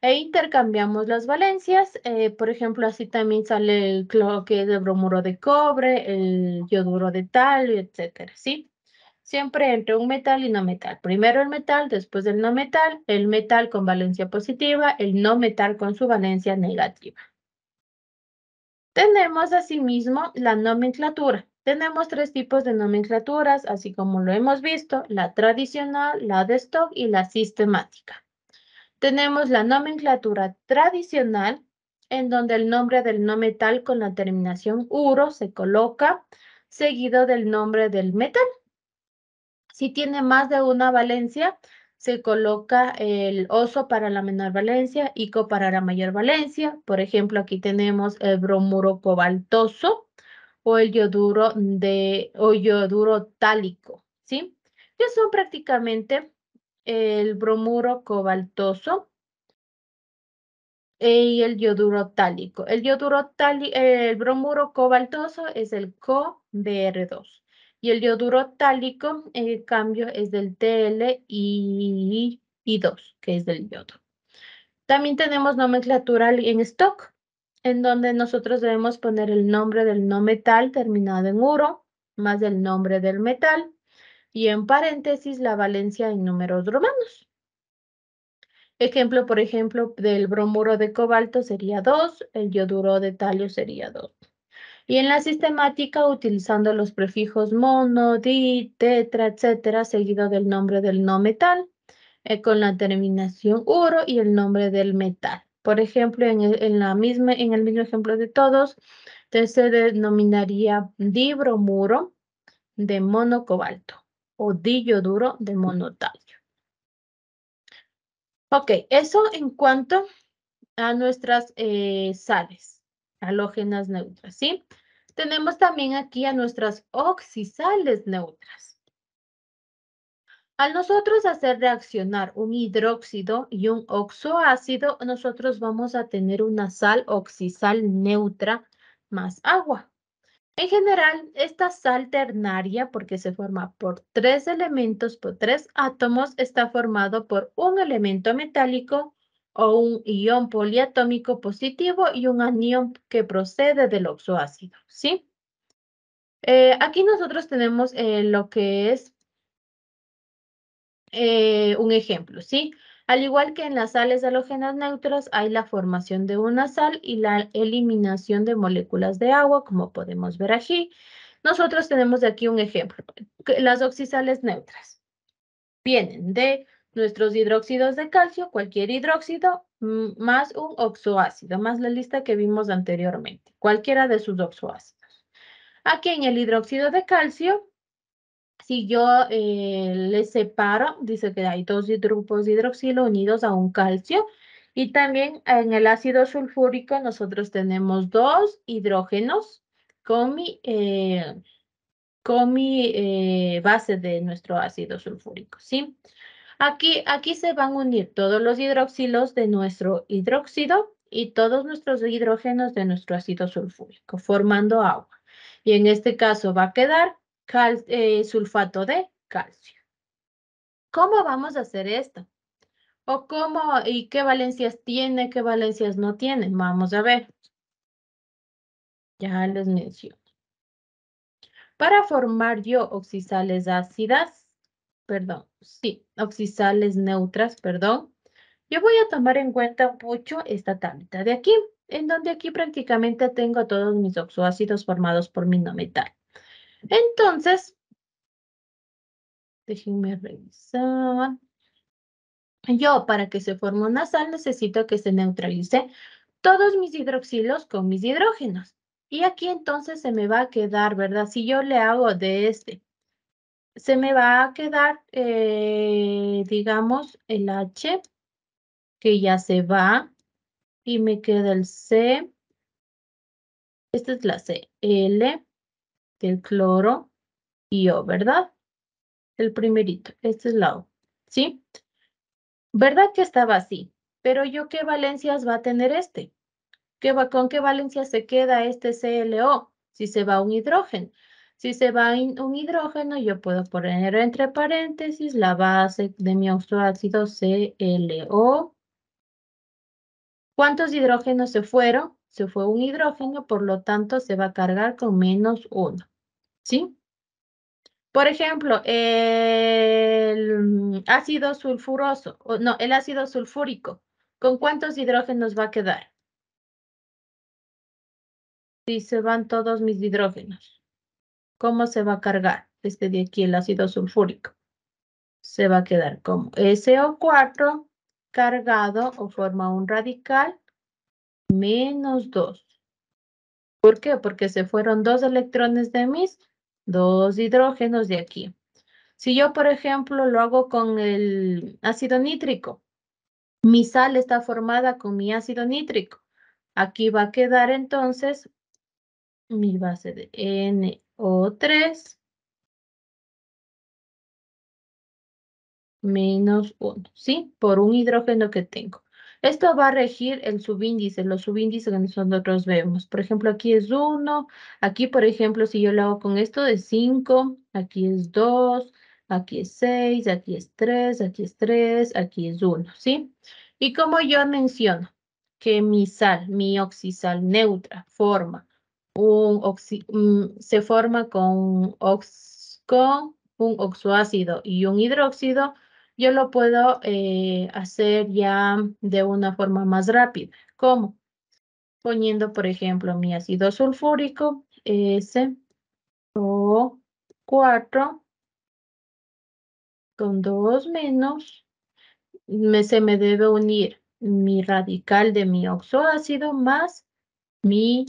E intercambiamos las valencias, eh, por ejemplo, así también sale el cloro que es el bromuro de cobre, el yoduro de talio, etcétera, ¿sí? Siempre entre un metal y no metal. Primero el metal, después el no metal, el metal con valencia positiva, el no metal con su valencia negativa. Tenemos asimismo la nomenclatura. Tenemos tres tipos de nomenclaturas, así como lo hemos visto, la tradicional, la de stock y la sistemática. Tenemos la nomenclatura tradicional, en donde el nombre del no metal con la terminación uro se coloca seguido del nombre del metal. Si tiene más de una valencia, se coloca el oso para la menor valencia, co para la mayor valencia. Por ejemplo, aquí tenemos el bromuro cobaltoso o el yoduro de yoduro tálico, ¿sí? Que son prácticamente el bromuro cobaltoso y el yoduro tálico. El el bromuro cobaltoso es el cobr 2 y el yoduro tálico, en cambio es del TL y, 2, que es del yodo. También tenemos nomenclatura en stock, en donde nosotros debemos poner el nombre del no metal terminado en uro, más el nombre del metal, y en paréntesis la valencia en números romanos. Ejemplo, por ejemplo, del bromuro de cobalto sería 2, el yoduro de talio sería 2. Y en la sistemática, utilizando los prefijos mono, di, tetra, etcétera, seguido del nombre del no metal, eh, con la terminación uro y el nombre del metal. Por ejemplo, en, el, la misma, en el mismo ejemplo de todos, se denominaría dibromuro de monocobalto o duro de monotalio. Ok, eso en cuanto a nuestras eh, sales halógenas neutras, ¿sí? Tenemos también aquí a nuestras oxisales neutras. Al nosotros hacer reaccionar un hidróxido y un oxoácido, nosotros vamos a tener una sal oxisal neutra más agua. En general, esta sal ternaria, porque se forma por tres elementos, por tres átomos, está formado por un elemento metálico, o un ion poliatómico positivo y un anión que procede del oxoácido, ¿sí? Eh, aquí nosotros tenemos eh, lo que es eh, un ejemplo, ¿sí? Al igual que en las sales halógenas neutras, hay la formación de una sal y la eliminación de moléculas de agua, como podemos ver aquí. Nosotros tenemos aquí un ejemplo, las oxisales neutras. Vienen de nuestros hidróxidos de calcio, cualquier hidróxido, mm, más un oxoácido, más la lista que vimos anteriormente, cualquiera de sus oxoácidos. Aquí en el hidróxido de calcio, si yo eh, le separo, dice que hay dos grupos de hidroxilo unidos a un calcio, y también en el ácido sulfúrico nosotros tenemos dos hidrógenos con mi, eh, mi eh, base de nuestro ácido sulfúrico, ¿sí? sí Aquí, se van a unir todos los hidroxilos de nuestro hidróxido y todos nuestros hidrógenos de nuestro ácido sulfúrico, formando agua. Y en este caso va a quedar eh, sulfato de calcio. ¿Cómo vamos a hacer esto? ¿O cómo y qué valencias tiene, qué valencias no tiene? Vamos a ver. Ya les menciono. Para formar yo oxisales ácidas, perdón, sí, oxisales neutras, perdón, yo voy a tomar en cuenta mucho esta tabla de aquí, en donde aquí prácticamente tengo todos mis oxoácidos formados por mi no metal. Entonces, déjenme revisar. Yo, para que se forme una sal, necesito que se neutralice todos mis hidroxilos con mis hidrógenos. Y aquí entonces se me va a quedar, ¿verdad? Si yo le hago de este se me va a quedar, eh, digamos, el H, que ya se va, y me queda el C, esta es la C, L, del cloro, y O, ¿verdad? El primerito, esta es la O, ¿sí? ¿Verdad que estaba así? Pero yo, ¿qué valencias va a tener este? ¿Qué va, ¿Con qué valencia se queda este CLO si se va un hidrógeno? Si se va un hidrógeno, yo puedo poner entre paréntesis la base de mi oxoácido CLO. ¿Cuántos hidrógenos se fueron? Se fue un hidrógeno, por lo tanto se va a cargar con menos uno. ¿Sí? Por ejemplo, el ácido sulfuroso, no, el ácido sulfúrico, ¿con cuántos hidrógenos va a quedar? Si se van todos mis hidrógenos. ¿Cómo se va a cargar este de aquí, el ácido sulfúrico? Se va a quedar como SO4 cargado o forma un radical menos 2. ¿Por qué? Porque se fueron dos electrones de mis dos hidrógenos de aquí. Si yo, por ejemplo, lo hago con el ácido nítrico, mi sal está formada con mi ácido nítrico. Aquí va a quedar entonces mi base de N o 3 menos 1, ¿sí? Por un hidrógeno que tengo. Esto va a regir el subíndice, los subíndices que nosotros vemos. Por ejemplo, aquí es 1, aquí por ejemplo, si yo lo hago con esto de 5, aquí es 2, aquí es 6, aquí es 3, aquí es 3, aquí es 1, ¿sí? Y como yo menciono que mi sal, mi oxisal neutra, forma Mm, se forma con, un oxoácido y un hidróxido, yo lo puedo eh, hacer ya de una forma más rápida. ¿Cómo? Poniendo, por ejemplo, mi ácido sulfúrico, SO4, con dos menos, me, se me debe unir mi radical de mi oxoácido más mi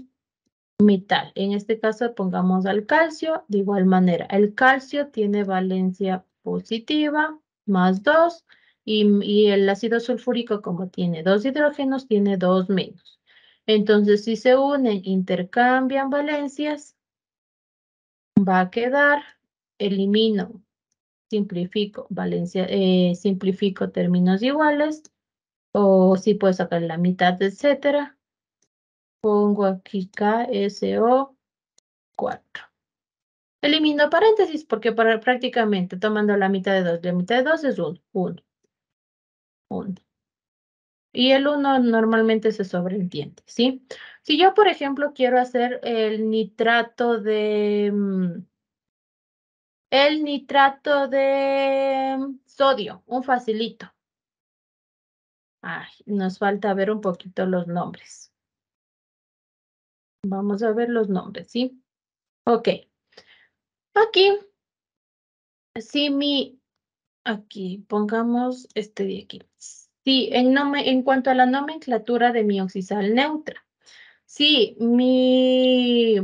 metal. En este caso pongamos al calcio de igual manera. El calcio tiene valencia positiva, más 2, y, el ácido sulfúrico como tiene dos hidrógenos, tiene dos menos. Entonces, si se unen, intercambian valencias, va a quedar, elimino, simplifico, valencia, eh, simplifico términos iguales, o si puedo sacar la mitad, etcétera, Pongo aquí KSO4. Elimino paréntesis porque prácticamente tomando la mitad de 2, la mitad de 2 es 1, 1, 1. Y el uno normalmente se sobreentiende, ¿sí? Si yo, por ejemplo, quiero hacer el nitrato de... Mm, el nitrato de mm, sodio, un facilito. Ay, nos falta ver un poquito los nombres. Vamos a ver los nombres, ¿sí? Ok. Aquí, si mi, aquí, pongamos este de aquí. Sí, en, cuanto a la nomenclatura de mi oxisal neutra. Si mi,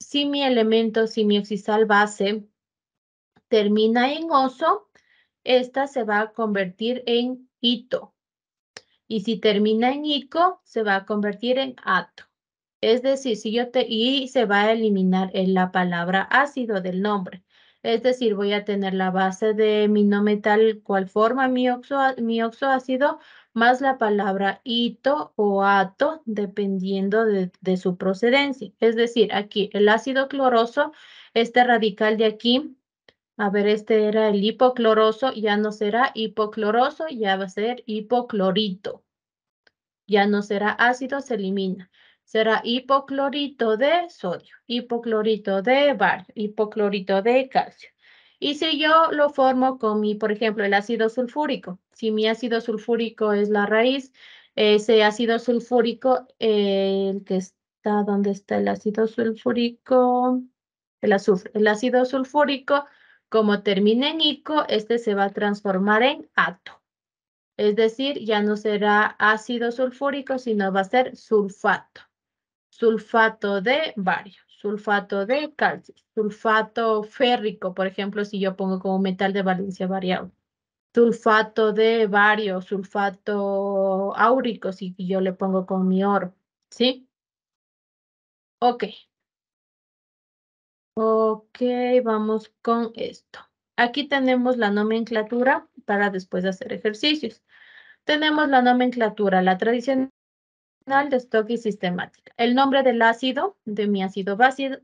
si mi elemento, si mi oxisal base termina en oso, esta se va a convertir en ito. Y si termina en ico, se va a convertir en ato. Es decir, si yo te, y se va a eliminar en la palabra ácido del nombre. Es decir, voy a tener la base de mi no metal, cual forma mi, oxo, mi oxoácido, más la palabra ito o ato, dependiendo de su procedencia. Es decir, aquí el ácido cloroso, este radical de aquí, a ver, este era el hipocloroso, ya no será hipocloroso, ya va a ser hipoclorito. Ya no será ácido, se elimina será hipoclorito de sodio, hipoclorito de bar, hipoclorito de calcio. Y si yo lo formo con mi, por ejemplo, el ácido sulfúrico, si mi ácido sulfúrico es la raíz, ese ácido sulfúrico, el que está, ¿dónde está el ácido sulfúrico? El azufre. El ácido sulfúrico, como termina en ico, este se va a transformar en ato. Es decir, ya no será ácido sulfúrico, sino va a ser sulfato sulfato de bario, sulfato de calcio, sulfato férrico, por ejemplo, si yo pongo como metal de valencia variable, sulfato de bario, sulfato áurico, si yo le pongo con mi oro, ¿sí? Ok. Ok, vamos con esto. Aquí tenemos la nomenclatura para después hacer ejercicios. Tenemos la nomenclatura, la tradicional de stock y sistemática. El nombre del ácido, de mi ácido base,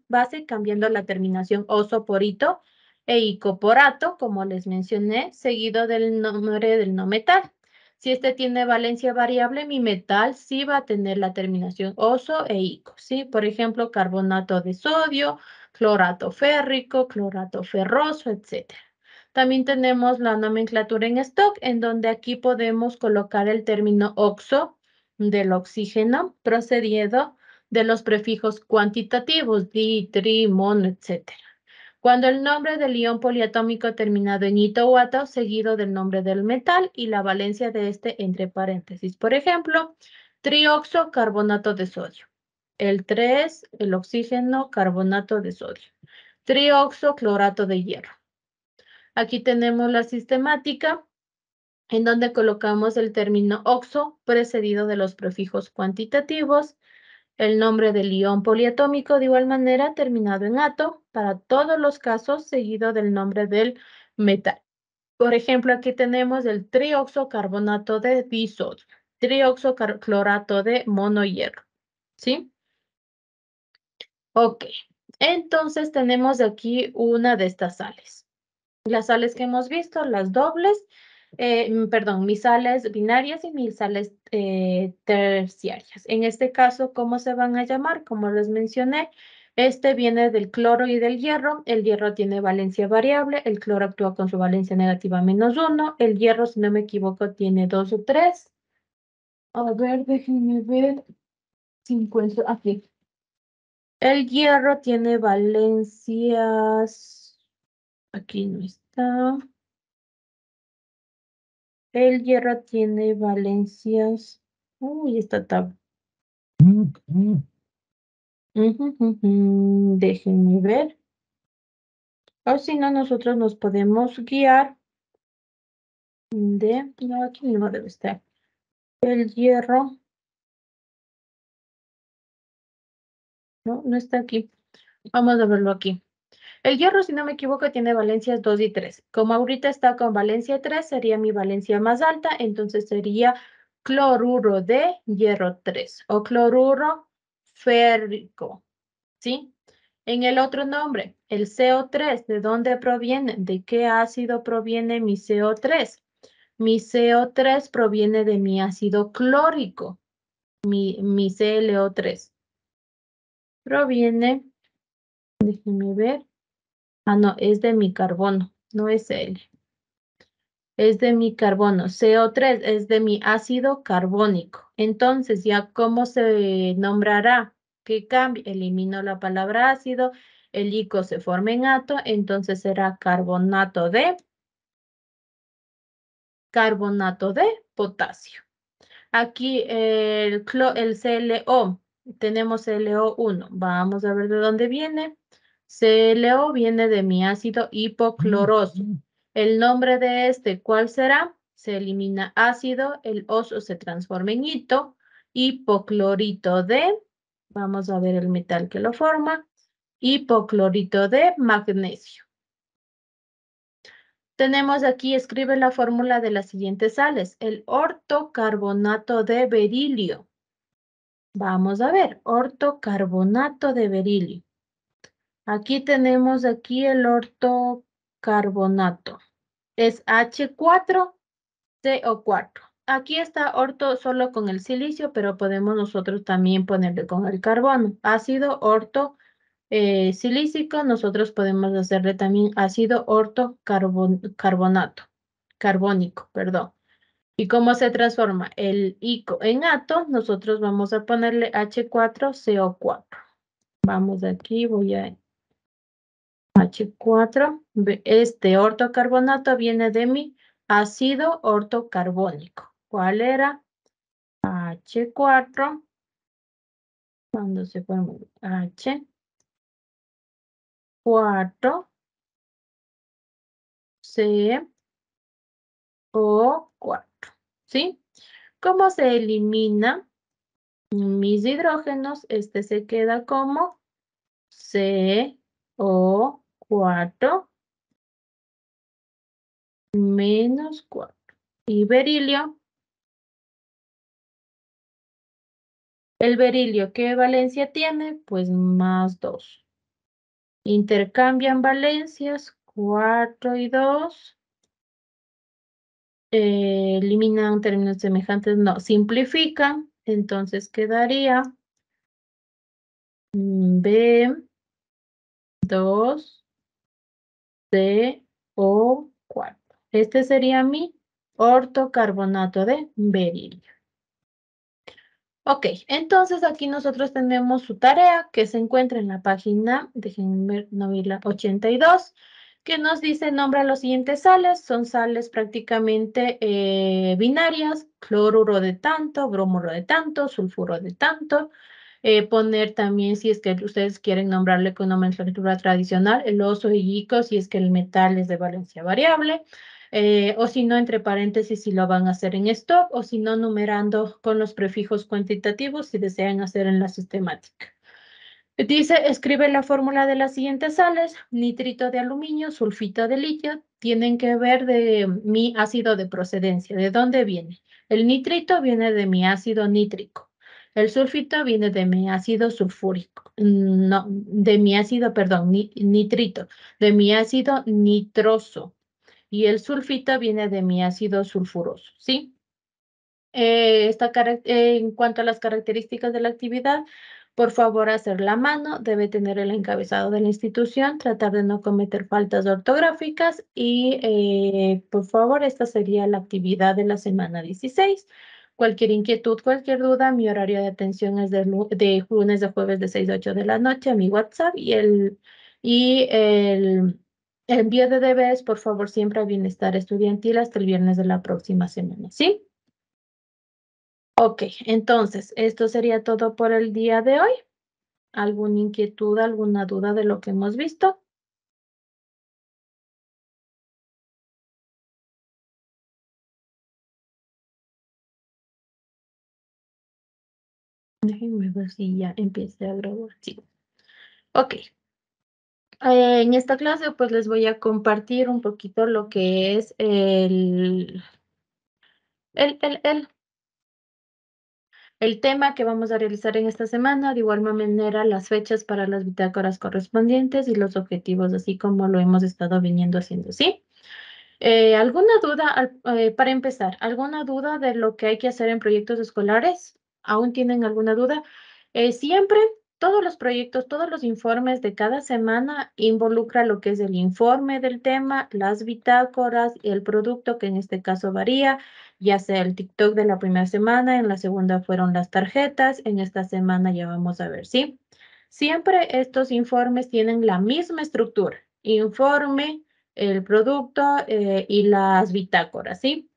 cambiando la terminación oso porito e e icoporato, como les mencioné, seguido del nombre del no metal. Si este tiene valencia variable, mi metal sí va a tener la terminación oso e ico, ¿sí? Por ejemplo, carbonato de sodio, clorato férrico, clorato ferroso, etcétera. También tenemos la nomenclatura en stock, en donde aquí podemos colocar el término oxo del oxígeno procedido de los prefijos cuantitativos di, tri, mon, etc. Cuando el nombre del ion poliatómico terminado en ito o ato, seguido del nombre del metal y la valencia de este entre paréntesis. Por ejemplo, trioxocarbonato de sodio. El 3, el oxígeno, carbonato de sodio. Trioxo clorato de hierro. Aquí tenemos la sistemática en donde colocamos el término oxo precedido de los prefijos cuantitativos, el nombre del ion poliatómico de igual manera terminado en ato para todos los casos seguido del nombre del metal. Por ejemplo, aquí tenemos el trioxocarbonato de disodio, trioxoclorato de monohierro, ¿sí? Ok, entonces tenemos aquí una de estas sales. Las sales que hemos visto, las dobles, eh, mm, perdón, mis sales binarias y mis sales eh, terciarias. En este caso, ¿cómo se van a llamar? Como les mencioné, este viene del cloro y del hierro. El hierro tiene valencia variable, el cloro actúa con su valencia negativa menos uno. el hierro, si no me equivoco, tiene dos o tres. A ver, déjenme ver aquí. El hierro tiene valencias... Aquí no está. El hierro tiene valencias. Uy, esta tabla. Mm ver. O si no, nosotros nos podemos guiar de... No, aquí no debe estar. El hierro. No, no está aquí. Vamos a verlo aquí. El hierro, si no me equivoco, tiene valencias 2 y 3. Como ahorita está con valencia 3, sería mi valencia más alta, entonces sería cloruro de hierro 3 o cloruro férrico, ¿sí? En el otro nombre, el CO3, ¿de dónde proviene? ¿De qué ácido proviene mi CO3? Mi CO3 proviene de mi ácido clórico, mi, mi CLO3. Proviene, déjenme ver, Ah, no, es de mi carbono, no es L. Es de mi carbono. CO3 es de mi ácido carbónico. Entonces, ¿ya cómo se nombrará? ¿Qué cambia? Elimino la palabra ácido, el ico se forma en ato, entonces será carbonato de carbonato de potasio. Aquí el, el CLO, tenemos CLO1. Vamos a ver de dónde viene. CLO viene de mi ácido hipocloroso. Mm, mm. El nombre de este, ¿cuál será? Se elimina ácido, el oso se transforma en hito, hipoclorito de, vamos a ver el metal que lo forma, hipoclorito de magnesio. Tenemos aquí, escribe la fórmula de las siguientes sales, el ortocarbonato de berilio. Vamos a ver, ortocarbonato de berilio. Aquí tenemos aquí el ortocarbonato. Es H4CO4. Aquí está orto solo con el silicio, pero podemos nosotros también ponerle con el carbono. Ácido orto eh, silícico, nosotros podemos hacerle también ácido ortocarbonato, carbónico, perdón. ¿Y cómo se transforma el ICO en ato? Nosotros vamos a ponerle H4CO4. Vamos de aquí, voy a 4 este ortocarbonato viene de mi ácido ortocarbónico. ¿Cuál era? H4. Cuando se formó H. 4. C. O 4. ¿Sí? ¿Cómo se elimina mis hidrógenos? Este se queda como CO 4 menos 4. Y berilio. El berilio, ¿qué valencia tiene? Pues más 2. Intercambian valencias, 4 y 2. Eh, eliminan términos semejantes, no, simplifican. Entonces quedaría mm, B, 2, o 4 Este sería mi ortocarbonato de berilio. Ok, entonces aquí nosotros tenemos su tarea que se encuentra en la página, de ver, 82, que nos dice nombra los siguientes sales. Son sales prácticamente eh, binarias, cloruro de tanto, bromuro de tanto, sulfuro de tanto, eh, poner también, si es que ustedes quieren nombrarle con nomenclatura tradicional, el oso y ico si es que el metal es de valencia variable, eh, o si no, entre paréntesis, si lo van a hacer en stock, o si no, numerando con los prefijos cuantitativos si desean hacer en la sistemática. Dice, escribe la fórmula de las siguientes sales, nitrito de aluminio, sulfito de litio, tienen que ver de mi ácido de procedencia, de dónde viene. El nitrito viene de mi ácido nítrico. El sulfito viene de mi ácido sulfúrico, mm, no, de mi ácido, perdón, nitrito, de mi ácido nitroso. Y el sulfito viene de mi ácido sulfuroso, ¿sí? Eh, esta, eh, en cuanto a las características de la actividad, por favor, hacer la mano, debe tener el encabezado de la institución, tratar de no cometer faltas ortográficas y, eh, por favor, esta sería la actividad de la semana 16. Cualquier inquietud, cualquier duda, mi horario de atención es de, lunes a jueves de 6 a 8 de la noche mi WhatsApp y el, y el envío de DBs, por favor, siempre a Bienestar Estudiantil hasta el viernes de la próxima semana, ¿sí? Ok, entonces, esto sería todo por el día de hoy. ¿Alguna inquietud, alguna duda de lo que hemos visto? Déjenme ver si ya empiece a grabar. Sí. Ok. Eh, en esta clase pues les voy a compartir un poquito lo que es el, el, el, el, tema que vamos a realizar en esta semana, de igual manera las fechas para las bitácoras correspondientes y los objetivos, así como lo hemos estado viniendo haciendo, ¿sí? Eh, ¿Alguna duda, eh, para empezar, alguna duda de lo que hay que hacer en proyectos escolares? aún tienen alguna duda, eh, siempre todos los proyectos, todos los informes de cada semana involucra lo que es el informe del tema, las bitácoras, y el producto que en este caso varía, ya sea el TikTok de la primera semana, en la segunda fueron las tarjetas, en esta semana ya vamos a ver, ¿sí? Siempre estos informes tienen la misma estructura, informe, el producto eh, y las bitácoras, ¿sí?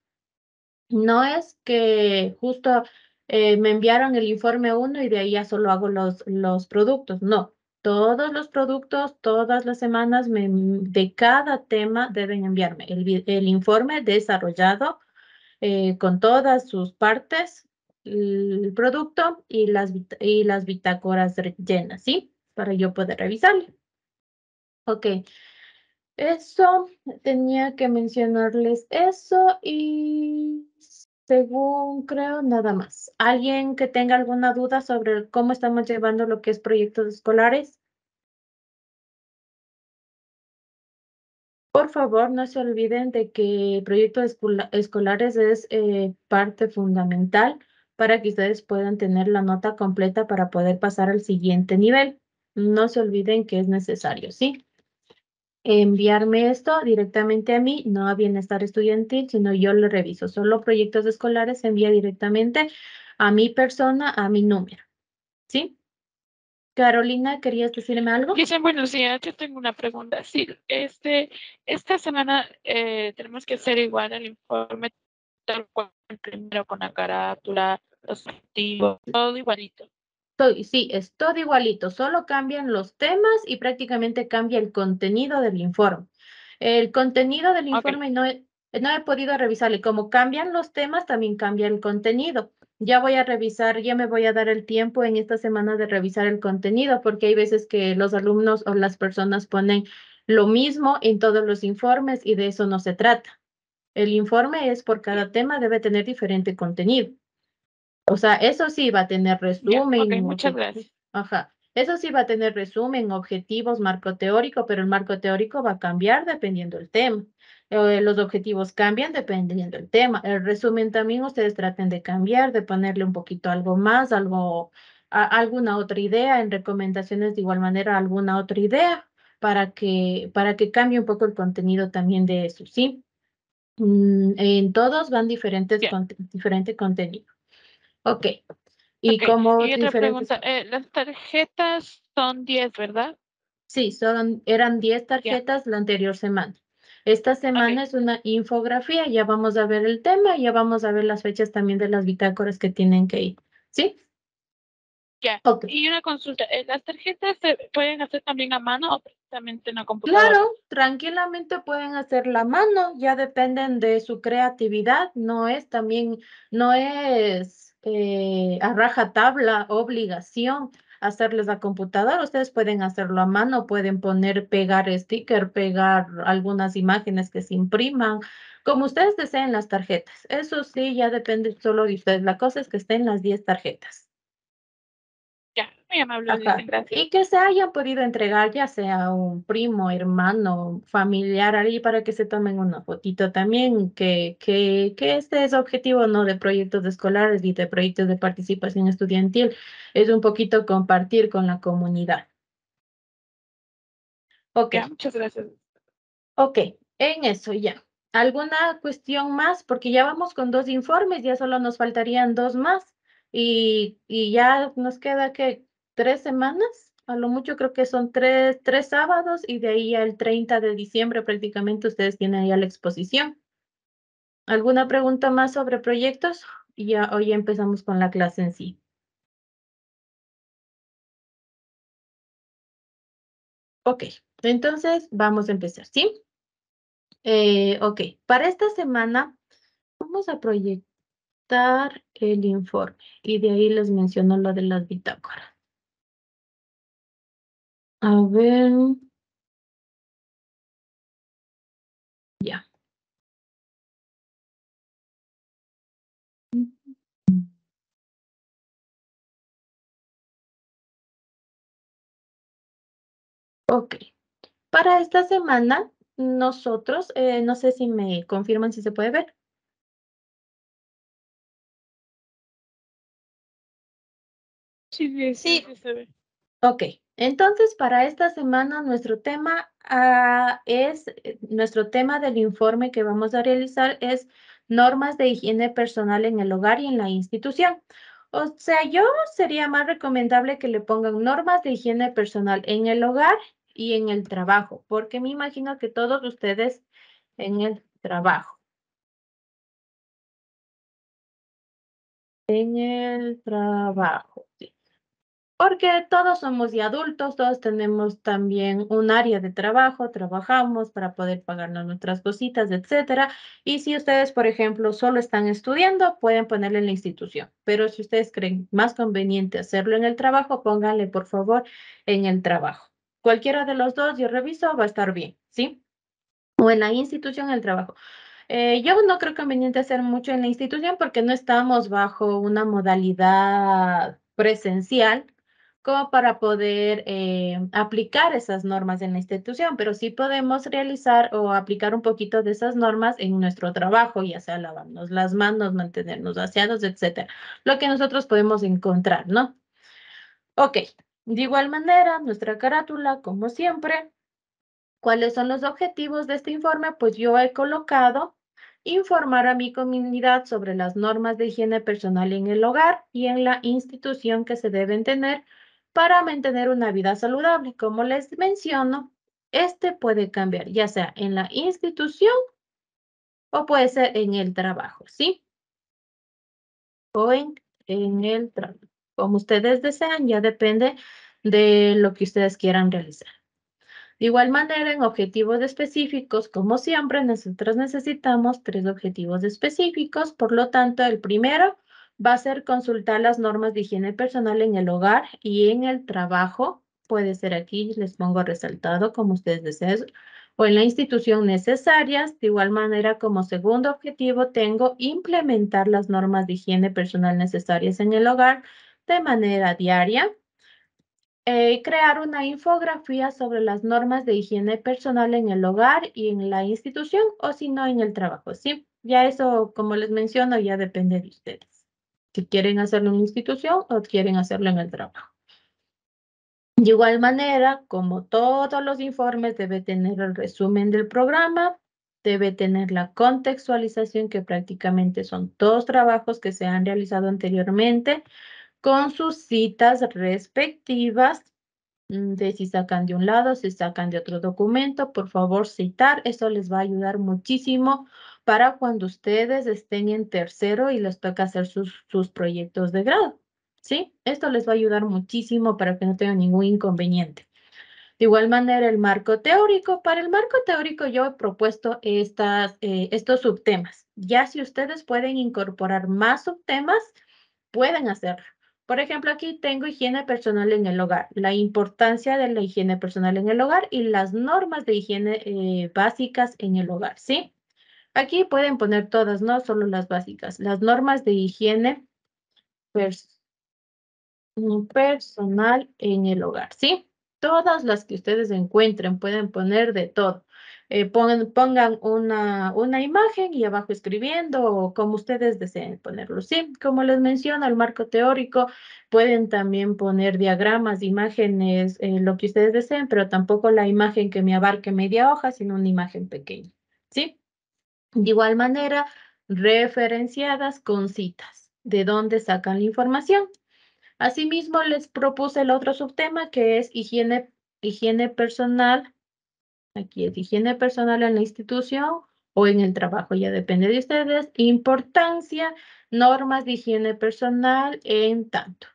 No es que justo eh, me enviaron el informe 1 y de ahí ya solo hago los, los productos. No, todos los productos, todas las semanas de cada tema deben enviarme el, informe desarrollado eh, con todas sus partes, el producto y las, y las bitácoras llenas, ¿sí? Para yo poder revisarle. Ok. Eso, tenía que mencionarles eso y según creo, nada más. ¿Alguien que tenga alguna duda sobre cómo estamos llevando lo que es proyectos escolares? Por favor, no se olviden de que proyectos escolares es eh, parte fundamental para que ustedes puedan tener la nota completa para poder pasar al siguiente nivel. No se olviden que es necesario, ¿sí? enviarme esto directamente a mí, no a bienestar estudiantil, sino yo lo reviso. Solo proyectos escolares se envía directamente a mi persona, a mi número. ¿Sí? Carolina, ¿querías decirme algo? Dicen, buenos días, yo tengo una pregunta. Sí, este, esta semana eh, tenemos que hacer igual el informe tal cual, primero con la carátula, los activos, todo igualito sí, es todo igualito, solo cambian los temas y prácticamente cambia el contenido del informe. El contenido del informe no, he, no he podido revisarle. Como cambian los temas, también cambia el contenido. Ya voy a revisar, ya me voy a dar el tiempo en esta semana de revisar el contenido, porque hay veces que los alumnos o las personas ponen lo mismo en todos los informes y de eso no se trata. El informe es por cada tema, debe tener diferente contenido. O sea, eso sí va a tener resumen. muchas gracias. Ajá. Eso sí va a tener resumen, objetivos, marco teórico, pero el marco teórico va a cambiar dependiendo del tema. Eh, los objetivos cambian dependiendo del tema. El resumen también ustedes traten de cambiar, de ponerle un poquito algo más, algo, alguna otra idea, en recomendaciones de igual manera alguna otra idea para que, para que cambie un poco el contenido también de eso, ¿sí? Mm, en todos van diferentes, contenidos. Ok. Y como... otra pregunta, eh, las tarjetas son 10, ¿verdad? Sí, son, eran 10 tarjetas la anterior semana. Esta semana es una infografía, ya vamos a ver el tema, ya vamos a ver las fechas también de las bitácoras que tienen que ir, ¿sí? Ya, y una consulta, eh, ¿las tarjetas se pueden hacer también a mano o precisamente en la computadora? Claro, tranquilamente pueden hacer la mano, ya dependen de su creatividad, no es también, no es eh, a raja tabla obligación hacerles la computadora. Ustedes pueden hacerlo a mano, pueden poner, pegar sticker, pegar algunas imágenes que se impriman, como ustedes deseen las tarjetas. Eso sí, ya depende solo de ustedes. La cosa es que estén las 10 tarjetas. Y que se hayan podido entregar ya sea un primo, hermano, familiar allí para que se tomen una fotito también, que, que, que este es objetivo no de proyectos escolares y de proyectos de participación estudiantil, es un poquito compartir con la comunidad. Ok. muchas gracias. Ok, en eso ya. ¿Alguna cuestión más? Porque ya vamos con dos informes, ya solo nos faltarían dos más. Y, y, ya nos queda que tres semanas, a lo mucho creo que son tres, tres sábados y de ahí al 30 de diciembre prácticamente ustedes tienen ya la exposición. ¿Alguna pregunta más sobre proyectos? Y ya, hoy empezamos con la clase en sí. Ok, entonces vamos a empezar, ¿sí? Eh, ok, para esta semana vamos a proyectar el informe y de ahí les menciono lo de las bitácoras. A ver. Ya. Okay. Para esta semana, nosotros, eh, no sé si me confirman si se puede ver. Sí, sí, sí. Entonces, para esta semana, nuestro tema ah, es, eh, nuestro tema del informe que vamos a realizar es normas de higiene personal en el hogar y en la institución. O sea, yo sería más recomendable que le pongan normas de higiene personal en el hogar y en el trabajo, porque me imagino que todos ustedes en el trabajo. En el trabajo porque todos somos ya adultos, todos tenemos también un área de trabajo, trabajamos para poder pagarnos nuestras cositas, etcétera. Y si ustedes, por ejemplo, solo están estudiando, pueden ponerle en la institución. Pero si ustedes creen más conveniente hacerlo en el trabajo, pónganle, por favor, en el trabajo. Cualquiera de los dos, yo reviso, va a estar bien, ¿sí? O en la institución, el trabajo. Eh, yo no creo conveniente hacer mucho en la institución porque no estamos bajo una modalidad presencial, como para poder eh, aplicar esas normas en la institución, pero sí podemos realizar o aplicar un poquito de esas normas en nuestro trabajo, ya sea lavarnos las manos, mantenernos aseados, etcétera, lo que nosotros podemos encontrar, ¿no? Ok, de igual manera, nuestra carátula, como siempre, ¿cuáles son los objetivos de este informe? Pues yo he colocado informar a mi comunidad sobre las normas de higiene personal en el hogar y en la institución que se deben tener para mantener una vida saludable. Como les menciono, este puede cambiar, ya sea en la institución o puede ser en el trabajo, ¿sí? O en, el trabajo, como ustedes desean, ya depende de lo que ustedes quieran realizar. De igual manera, en objetivos específicos, como siempre, nosotros necesitamos tres objetivos específicos. Por lo tanto, el primero va a ser consultar las normas de higiene personal en el hogar y en el trabajo. Puede ser aquí, les pongo resaltado como ustedes deseen, o en la institución necesarias. De igual manera, como segundo objetivo, tengo implementar las normas de higiene personal necesarias en el hogar de manera diaria. Eh, crear una infografía sobre las normas de higiene personal en el hogar y en la institución o si no en el trabajo, ¿sí? Ya eso, como les menciono, ya depende de ustedes si quieren hacerlo en la institución o quieren hacerlo en el trabajo. De igual manera, como todos los informes, debe tener el resumen del programa, debe tener la contextualización, que prácticamente son dos trabajos que se han realizado anteriormente, con sus citas respectivas, mm, de si sacan de un lado, si sacan de otro documento, por favor citar, eso les va a ayudar muchísimo para cuando ustedes estén en tercero y les toca hacer sus, proyectos de grado. ¿Sí? Esto les va a ayudar muchísimo para que no tengan ningún inconveniente. De igual manera, el marco teórico. Para el marco teórico yo he propuesto estas, eh, estos subtemas. Ya si ustedes pueden incorporar más subtemas, pueden hacerlo. Por ejemplo, aquí tengo higiene personal en el hogar, la importancia de la higiene personal en el hogar y las normas de higiene eh, básicas en el hogar, ¿sí? Aquí pueden poner todas, no solo las básicas. Las normas de higiene mm, personal en el hogar, ¿sí? Todas las que ustedes encuentren, pueden poner de todo. Eh, pongan, una, imagen y abajo escribiendo o como ustedes deseen ponerlo. Sí, como les menciono, el marco teórico, pueden también poner diagramas, imágenes, eh, lo que ustedes deseen, pero tampoco la imagen que me abarque media hoja, sino una imagen pequeña. ¿Sí? De igual manera, referenciadas con citas, de dónde sacan la información. Asimismo, les propuse el otro subtema que es higiene, personal. Aquí es higiene personal en la institución o en el trabajo, ya depende de ustedes. Importancia, normas de higiene personal en tanto.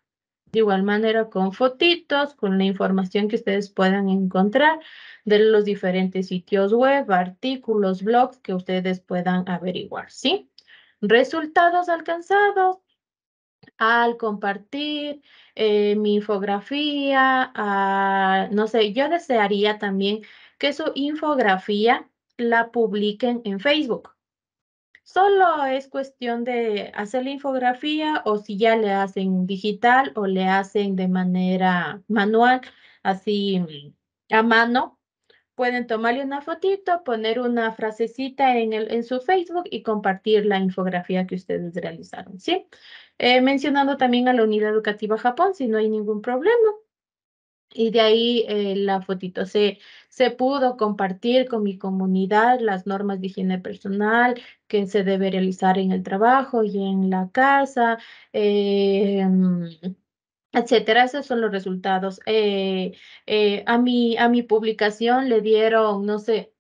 De igual manera, con fotitos, con la información que ustedes puedan encontrar de los diferentes sitios web, artículos, blogs que ustedes puedan averiguar, ¿sí? Resultados alcanzados al compartir eh, mi infografía, ah, no sé, yo desearía también que su infografía la publiquen en Facebook. Solo es cuestión de hacer la infografía o si ya le hacen digital o le hacen de manera manual, así mm, a mano, pueden tomarle una fotito, poner una frasecita en, el, en, su Facebook y compartir la infografía que ustedes realizaron, ¿sí? Eh, mencionando también a la Unidad Educativa Japón, si no hay ningún problema. Y de ahí eh, la fotito se, se pudo compartir con mi comunidad las normas de higiene personal que se debe realizar en el trabajo y en la casa, eh, etcétera. Esos son los resultados. Eh, a, mi, a mi publicación le dieron, no sé,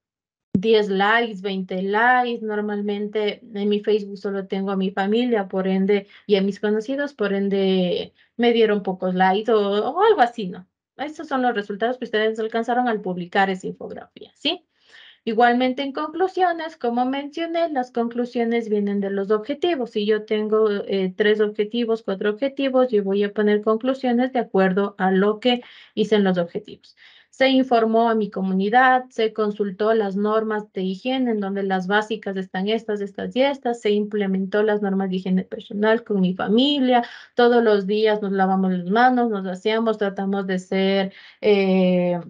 10 likes, 20 likes. Normalmente en mi Facebook solo tengo a mi familia, por ende, y a mis conocidos, por ende me dieron pocos likes o algo así, ¿no? Estos son los resultados que ustedes alcanzaron al publicar esa infografía, ¿sí? Igualmente en conclusiones, como mencioné, las conclusiones vienen de los objetivos. Si yo tengo eh, tres objetivos, cuatro objetivos, yo voy a poner conclusiones de acuerdo a lo que hice en los objetivos. Se informó a mi comunidad, se consultó las normas de higiene, en donde las básicas están estas, estas y estas. Se implementó las normas de higiene personal con mi familia. Todos los días nos lavamos las manos, nos hacíamos, tratamos de ser... Eh,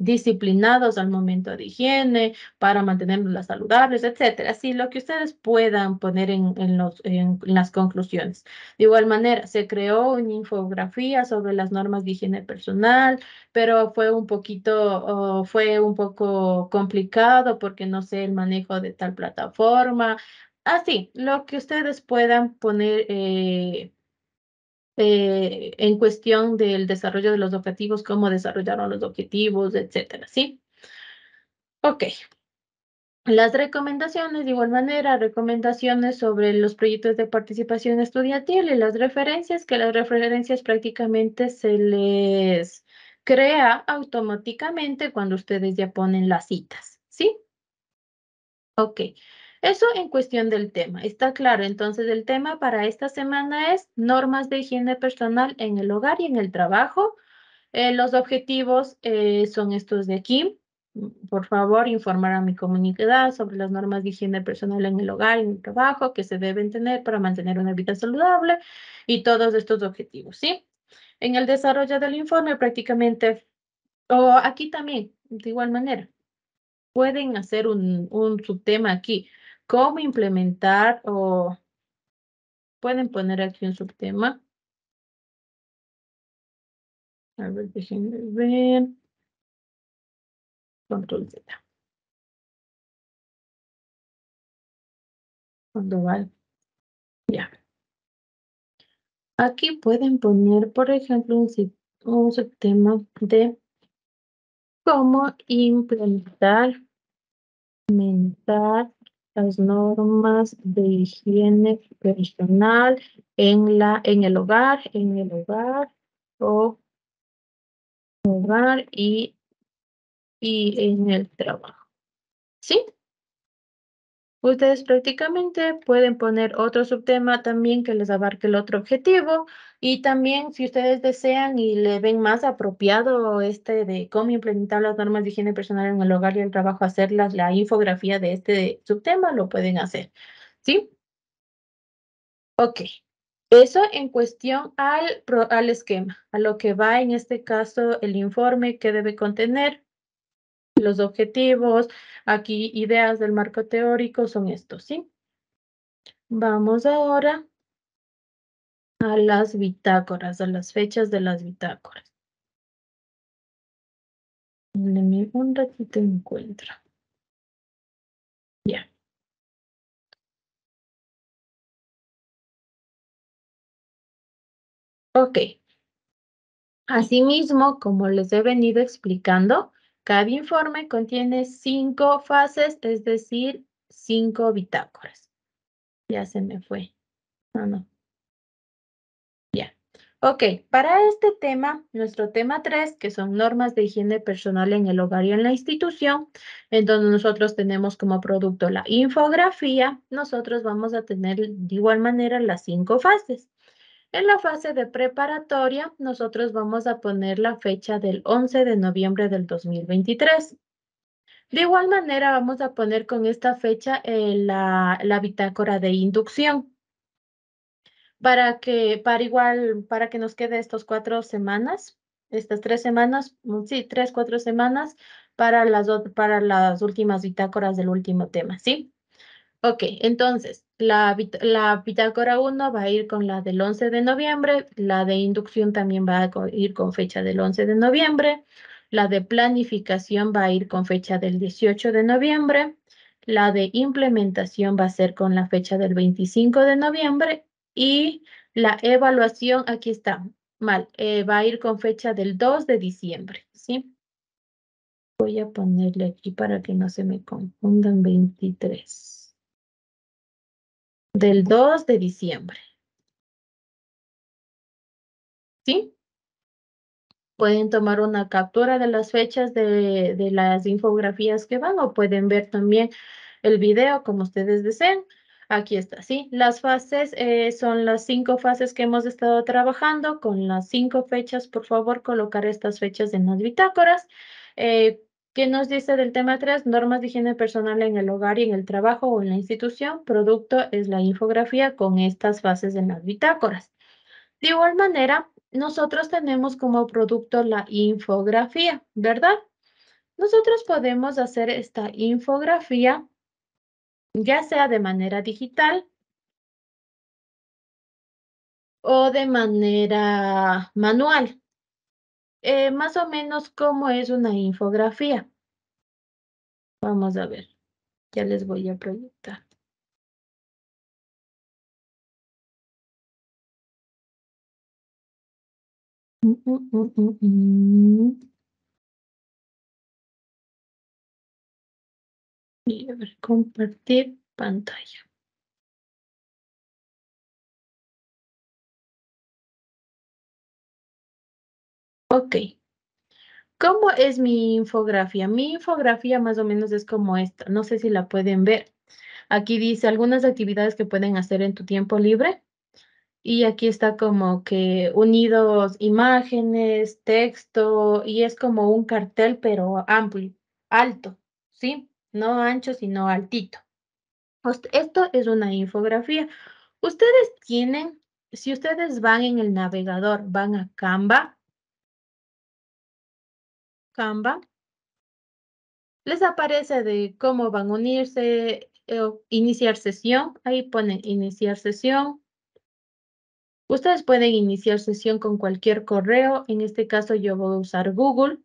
disciplinados al momento de higiene, para mantenerlas saludables, etcétera. Así lo que ustedes puedan poner en, los, en, las conclusiones. De igual manera, se creó una infografía sobre las normas de higiene personal, pero fue un poquito, fue un poco complicado porque no sé el manejo de tal plataforma. Así, lo que ustedes puedan poner eh, eh, en cuestión del desarrollo de los objetivos, cómo desarrollaron los objetivos, etcétera, ¿sí? Ok. Las recomendaciones, de igual manera, recomendaciones sobre los proyectos de participación estudiantil y las referencias, que las referencias prácticamente se les crea automáticamente cuando ustedes ya ponen las citas, ¿sí? Ok. Eso en cuestión del tema. Está claro, entonces el tema para esta semana es normas de higiene personal en el hogar y en el trabajo. Eh, los objetivos eh, son estos de aquí. Por favor, informar a mi comunidad sobre las normas de higiene personal en el hogar y en el trabajo que se deben tener para mantener una vida saludable y todos estos objetivos, ¿sí? En el desarrollo del informe prácticamente, o aquí también, de igual manera, pueden hacer un subtema aquí cómo implementar o pueden poner aquí un subtema. A ver, déjenme ver. Control Z. vale. Ya. Aquí pueden poner, por ejemplo, un, un subtema de cómo implementar, mental las normas de higiene personal en, la, en el hogar, en el hogar o hogar y, y en el trabajo. ¿Sí? Ustedes prácticamente pueden poner otro subtema también que les abarque el otro objetivo y también si ustedes desean y le ven más apropiado este de cómo implementar las normas de higiene personal en el hogar y el trabajo, hacer la, infografía de este subtema, lo pueden hacer. ¿Sí? Ok. Eso en cuestión al, al esquema, a lo que va en este caso el informe que debe contener, los objetivos, aquí ideas del marco teórico son estos, ¿sí? Vamos ahora a las bitácoras, a las fechas de las bitácoras. un ratito encuentro. Ya. Ok. Asimismo, como les he venido explicando, cada informe contiene cinco fases, es decir, cinco bitácoras. Ya se me fue. No, no. Ya. Ok, para este tema, nuestro tema tres, que son normas de higiene personal en el hogar y en la institución, en donde nosotros tenemos como producto la infografía, nosotros vamos a tener de igual manera las cinco fases. En la fase de preparatoria, nosotros vamos a poner la fecha del 11 de noviembre del 2023. De igual manera, vamos a poner con esta fecha eh, la, la, bitácora de inducción. Para que, para igual, para que nos quede estas cuatro semanas, estas tres semanas, mm, sí, tres, cuatro semanas para las, para las últimas bitácoras del último tema, ¿sí? Ok, entonces, la, la bitácora 1 va a ir con la del 11 de noviembre, la de inducción también va a ir con fecha del 11 de noviembre, la de planificación va a ir con fecha del 18 de noviembre, la de implementación va a ser con la fecha del 25 de noviembre y la evaluación, aquí está, mal, eh, va a ir con fecha del 2 de diciembre, ¿sí? Voy a ponerle aquí para que no se me confundan 23 del 2 de diciembre. ¿Sí? Pueden tomar una captura de las fechas de, las infografías que van o pueden ver también el video como ustedes deseen. Aquí está, ¿sí? Las fases eh, son las cinco fases que hemos estado trabajando con las cinco fechas. Por favor, colocar estas fechas en las bitácoras. Eh, ¿Qué nos dice del tema 3? Normas de higiene personal en el hogar y en el trabajo o en la institución. Producto es la infografía con estas fases en las bitácoras. De igual manera, nosotros tenemos como producto la infografía, ¿verdad? Nosotros podemos hacer esta infografía ya sea de manera digital o de manera manual. Eh, más o menos cómo es una infografía. Vamos a ver, ya les voy a proyectar. Mm, mm, mm, compartir pantalla. Ok. ¿Cómo es mi infografía? Mi infografía más o menos es como esta. No sé si la pueden ver. Aquí dice algunas actividades que pueden hacer en tu tiempo libre. Y aquí está como que unidos imágenes, texto, y es como un cartel, pero amplio, alto, ¿sí? No ancho, sino altito. Esto es una infografía. Ustedes tienen, si ustedes van en el navegador, van a Canva, les aparece de cómo van a unirse, o eh, iniciar sesión. Ahí ponen iniciar sesión. Ustedes pueden iniciar sesión con cualquier correo. En este caso yo voy a usar Google.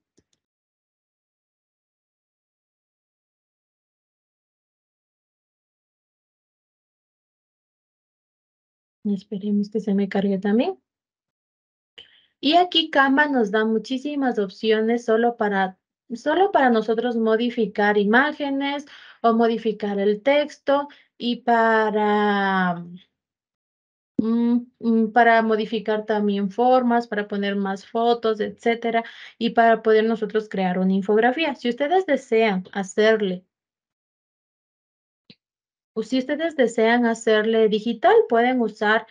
Esperemos que se me cargue también. Y aquí Canva nos da muchísimas opciones solo para, solo para nosotros modificar imágenes o modificar el texto y para, mm, mm, para modificar también formas, para poner más fotos, etcétera, y para poder nosotros crear una infografía. Si ustedes desean hacerle si ustedes desean hacerle digital, pueden usar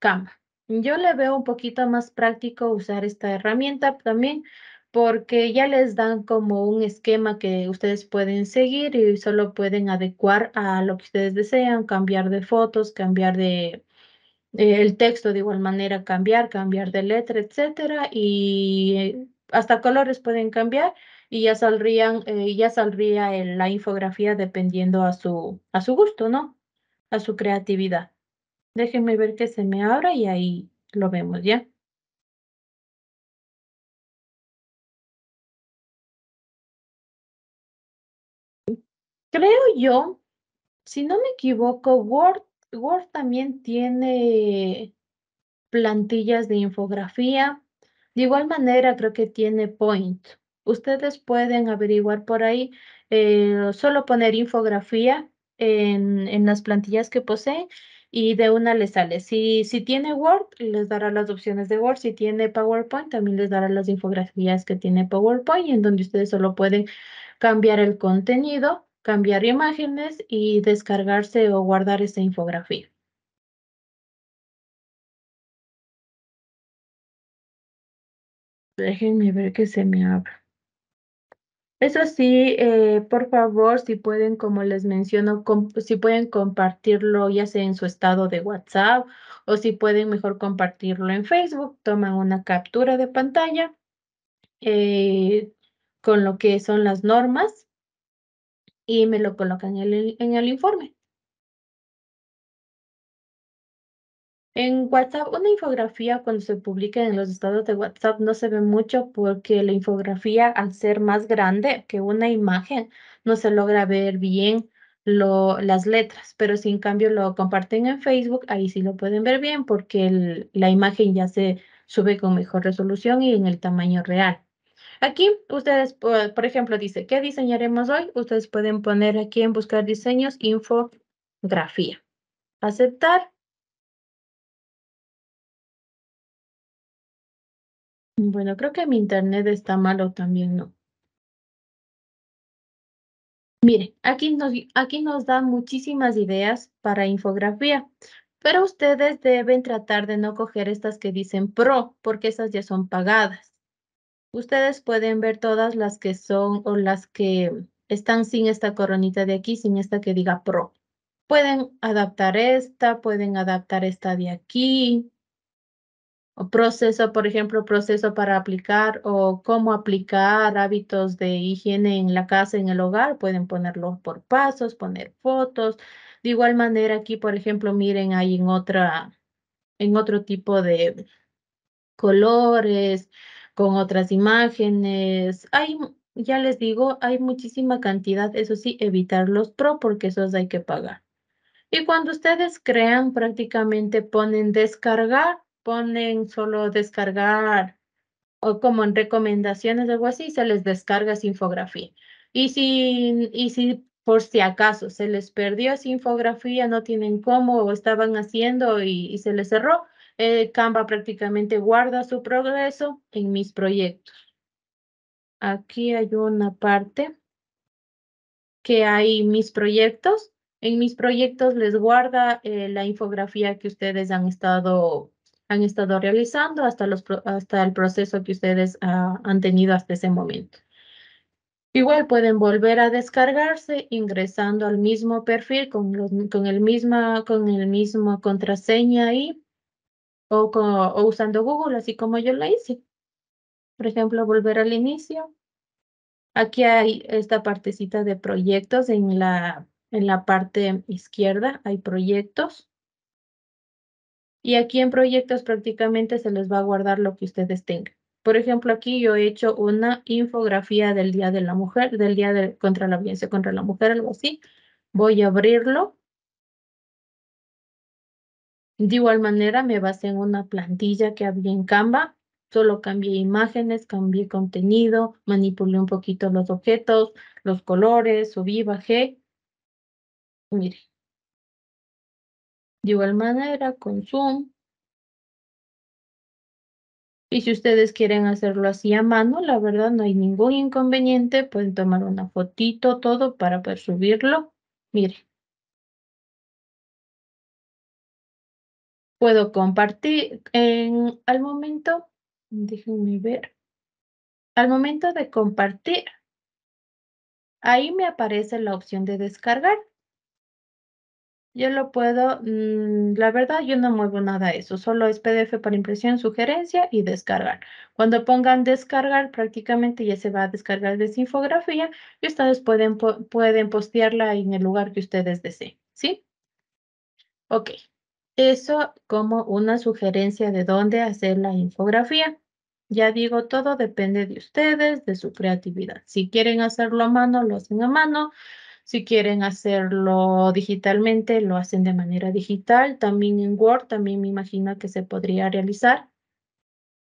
Canva. Yo le veo un poquito más práctico usar esta herramienta también porque ya les dan como un esquema que ustedes pueden seguir y solo pueden adecuar a lo que ustedes desean, cambiar de fotos, cambiar de, eh, el texto de igual manera, cambiar, cambiar de letra, etcétera, y eh, hasta colores pueden cambiar y ya saldrían, eh, ya saldría la infografía dependiendo a su, a su gusto, ¿no? A su creatividad. Déjenme ver que se me abra y ahí lo vemos ya. Creo yo, si no me equivoco, Word, también tiene plantillas de infografía. De igual manera, creo que tiene Point. Ustedes pueden averiguar por ahí, eh, solo poner infografía en, en las plantillas que posee y de una les sale. Si, si tiene Word, les dará las opciones de Word. Si tiene PowerPoint, también les dará las infografías que tiene PowerPoint, en donde ustedes solo pueden cambiar el contenido, cambiar imágenes y descargarse o guardar esa infografía. Déjenme ver que se me abre. Eso sí, eh, por favor, si pueden, como les menciono, si pueden compartirlo ya sea en su estado de WhatsApp o si pueden mejor compartirlo en Facebook, toman una captura de pantalla eh, con lo que son las normas y me lo colocan el, en el informe. En WhatsApp, una infografía cuando se publica en los estados de WhatsApp no se ve mucho porque la infografía, al ser más grande que una imagen, no se logra ver bien las letras, pero si en cambio lo comparten en Facebook, ahí sí lo pueden ver bien porque la imagen ya se sube con mejor resolución y en el tamaño real. Aquí ustedes, por ejemplo, dice, ¿qué diseñaremos hoy? Ustedes pueden poner aquí en buscar diseños infografía. Aceptar Bueno, creo que mi internet está malo también, ¿no? Mire, aquí nos, aquí nos dan muchísimas ideas para infografía, pero ustedes deben tratar de no coger estas que dicen pro, porque esas ya son pagadas. Ustedes pueden ver todas las que son o las que están sin esta coronita de aquí, sin esta que diga pro. Pueden adaptar esta, pueden adaptar esta de aquí, proceso, por ejemplo, proceso para aplicar o cómo aplicar hábitos de higiene en la casa, en el hogar, pueden ponerlos por pasos, poner fotos. De igual manera, aquí, por ejemplo, miren, hay en otra, en otro tipo de colores, con otras imágenes. Hay, ya les digo, hay muchísima cantidad, eso sí, evitar los pro porque esos hay que pagar. Y cuando ustedes crean, prácticamente ponen descargar ponen solo descargar o como en recomendaciones o algo así, se les descarga esa infografía. Y si, y si por si acaso se les perdió esa infografía, no tienen cómo o estaban haciendo y, se les cerró, eh, Canva prácticamente guarda su progreso en mis proyectos. Aquí hay una parte que hay mis proyectos. En mis proyectos les guarda eh, la infografía que ustedes han estado han estado realizando hasta, los, hasta el proceso que ustedes ah, han tenido hasta ese momento. Igual pueden volver a descargarse ingresando al mismo perfil con, con, el, misma, con el mismo contraseña ahí o, o usando Google, así como yo la hice. Por ejemplo, volver al inicio. Aquí hay esta partecita de proyectos en la, en la parte izquierda, hay proyectos. Y aquí en proyectos prácticamente se les va a guardar lo que ustedes tengan. Por ejemplo, aquí yo he hecho una infografía del Día de la Mujer, del Día contra la Violencia contra la Mujer, algo así. Voy a abrirlo. De igual manera me basé en una plantilla que había en Canva. Solo cambié imágenes, cambié contenido, manipulé un poquito los objetos, los colores, subí, bajé. Mire, de igual manera, con Zoom. Y si ustedes quieren hacerlo así a mano, la verdad no hay ningún inconveniente. Pueden tomar una fotito, todo para poder subirlo. Miren. Puedo compartir en, al momento, déjenme ver, al momento de compartir, ahí me aparece la opción de descargar. Yo lo puedo, mm, la verdad yo no muevo nada de eso, solo es PDF para impresión, sugerencia y descargar. Cuando pongan descargar, prácticamente ya se va a descargar de infografía y ustedes pueden, pueden postearla en el lugar que ustedes deseen, ¿sí? Ok, eso como una sugerencia de dónde hacer la infografía. Ya digo, todo depende de ustedes, de su creatividad. Si quieren hacerlo a mano, lo hacen a mano. Si quieren hacerlo digitalmente, lo hacen de manera digital. También en Word, también me imagino que se podría realizar.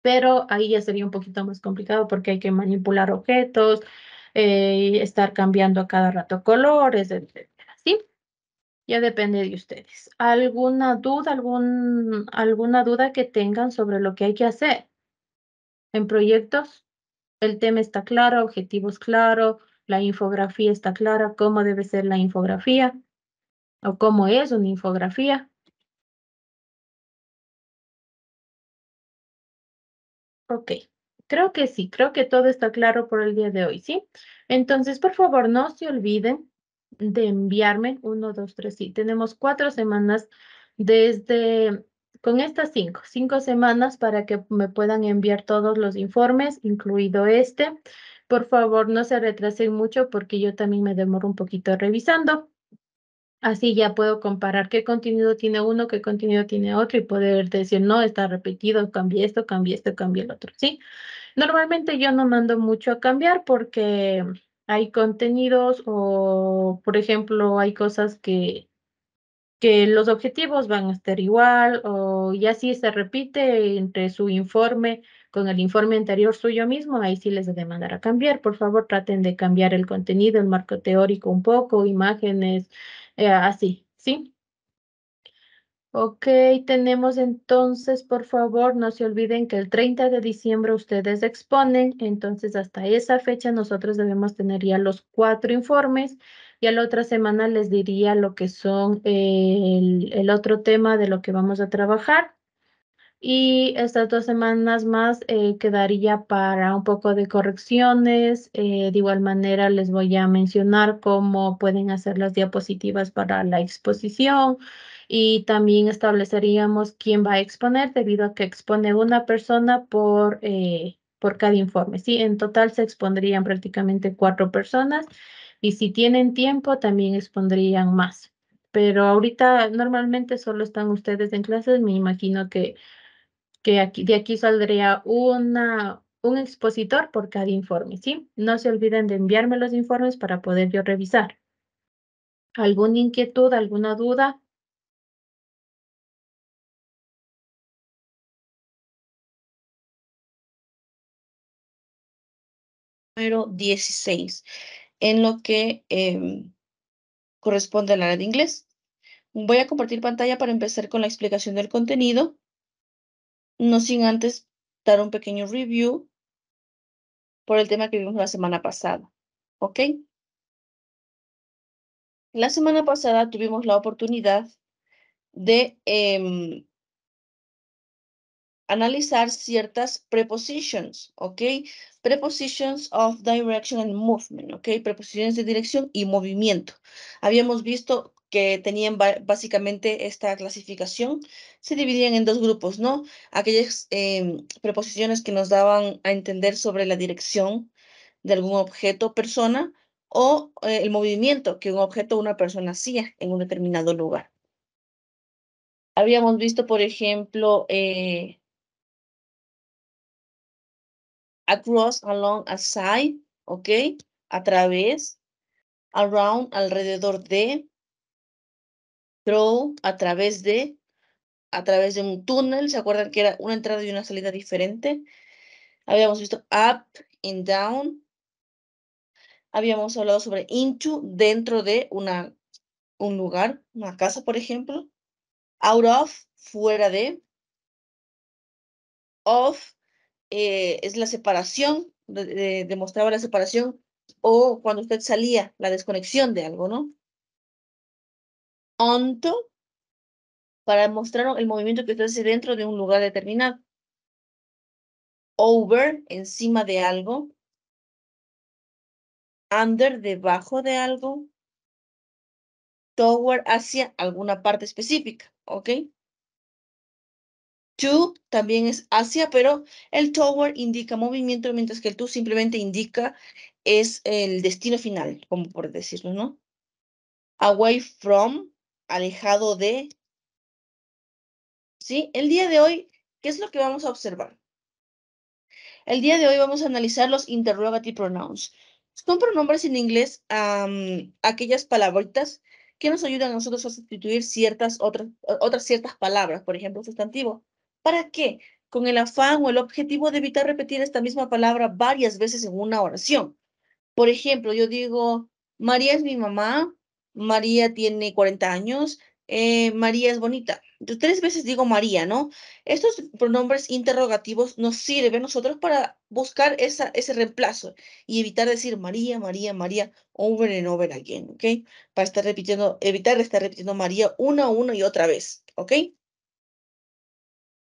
Pero ahí ya sería un poquito más complicado porque hay que manipular objetos, eh, estar cambiando a cada rato colores, etc. Ya depende de ustedes. ¿Alguna duda, algún, alguna duda que tengan sobre lo que hay que hacer en proyectos? El tema está claro, objetivos claros, la infografía está clara, cómo debe ser la infografía o cómo es una infografía. Ok, creo que sí, creo que todo está claro por el día de hoy, ¿sí? Entonces, por favor, no se olviden de enviarme uno, dos, tres, sí. Tenemos cuatro semanas desde, con estas cinco, cinco semanas para que me puedan enviar todos los informes, incluido este. Por favor, no se retrasen mucho porque yo también me demoro un poquito revisando. Así ya puedo comparar qué contenido tiene uno, qué contenido tiene otro y poder decir, no, está repetido, cambié esto, cambié esto, cambié el otro, ¿sí? Normalmente yo no mando mucho a cambiar porque hay contenidos o, por ejemplo, hay cosas que, que los objetivos van a estar igual o ya así se repite entre su informe con el informe anterior suyo mismo, ahí sí les a cambiar. Por favor, traten de cambiar el contenido, el marco teórico un poco, imágenes, eh, así, ¿sí? Ok, tenemos entonces, por favor, no se olviden que el 30 de diciembre ustedes exponen, entonces hasta esa fecha nosotros debemos tener ya los cuatro informes y a la otra semana les diría lo que son el otro tema de lo que vamos a trabajar y estas dos semanas más eh, quedaría para un poco de correcciones. Eh, de igual manera les voy a mencionar cómo pueden hacer las diapositivas para la exposición y también estableceríamos quién va a exponer debido a que expone una persona por, eh, por cada informe. ¿sí? En total se expondrían prácticamente cuatro personas y si tienen tiempo también expondrían más. Pero ahorita normalmente solo están ustedes en clases, me imagino que que aquí, de aquí saldría una, un expositor por cada informe, ¿sí? No se olviden de enviarme los informes para poder yo revisar. ¿Alguna inquietud, alguna duda? Número 16, en lo que eh, corresponde al área de inglés. Voy a compartir pantalla para empezar con la explicación del contenido no sin antes dar un pequeño review por el tema que vimos la semana pasada. ¿Ok? La semana pasada tuvimos la oportunidad de em, analizar ciertas prepositions, ¿ok? Prepositions of direction and movement, ¿ok? Preposiciones de dirección y movimiento. Habíamos visto que tenían básicamente esta clasificación, se dividían en dos grupos, ¿no? Aquellas em, preposiciones que nos daban a entender sobre la dirección de algún objeto, persona, o eh, el movimiento que un objeto o una persona hacía en un determinado lugar. Habíamos visto, por ejemplo, eh, across, along, aside, ¿ok? A través, around, alrededor de, Throw a través de a través de un túnel, ¿se acuerdan que era una entrada y una salida diferente? Habíamos visto up, and down. Habíamos hablado sobre into, dentro de una, un lugar, una casa, por ejemplo. Out of, fuera de. Of, eh, es la separación, demostraba la separación o cuando usted salía, la desconexión de algo, ¿no? onto para mostrar el movimiento que se hace dentro de un lugar determinado. Over, encima de algo. Under, debajo de algo. Tower, hacia alguna parte específica, ¿ok? To también es hacia, pero el toward indica movimiento, mientras que el to simplemente indica es el destino final, como por decirlo, ¿no? Away from, alejado de. ¿Sí? El día de hoy, ¿qué es lo que vamos a observar? El día de hoy vamos a analizar los interrogative pronouns. Son pronombres en inglés aquellas palabritas que nos ayudan a nosotros a sustituir ciertas otras, otras ciertas palabras, por ejemplo, sustantivo. ¿Para qué? Con el afán o el objetivo de evitar repetir esta misma palabra varias veces en una oración. Por ejemplo, yo digo, María es mi mamá, María tiene 40 años, eh, María es bonita. Yo tres veces digo María, ¿no? Estos pronombres interrogativos nos sirven a nosotros para buscar ese reemplazo y evitar decir María, María, María, over and over again, ¿ok? Para estar repitiendo, evitar estar repitiendo María una, una y otra vez, ¿ok?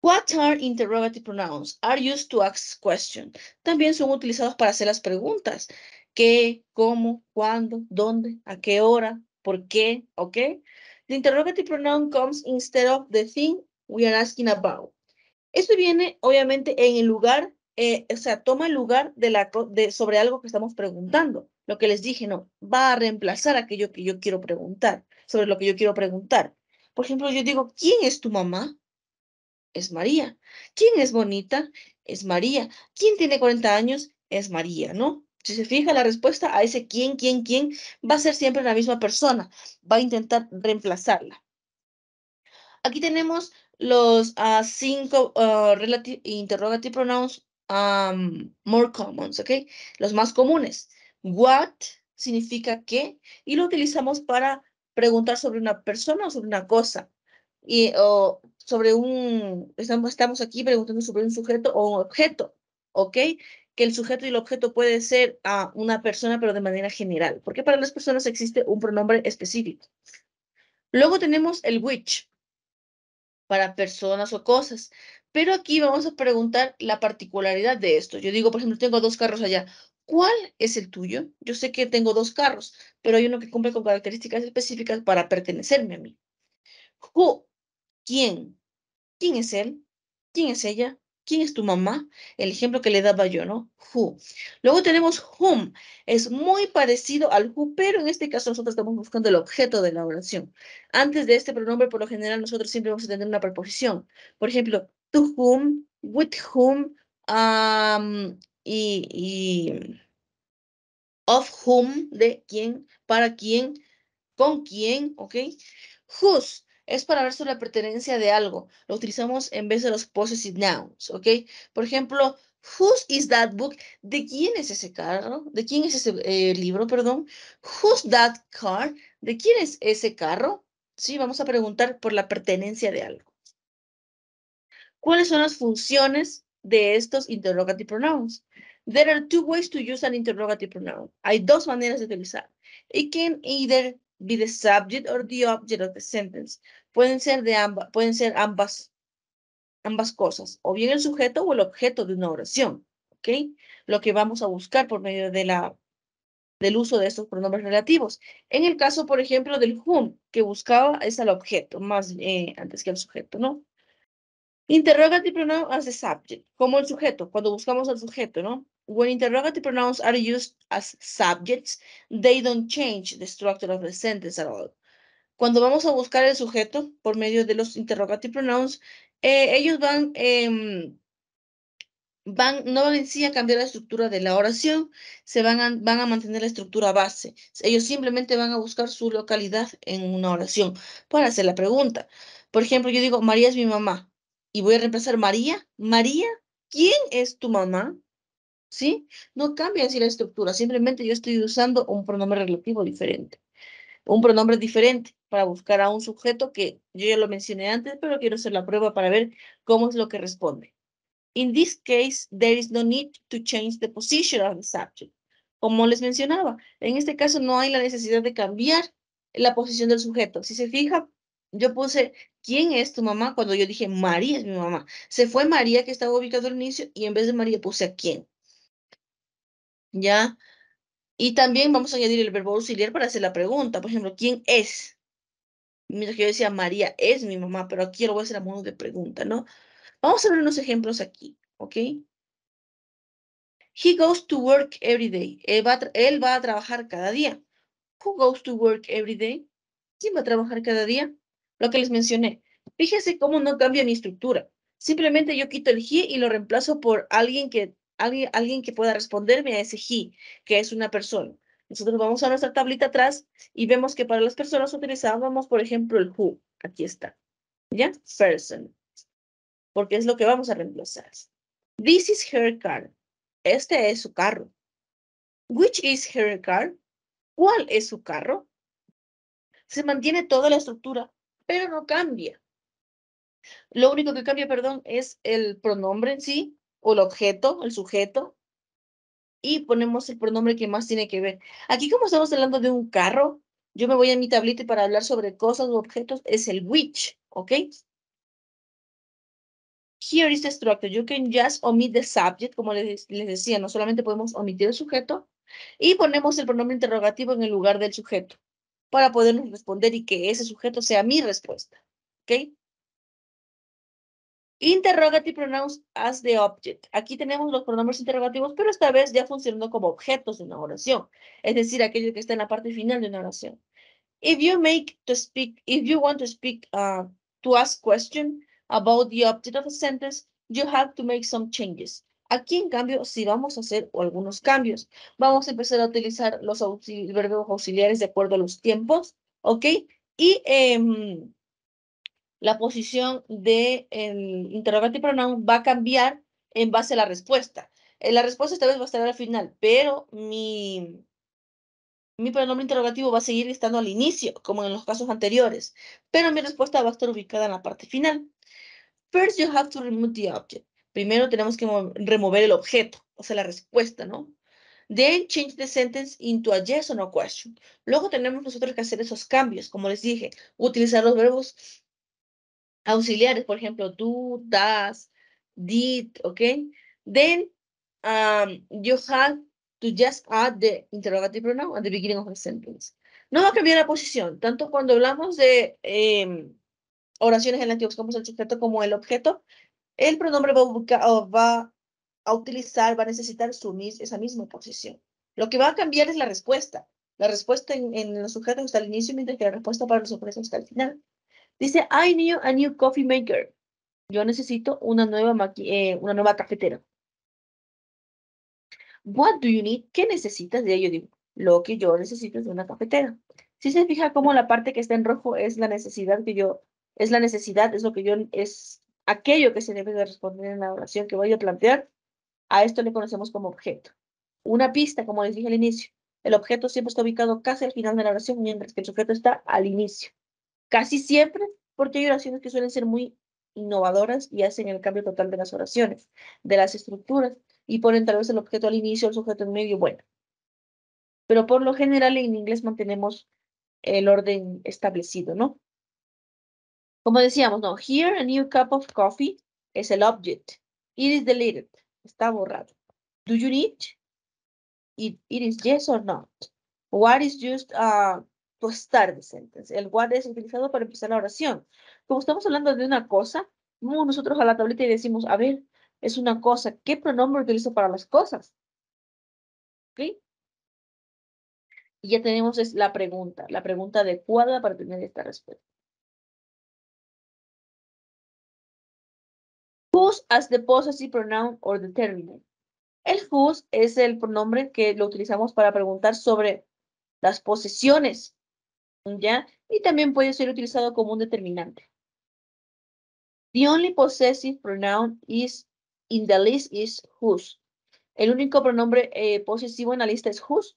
What are interrogative pronouns? Are used to ask questions. También son utilizados para hacer las preguntas. ¿Qué? ¿Cómo? ¿Cuándo? ¿Dónde? ¿A qué hora? ¿Por qué? ¿Ok? The interrogative pronoun comes instead of the thing we are asking about. Esto viene, obviamente, en el lugar, eh, o sea, toma el lugar de la, sobre algo que estamos preguntando. Lo que les dije, no, va a reemplazar aquello que yo quiero preguntar, sobre lo que yo quiero preguntar. Por ejemplo, yo digo, ¿quién es tu mamá? Es María. ¿Quién es bonita? Es María. ¿Quién tiene 40 años? Es María, ¿no? Si se fija la respuesta a ese quién, quién, quién, va a ser siempre la misma persona, va a intentar reemplazarla. Aquí tenemos los ah, cinco ah, interrogative pronouns more common, ¿ok? Los más comunes. What significa qué y lo utilizamos para preguntar sobre una persona o sobre una cosa. Y, o sobre un, estamos aquí preguntando sobre un sujeto o un objeto, ¿ok? que el sujeto y el objeto puede ser a una persona, pero de manera general, porque para las personas existe un pronombre específico. Luego tenemos el which para personas o cosas, pero aquí vamos a preguntar la particularidad de esto. Yo digo, por ejemplo, tengo dos carros allá. ¿Cuál es el tuyo? Yo sé que tengo dos carros, pero hay uno que cumple con características específicas para pertenecerme a mí. Who, ¿quién? ¿Quién es él? ¿Quién es ella? ¿Quién es tu mamá? El ejemplo que le daba yo, ¿no? Who. Luego tenemos whom. Es muy parecido al who, pero en este caso nosotros estamos buscando el objeto de la oración. Antes de este pronombre, por lo general, nosotros siempre vamos a tener una preposición. Por ejemplo, to whom, with whom, um, of whom, de quién, para quién, con quién, ¿ok? Whose es para ver sobre la pertenencia de algo. Lo utilizamos en vez de los possessive nouns, ¿ok? Por ejemplo, whose is that book? ¿De quién es ese carro? ¿De quién es ese eh, libro, perdón? Whose that car? ¿De quién es ese carro? Sí, vamos a preguntar por la pertenencia de algo. ¿Cuáles son las funciones de estos interrogative pronouns? There are two ways to use an interrogative pronoun. Hay dos maneras de utilizar. It can either be the subject or the object of the sentence. Pueden ser, de pueden ser ambas, ambas cosas, o bien el sujeto o el objeto de una oración. ¿ok? Lo que vamos a buscar por medio de la, del uso de estos pronombres relativos. En el caso, por ejemplo, del whom, que buscaba es al objeto, más eh, antes que al sujeto, ¿no? Interrogative pronoun as the subject, como el sujeto, cuando buscamos al sujeto, ¿no? When interrogative pronouns are used as subjects, they don't change the structure of the sentence at all. Cuando vamos a buscar el sujeto por medio de los interrogative pronouns, eh, ellos van, em, van, no van en sí a cambiar la estructura de la oración, se van a, van a mantener la estructura base. Ellos simplemente van a buscar su localidad en una oración para hacer la pregunta. Por ejemplo, yo digo, María es mi mamá, y voy a reemplazar María. María, ¿quién es tu mamá? ¿sí? No cambia así la estructura, simplemente yo estoy usando un pronombre relativo diferente, un pronombre diferente para buscar a un sujeto que yo ya lo mencioné antes, pero quiero hacer la prueba para ver cómo es lo que responde. In this case, there is no need to change the position of the subject. Como les mencionaba, en este caso no hay la necesidad de cambiar la posición del sujeto. Si se fija, yo puse, ¿quién es tu mamá? Cuando yo dije, María es mi mamá. Se fue María que estaba ubicado al inicio y en vez de María puse a quién. ¿ya? Y también vamos a añadir el verbo auxiliar para hacer la pregunta. Por ejemplo, ¿quién es? Mientras que yo decía, María es mi mamá, pero aquí lo voy a hacer a modo de pregunta, ¿no? Vamos a ver unos ejemplos aquí, ¿ok? He goes to work every day. Él va, él va a trabajar cada día. Who goes to work every day? ¿Quién va a trabajar cada día? Lo que les mencioné. Fíjense cómo no cambia mi estructura. Simplemente yo quito el he y lo reemplazo por alguien que alguien, que pueda responderme a ese he, que es una persona. Nosotros vamos a nuestra tablita atrás y vemos que para las personas utilizábamos, por ejemplo, el who. Aquí está. ¿Ya? Person. Porque es lo que vamos a reemplazar. This is her car. Este es su carro. Which is her car? ¿Cuál es su carro? Se mantiene toda la estructura, pero no cambia. Lo único que cambia, perdón, es el pronombre en sí o el objeto, el sujeto, y ponemos el pronombre que más tiene que ver. Aquí como estamos hablando de un carro, yo me voy a mi tablita para hablar sobre cosas o objetos, es el which, ¿ok? Here is the structure. You can just omit the subject, como les, les decía, no solamente podemos omitir el sujeto, y ponemos el pronombre interrogativo en el lugar del sujeto para podernos responder y que ese sujeto sea mi respuesta, ¿ok? Interrogative pronouns as the object. Aquí tenemos los pronombres interrogativos, pero esta vez ya funcionando como objetos de una oración, es decir, aquello que está en la parte final de una oración. If you make to speak, if you want to speak, uh, to ask question about the object of a sentence, you have to make some changes. Aquí, en cambio, sí vamos a hacer algunos cambios. Vamos a empezar a utilizar los verbos auxiliares de acuerdo a los tiempos, ¿ok? Y em, la posición de el em, interrogante y pronoun va a cambiar en base a la respuesta. Eh, la respuesta esta vez va a estar al final, pero mi, pronombre interrogativo va a seguir estando al inicio, como en los casos anteriores, pero mi respuesta va a estar ubicada en la parte final. First, you have to remove the object. Primero tenemos que remover el objeto, o sea, la respuesta, ¿no? Then change the sentence into a yes or no question. Luego tenemos nosotros que hacer esos cambios, como les dije, utilizar los verbos auxiliares, por ejemplo, do, das, did, ¿ok? Then um, you have to just add the interrogative pronoun at the beginning of the sentence. No va a cambiar la posición, tanto cuando hablamos de em, oraciones en la que el sujeto como el objeto, el pronombre va a, utilizar, va a necesitar su, esa misma posición. Lo que va a cambiar es la respuesta. La respuesta en, los sujetos está al inicio, mientras que la respuesta para los objetos está al final. Dice, I need a new coffee maker. Yo necesito una nueva, eh, una nueva cafetera. What do you need? ¿Qué necesitas? De ello digo, lo que yo necesito es una cafetera. Si se fija cómo la parte que está en rojo es la necesidad que yo, es la necesidad, es lo que yo, es aquello que se debe de responder en la oración que voy a plantear. A esto le conocemos como objeto. Una pista, como les dije al inicio, el objeto siempre está ubicado casi al final de la oración, mientras que el sujeto está al inicio casi siempre, porque hay oraciones que suelen ser muy innovadoras y hacen el cambio total de las oraciones, de las estructuras, y ponen tal vez el objeto al inicio, el sujeto en medio, bueno. Pero por lo general en inglés mantenemos el orden establecido, ¿no? Como decíamos, no, here a new cup of coffee es el object. It is deleted. Está borrado. Do you need? It, it is yes or not. What is just a to start the sentence. El what es utilizado para empezar la oración. Como estamos hablando de una cosa, nosotros a la tableta y decimos, a ver, es una cosa. ¿Qué pronombre utilizo para las cosas? ¿Ok? Y ya tenemos la pregunta, la pregunta adecuada para tener esta respuesta. Who's as the possessive pronoun or the El whose es el pronombre que lo utilizamos para preguntar sobre las posesiones. Y también puede ser utilizado como un determinante. The only possessive pronoun is in the list is whose. El único pronombre eh, posesivo en la lista es whose.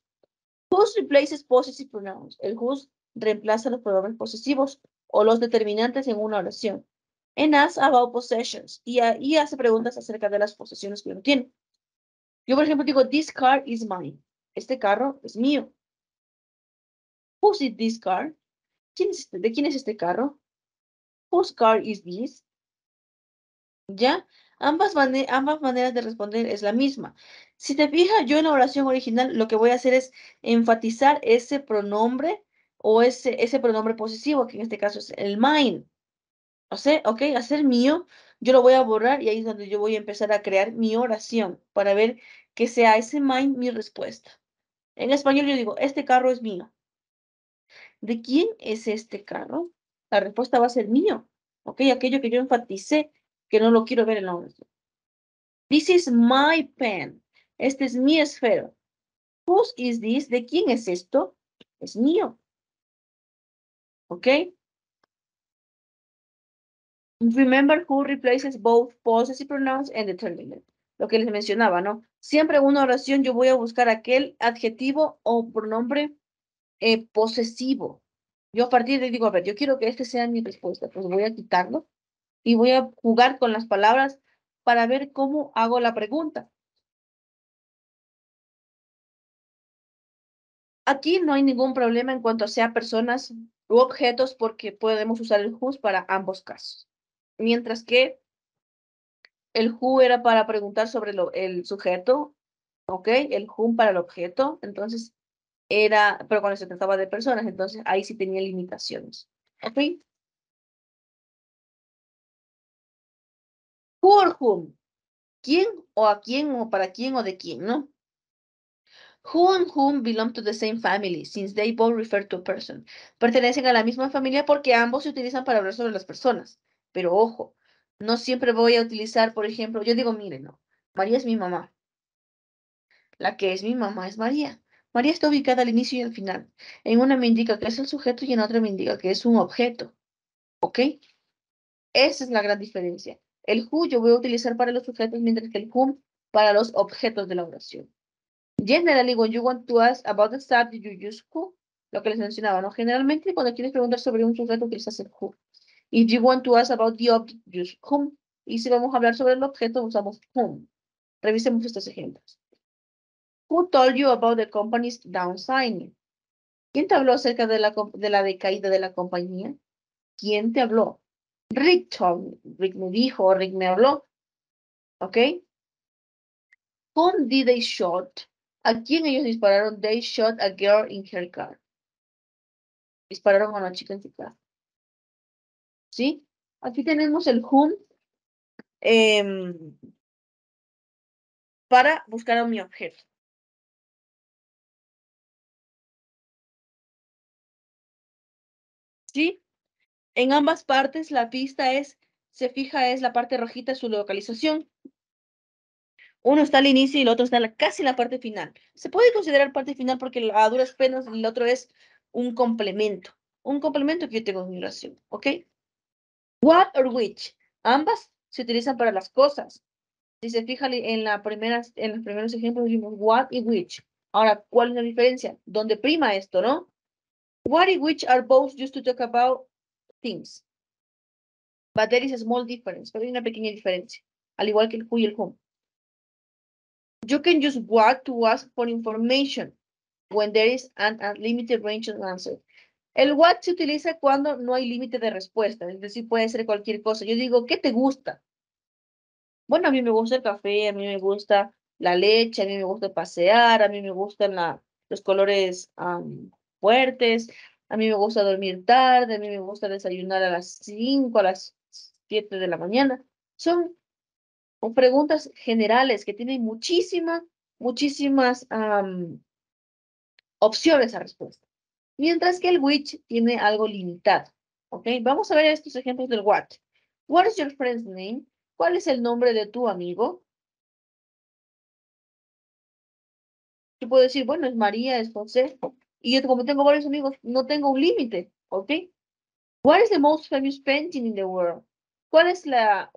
Whose replaces possessive pronouns. El whose reemplaza los pronombres posesivos o los determinantes en una oración. En ask about possessions. Y, ahí hace preguntas acerca de las posesiones que uno tiene. Yo, por ejemplo, digo, this car is mine. Este carro es mío. Whose this car? Este? ¿De quién es este carro? Whose car is this? ¿Ya? Ambas, maneras de responder es la misma. Si te fijas, yo en la oración original lo que voy a hacer es enfatizar ese pronombre o ese, ese pronombre posesivo, que en este caso es el mine. O sea, ok, hacer mío, yo lo voy a borrar y ahí es donde yo voy a empezar a crear mi oración para ver que sea ese mine mi respuesta. En español yo digo, este carro es mío. ¿De quién es este carro? La respuesta va a ser mío. ¿Ok? Aquello que yo enfaticé, que no lo quiero ver en la oración. This is my pen. Este es mi esfero. Whose is this? ¿De quién es esto? Es mío. ¿Ok? Remember who replaces both possessive pronouns and determinant. Lo que les mencionaba, ¿no? Siempre en una oración yo voy a buscar aquel adjetivo o pronombre eh, posesivo. Yo a partir de digo, a ver, yo quiero que este sea mi respuesta, pues voy a quitarlo y voy a jugar con las palabras para ver cómo hago la pregunta. Aquí no hay ningún problema en cuanto sea personas u objetos porque podemos usar el who para ambos casos. Mientras que el who era para preguntar sobre el sujeto, ¿ok? El whom para el objeto. Entonces, era, pero cuando se trataba de personas, entonces ahí sí tenía limitaciones. ¿Ok? For whom. ¿Quién o a quién o para quién o de quién, no? Who and whom belong to the same family, since they both refer to a person. Pertenecen a la misma familia porque ambos se utilizan para hablar sobre las personas. Pero ojo, no siempre voy a utilizar, por ejemplo, yo digo, miren, no, María es mi mamá. La que es mi mamá es María. María está ubicada al inicio y al final. En una me indica que es el sujeto y en otra me indica que es un objeto. ¿Ok? Esa es la gran diferencia. El who yo voy a utilizar para los sujetos, mientras que el whom para los objetos de la oración. Generally, when you want to ask about the subject, you use who. Lo que les mencionaba, ¿no? Generalmente, cuando quieres preguntar sobre un sujeto, quieres hacer who. If you want to ask about the object, use whom. Y si vamos a hablar sobre el objeto, usamos whom. Revisemos estos ejemplos. Who told you about the company's downsizing? ¿Quién te habló acerca de la, de la decaída de la compañía? ¿Quién te habló? Rick me. Rick me dijo, Rick me habló. ¿Ok? Whom did they shot? ¿A quién ellos dispararon? They shot a girl in her car. Dispararon a una chica en su casa. ¿Sí? Aquí tenemos el whom em, para buscar a mi objeto. ¿sí? En ambas partes la pista es, se fija, es la parte rojita su localización. Uno está al inicio y el otro está casi en la parte final. Se puede considerar parte final porque a duras penas el otro es un complemento. Un complemento que yo tengo en mi oración, ¿ok? What or which. Ambas se utilizan para las cosas. Si se fijan en, la primera, en los primeros ejemplos, vimos what y which. Ahora, ¿cuál es la diferencia? ¿Dónde prima esto, no? What in which are both used to talk about things. But there is a small difference, pero hay una pequeña diferencia, al igual que el who y el whom. You can use what to ask for information when there is an unlimited range of answers. El what se utiliza cuando no hay límite de respuesta, es decir, puede ser cualquier cosa. Yo digo, ¿qué te gusta? Bueno, a mí me gusta el café, a mí me gusta la leche, a mí me gusta pasear, a mí me gustan los colores fuertes, a mí me gusta dormir tarde, a mí me gusta desayunar a las 5, a las 7 de la mañana. Son preguntas generales que tienen muchísimas, muchísimas opciones a respuesta. Mientras que el which tiene algo limitado. Vamos a ver estos ejemplos del what. What is your friend's name? ¿Cuál es el nombre de tu amigo? Yo puedo decir, bueno, es María, es José, y yo como tengo varios amigos, no tengo un límite, ¿ok? What is the most famous painting in the world? ¿Cuál es la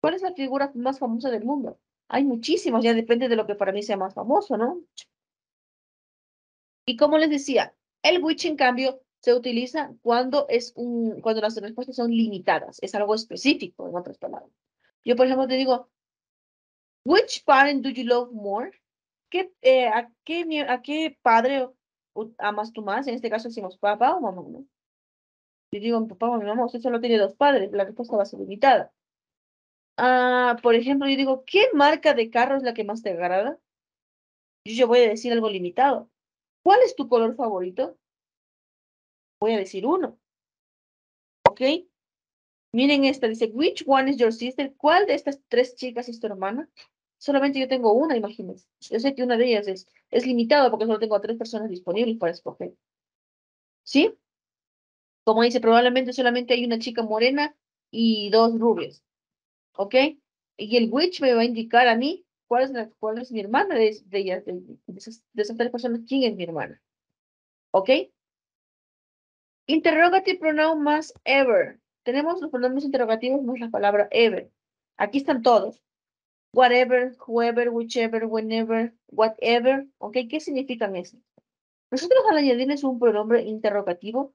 cuál es la figura más famosa del mundo? Hay muchísimas, ya depende de lo que para mí sea más famoso, ¿no? Y como les decía, el which en cambio se utiliza cuando es cuando las respuestas son limitadas, es algo específico en otras palabras. Yo por ejemplo te digo, which parent do you love more? ¿Qué, eh, a, qué, ¿A qué padre amas tú más? En este caso decimos papá o mamá, Yo digo, papá o mi mamá, usted solo tiene dos padres, la respuesta va a ser limitada. Ah, por ejemplo, yo digo, ¿qué marca de carro es la que más te agrada? Yo, voy a decir algo limitado. ¿Cuál es tu color favorito? Voy a decir uno. ¿Ok? Miren esta, dice, which one is your sister? ¿Cuál de estas tres chicas es tu hermana? solamente yo tengo una, imagínense. Yo sé que una de ellas es, es limitada porque solo tengo a tres personas disponibles para escoger. ¿Sí? Como dice, probablemente solamente hay una chica morena y dos rubias. ¿Ok? Y el witch me va a indicar a mí cuál es, cuál es mi hermana de, de, de, esas, tres personas, quién es mi hermana. ¿Ok? Interrogative pronoun más ever. Tenemos los pronombres interrogativos más la palabra ever. Aquí están todos whatever, whoever, whichever, whenever, whatever. ¿Ok? ¿Qué significan eso? Nosotros al añadirles un pronombre interrogativo,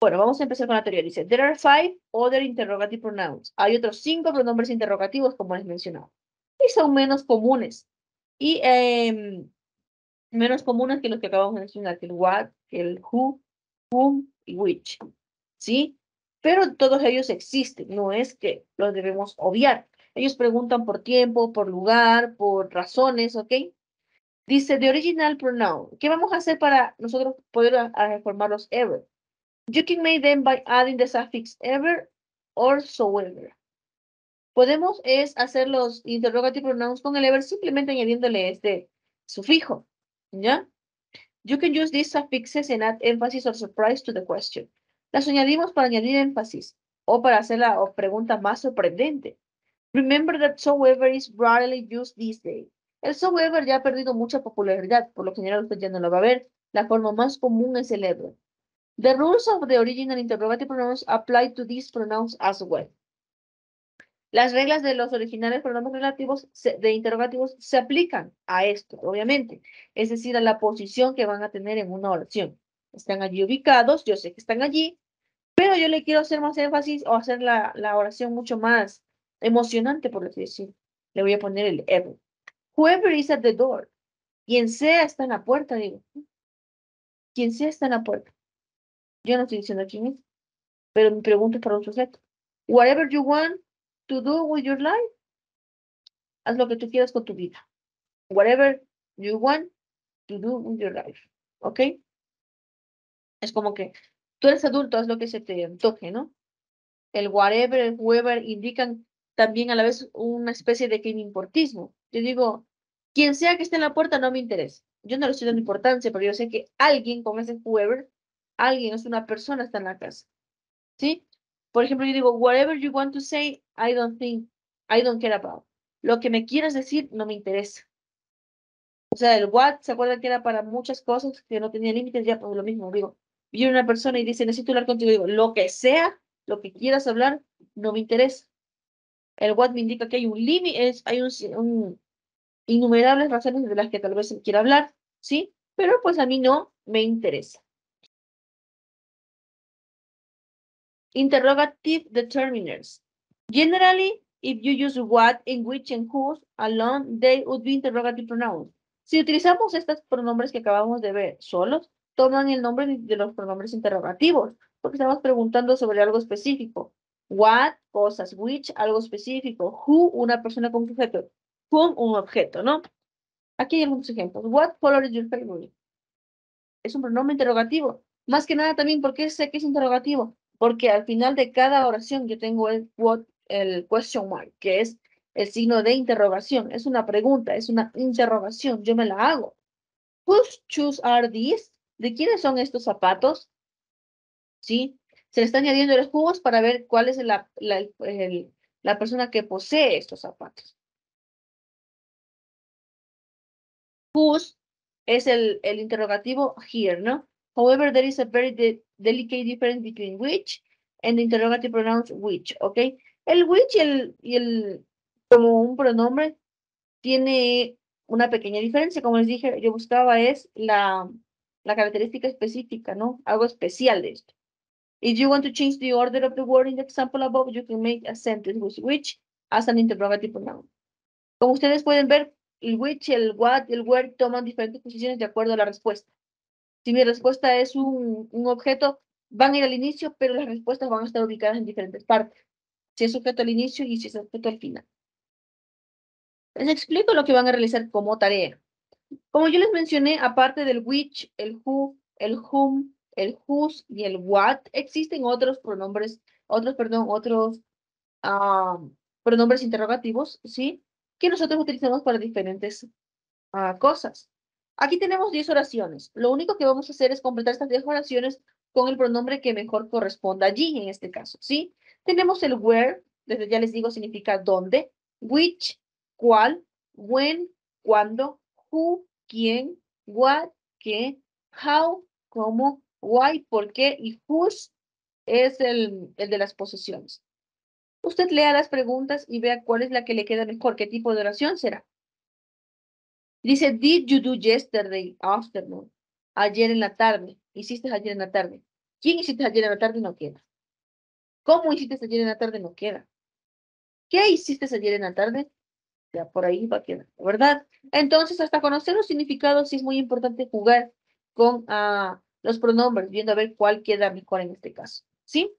bueno, vamos a empezar con la teoría. Dice, there are five other interrogative pronouns. Hay otros cinco pronombres interrogativos, como les mencionaba. Y son menos comunes. Y em, menos comunes que los que acabamos de mencionar, que el what, el who, whom y which. ¿Sí? Pero todos ellos existen, no es que los debemos obviar. Ellos preguntan por tiempo, por lugar, por razones, ¿ok? Dice the original pronoun. ¿Qué vamos a hacer para nosotros poder a, los ever? You can make them by adding the suffix ever or soever. Podemos es hacer los interrogative pronouns con el ever simplemente añadiéndole este sufijo, ¿ya? You can use these suffixes and add emphasis or surprise to the question. Las añadimos para añadir énfasis o para hacer la pregunta más sorprendente. Remember that soever is rarely used these days. El soever ya ha perdido mucha popularidad, por lo general usted ya no lo va a ver. La forma más común es el ever. The rules of the original interrogative pronouns apply to these pronouns as well. Las reglas de los originales pronombres relativos de interrogativos se aplican a esto, obviamente. Es decir, a la posición que van a tener en una oración. Están allí ubicados, yo sé que están allí, pero yo le quiero hacer más énfasis o hacer la, la oración mucho más emocionante, por lo que decir. Le voy a poner el ever. Whoever is at the door. Quien sea está en la puerta, digo. Quien sea está en la puerta. Yo no estoy diciendo quién es, pero mi pregunta es para un sujeto. Whatever you want to do with your life, haz lo que tú quieras con tu vida. Whatever you want to do with your life. ¿Ok? Es como que tú eres adulto, haz lo que se te toque, ¿no? El whatever, whoever indican también a la vez una especie de importismo. Yo digo, quien sea que esté en la puerta no me interesa. Yo no le estoy dando importancia, pero yo sé que alguien con ese whoever, alguien es una persona está en la casa. ¿Sí? Por ejemplo, yo digo, whatever you want to say, I don't think, I don't care about. Lo que me quieras decir no me interesa. O sea, el what, ¿se acuerdan que era para muchas cosas que no tenía límites? Ya, pues lo mismo, digo, viene una persona y dice, necesito hablar contigo, digo, lo que sea, lo que quieras hablar, no me interesa. El what me indica que hay un límite, hay un, innumerables razones de las que tal vez se quiera hablar, ¿sí? Pero pues a mí no me interesa. Interrogative determiners. Generally, if you use what, in which, and whose alone, they would be interrogative pronouns. Si utilizamos estos pronombres que acabamos de ver solos, toman el nombre de los pronombres interrogativos, porque estamos preguntando sobre algo específico. What, cosas. Which, algo específico. Who, una persona con sujeto, objeto. Whom, un objeto, ¿no? Aquí hay algunos ejemplos. What color is your favorite? Es un pronombre interrogativo. Más que nada también, ¿por qué sé que es interrogativo? Porque al final de cada oración yo tengo el what, el question mark, que es el signo de interrogación. Es una pregunta, es una interrogación. Yo me la hago. Whose shoes are these? ¿De quiénes son estos zapatos? ¿Sí? se le está añadiendo los jugos para ver cuál es la, la, persona que posee estos zapatos. Whose es el, interrogativo here, ¿no? However, there is a very delicate difference between which and the interrogative pronouns which, ¿ok? El which y el, y el como un pronombre tiene una pequeña diferencia. Como les dije, yo buscaba es la, la característica específica, ¿no? Algo especial de esto. If you want to change the order of the word in the example above, you can make a sentence with which as an interrogative pronoun. Como ustedes pueden ver, el which, el what, el where toman diferentes posiciones de acuerdo a la respuesta. Si mi respuesta es un, un objeto, van a ir al inicio, pero las respuestas van a estar ubicadas en diferentes partes. Si es objeto al inicio y si es objeto al final. Les explico lo que van a realizar como tarea. Como yo les mencioné, aparte del which, el who, el whom, el whose y el what. Existen otros pronombres, otros, perdón, otros ah, pronombres interrogativos, ¿sí? Que nosotros utilizamos para diferentes ah, cosas. Aquí tenemos 10 oraciones. Lo único que vamos a hacer es completar estas 10 oraciones con el pronombre que mejor corresponda allí, en este caso, ¿sí? Tenemos el where, desde ya les digo, significa dónde, which, cuál, when, cuándo, who, quién, what, qué, how, cómo, why, por qué y whose es el, el de las posesiones. Usted lea las preguntas y vea cuál es la que le queda mejor, qué tipo de oración será. Dice, did you do yesterday afternoon? Ayer en la tarde. Hiciste ayer en la tarde. ¿Quién hiciste ayer en la tarde? No queda. ¿Cómo hiciste ayer en la tarde? No queda. ¿Qué hiciste ayer en la tarde? Ya por ahí va a quedar, ¿verdad? Entonces, hasta conocer los significados sí es muy importante jugar con a ah, los pronombres, viendo a ver cuál queda mejor en este caso. ¿Sí?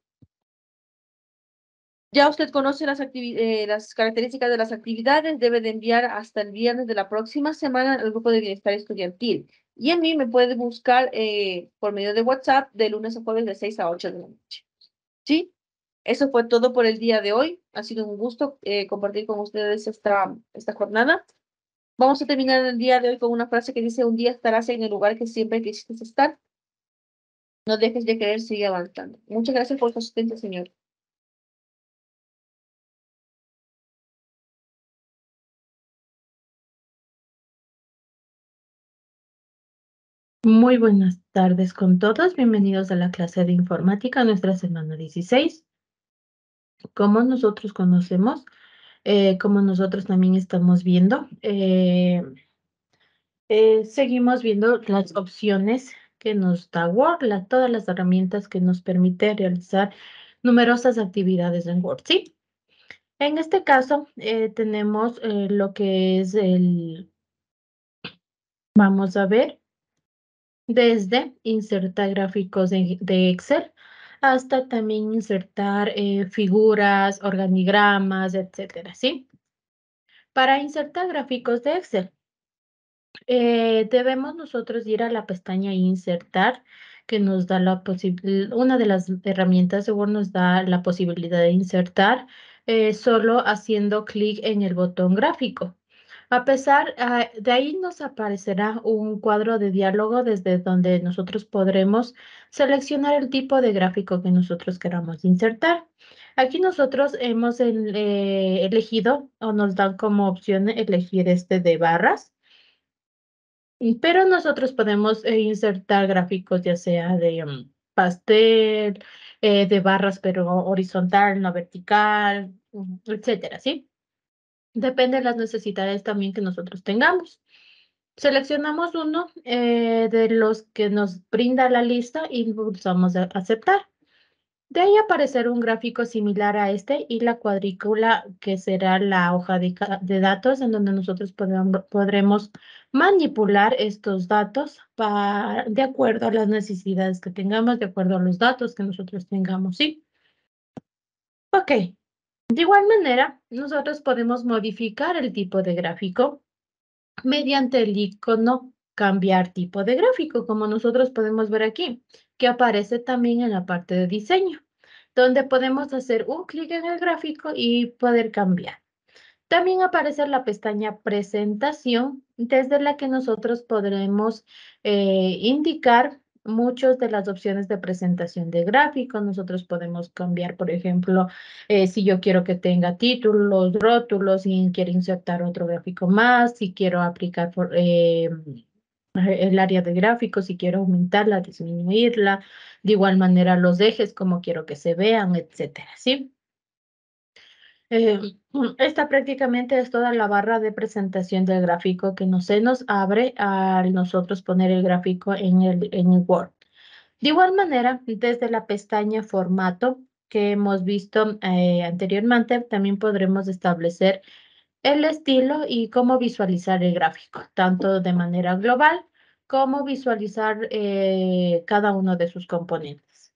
Ya usted conoce las, eh, las, características de las actividades, debe de enviar hasta el viernes de la próxima semana al grupo de bienestar estudiantil. Y a mí me puede buscar eh, por medio de WhatsApp de lunes a jueves de 6 a 8 de la noche. ¿Sí? Eso fue todo por el día de hoy. Ha sido un gusto eh, compartir con ustedes esta, esta jornada. Vamos a terminar el día de hoy con una frase que dice, un día estarás en el lugar que siempre quisiste estar. No dejes de creer, sigue avanzando. Muchas gracias por su asistencia, señor. Muy buenas tardes con todos. Bienvenidos a la clase de informática, nuestra semana 16. Como nosotros conocemos, eh, como nosotros también estamos viendo, eh, eh, seguimos viendo las opciones que nos da Word, todas las herramientas que nos permite realizar numerosas actividades en Word, ¿sí? En este caso eh, tenemos eh, lo que es el, vamos a ver, desde insertar gráficos de, Excel hasta también insertar eh, figuras, organigramas, etcétera, ¿sí? Para insertar gráficos de Excel, eh, debemos nosotros ir a la pestaña insertar que nos da la posibilidad, una de las herramientas de Word nos da la posibilidad de insertar eh, solo haciendo clic en el botón gráfico. A pesar ah, de ahí nos aparecerá un cuadro de diálogo desde donde nosotros podremos seleccionar el tipo de gráfico que nosotros queramos insertar. Aquí nosotros hemos eh, elegido o nos dan como opción elegir este de barras. Pero nosotros podemos eh, insertar gráficos ya sea de mm, pastel, eh, de barras, pero horizontal, no vertical, mm, etcétera, ¿sí? Depende de las necesidades también que nosotros tengamos. Seleccionamos uno eh, de los que nos brinda la lista y pulsamos aceptar. De ahí aparecerá un gráfico similar a este y la cuadrícula que será la hoja de, datos en donde nosotros podremos, manipular estos datos de acuerdo a las necesidades que tengamos, de acuerdo a los datos que nosotros tengamos, ¿sí? Ok. De igual manera, nosotros podemos modificar el tipo de gráfico mediante el icono cambiar tipo de gráfico, como nosotros podemos ver aquí aparece también en la parte de diseño, donde podemos hacer un clic en el gráfico y poder cambiar. También aparece la pestaña presentación, desde la que nosotros podremos eh, indicar muchas de las opciones de presentación de gráfico Nosotros podemos cambiar, por ejemplo, eh, si yo quiero que tenga títulos, rótulos, si quiero insertar otro gráfico más, si quiero aplicar por, em, eh, el área de gráfico, si quiero aumentarla, disminuirla, de igual manera los ejes, como quiero que se vean, etcétera, ¿sí? Eh, (clears throat) esta prácticamente es toda la barra de presentación del gráfico que no se nos abre al nosotros poner el gráfico en el, en Word. De igual manera, desde la pestaña Formato que hemos visto eh, anteriormente, también podremos establecer el estilo y cómo visualizar el gráfico, tanto de manera global como visualizar eh, cada uno de sus componentes.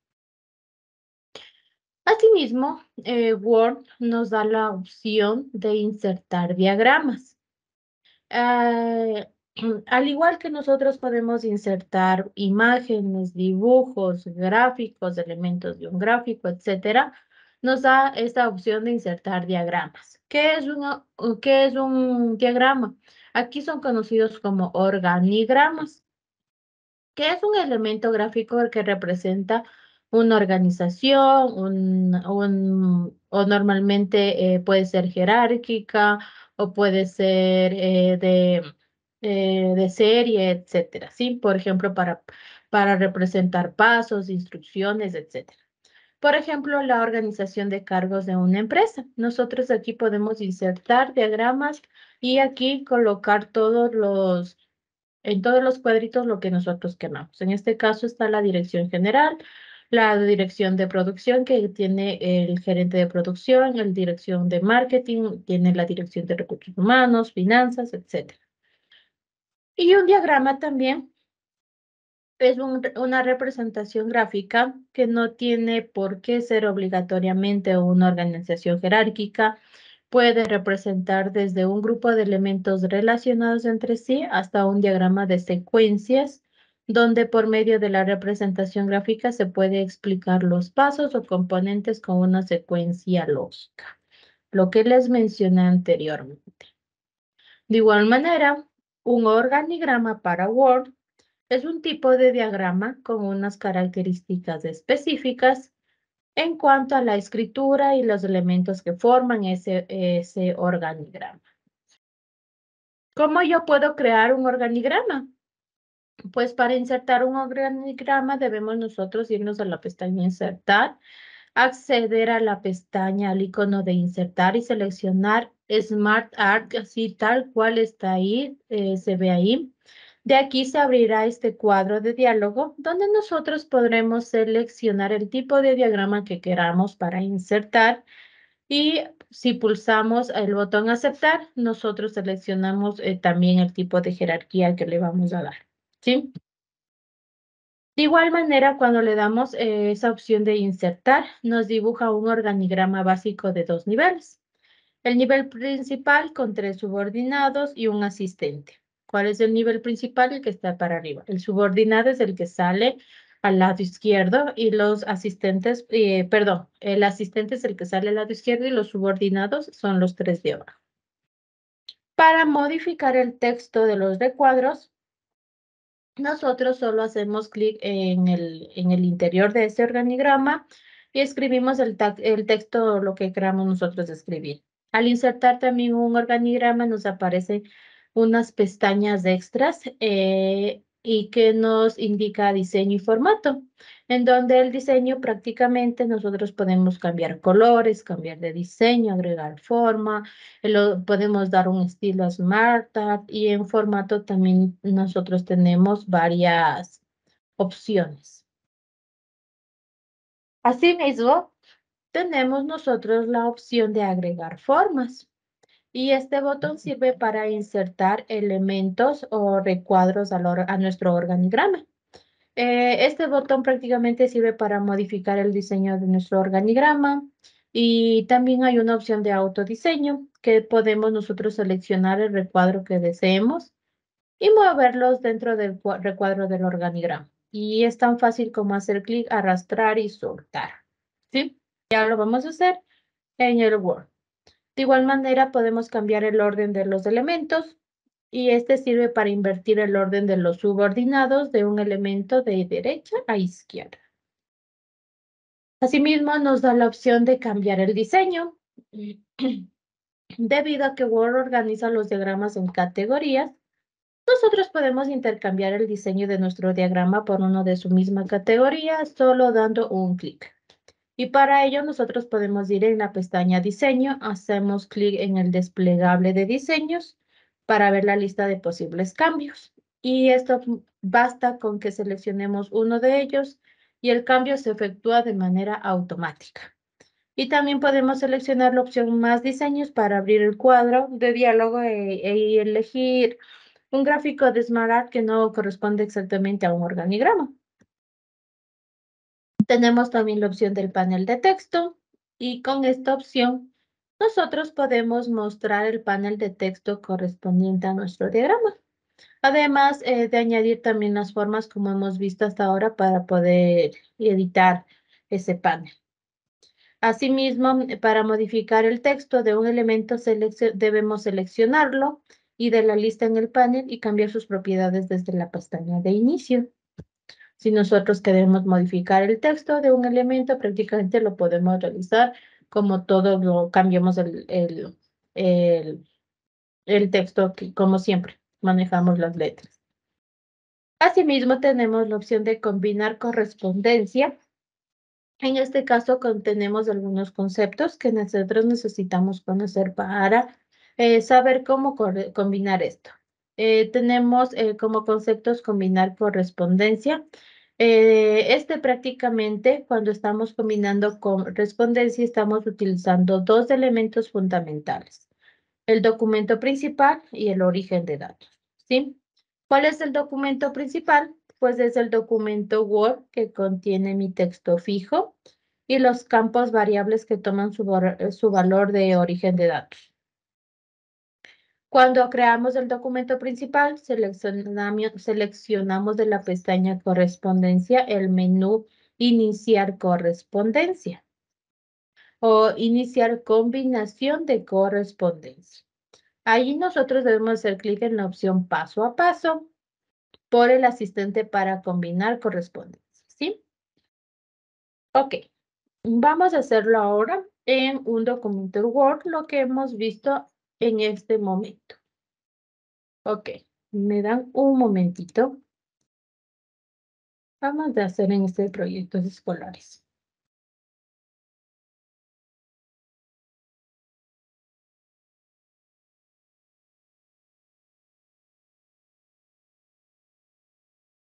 Asimismo, eh, Word nos da la opción de insertar diagramas. Ah, (clears throat) al igual que nosotros podemos insertar imágenes, dibujos, gráficos, elementos de un gráfico, etcétera, nos da esta opción de insertar diagramas. ¿Qué es, uh, ¿Qué es un diagrama? Aquí son conocidos como organigramas, que es un elemento gráfico que representa una organización, un, un, o normalmente eh, puede ser jerárquica o puede ser eh, de, eh, de serie, etcétera. ¿sí? Por ejemplo, para, para representar pasos, instrucciones, etcétera. Por ejemplo, la organización de cargos de una empresa. Nosotros aquí podemos insertar diagramas y aquí colocar todos los, en todos los cuadritos lo que nosotros queramos. En este caso está la dirección general, la dirección de producción que tiene el gerente de producción, la dirección de marketing, tiene la dirección de recursos humanos, finanzas, etc. Y un diagrama también es una representación gráfica que no tiene por qué ser obligatoriamente una organización jerárquica. Puede representar desde un grupo de elementos relacionados entre sí hasta un diagrama de secuencias, donde por medio de la representación gráfica se puede explicar los pasos o componentes con una secuencia lógica, lo que les mencioné anteriormente. De igual manera, un organigrama para Word es un tipo de diagrama con unas características específicas en cuanto a la escritura y los elementos que forman ese, ese organigrama. ¿Cómo yo puedo crear un organigrama? Pues para insertar un organigrama debemos nosotros irnos a la pestaña Insertar, acceder a la pestaña al icono de Insertar y seleccionar Smart Art, así tal cual está ahí, eh, se ve ahí. De aquí se abrirá este cuadro de diálogo donde nosotros podremos seleccionar el tipo de diagrama que queramos para insertar y si pulsamos el botón aceptar, nosotros seleccionamos eh, también el tipo de jerarquía que le vamos a dar. ¿sí? De igual manera, cuando le damos eh, esa opción de insertar, nos dibuja un organigrama básico de dos niveles. El nivel principal con tres subordinados y un asistente. ¿Cuál es el nivel principal? El que está para arriba. El subordinado es el que sale al lado izquierdo y los asistentes, eh, perdón, el asistente es el que sale al lado izquierdo y los subordinados son los tres de abajo. Para modificar el texto de los recuadros, nosotros solo hacemos clic en el, en el, interior de ese organigrama y escribimos el, el texto, lo que queramos nosotros escribir. Al insertar también un organigrama nos aparece unas pestañas extras eh, y que nos indica diseño y formato, en donde el diseño prácticamente nosotros podemos cambiar colores, cambiar de diseño, agregar forma, eh, lo, podemos dar un estilo a Smart y en formato también nosotros tenemos varias opciones. Asimismo, tenemos nosotros la opción de agregar formas. Y este botón sirve para insertar elementos o recuadros a, nuestro organigrama. Eh, este botón prácticamente sirve para modificar el diseño de nuestro organigrama y también hay una opción de autodiseño que podemos nosotros seleccionar el recuadro que deseemos y moverlos dentro del recuadro del organigrama. Y es tan fácil como hacer clic, arrastrar y soltar. ¿sí? Ya lo vamos a hacer en el Word. De igual manera, podemos cambiar el orden de los elementos y este sirve para invertir el orden de los subordinados de un elemento de derecha a izquierda. Asimismo, nos da la opción de cambiar el diseño. (clears throat) Debido a que Word organiza los diagramas en categorías, nosotros podemos intercambiar el diseño de nuestro diagrama por uno de su misma categoría solo dando un clic. Y para ello nosotros podemos ir en la pestaña diseño, hacemos clic en el desplegable de diseños para ver la lista de posibles cambios. Y esto basta con que seleccionemos uno de ellos y el cambio se efectúa de manera automática. Y también podemos seleccionar la opción más diseños para abrir el cuadro de diálogo e, e elegir un gráfico de Smart que no corresponde exactamente a un organigrama tenemos también la opción del panel de texto y con esta opción nosotros podemos mostrar el panel de texto correspondiente a nuestro diagrama. Además eh, de añadir también las formas como hemos visto hasta ahora para poder editar ese panel. Asimismo, para modificar el texto de un elemento debemos seleccionarlo y de la lista en el panel y cambiar sus propiedades desde la pestaña de inicio. Si nosotros queremos modificar el texto de un elemento, prácticamente lo podemos realizar como todo lo cambiamos el, texto aquí, como siempre, manejamos las letras. Asimismo, tenemos la opción de combinar correspondencia. En este caso, contenemos algunos conceptos que nosotros necesitamos conocer para eh, saber cómo combinar esto. Eh, tenemos eh, como conceptos combinar correspondencia. Eh, este prácticamente cuando estamos combinando correspondencia estamos utilizando dos elementos fundamentales, el documento principal y el origen de datos. ¿sí? ¿Cuál es el documento principal? Pues es el documento Word que contiene mi texto fijo y los campos variables que toman su valor de origen de datos. Cuando creamos el documento principal, seleccionamos de la pestaña correspondencia el menú Iniciar correspondencia o Iniciar combinación de correspondencia. Ahí nosotros debemos hacer clic en la opción paso a paso por el asistente para combinar correspondencia, ¿sí? Ok, vamos a hacerlo ahora en un documento Word, lo que hemos visto en este momento. Ok, me dan un momentito. Vamos a hacer en este proyecto escolares.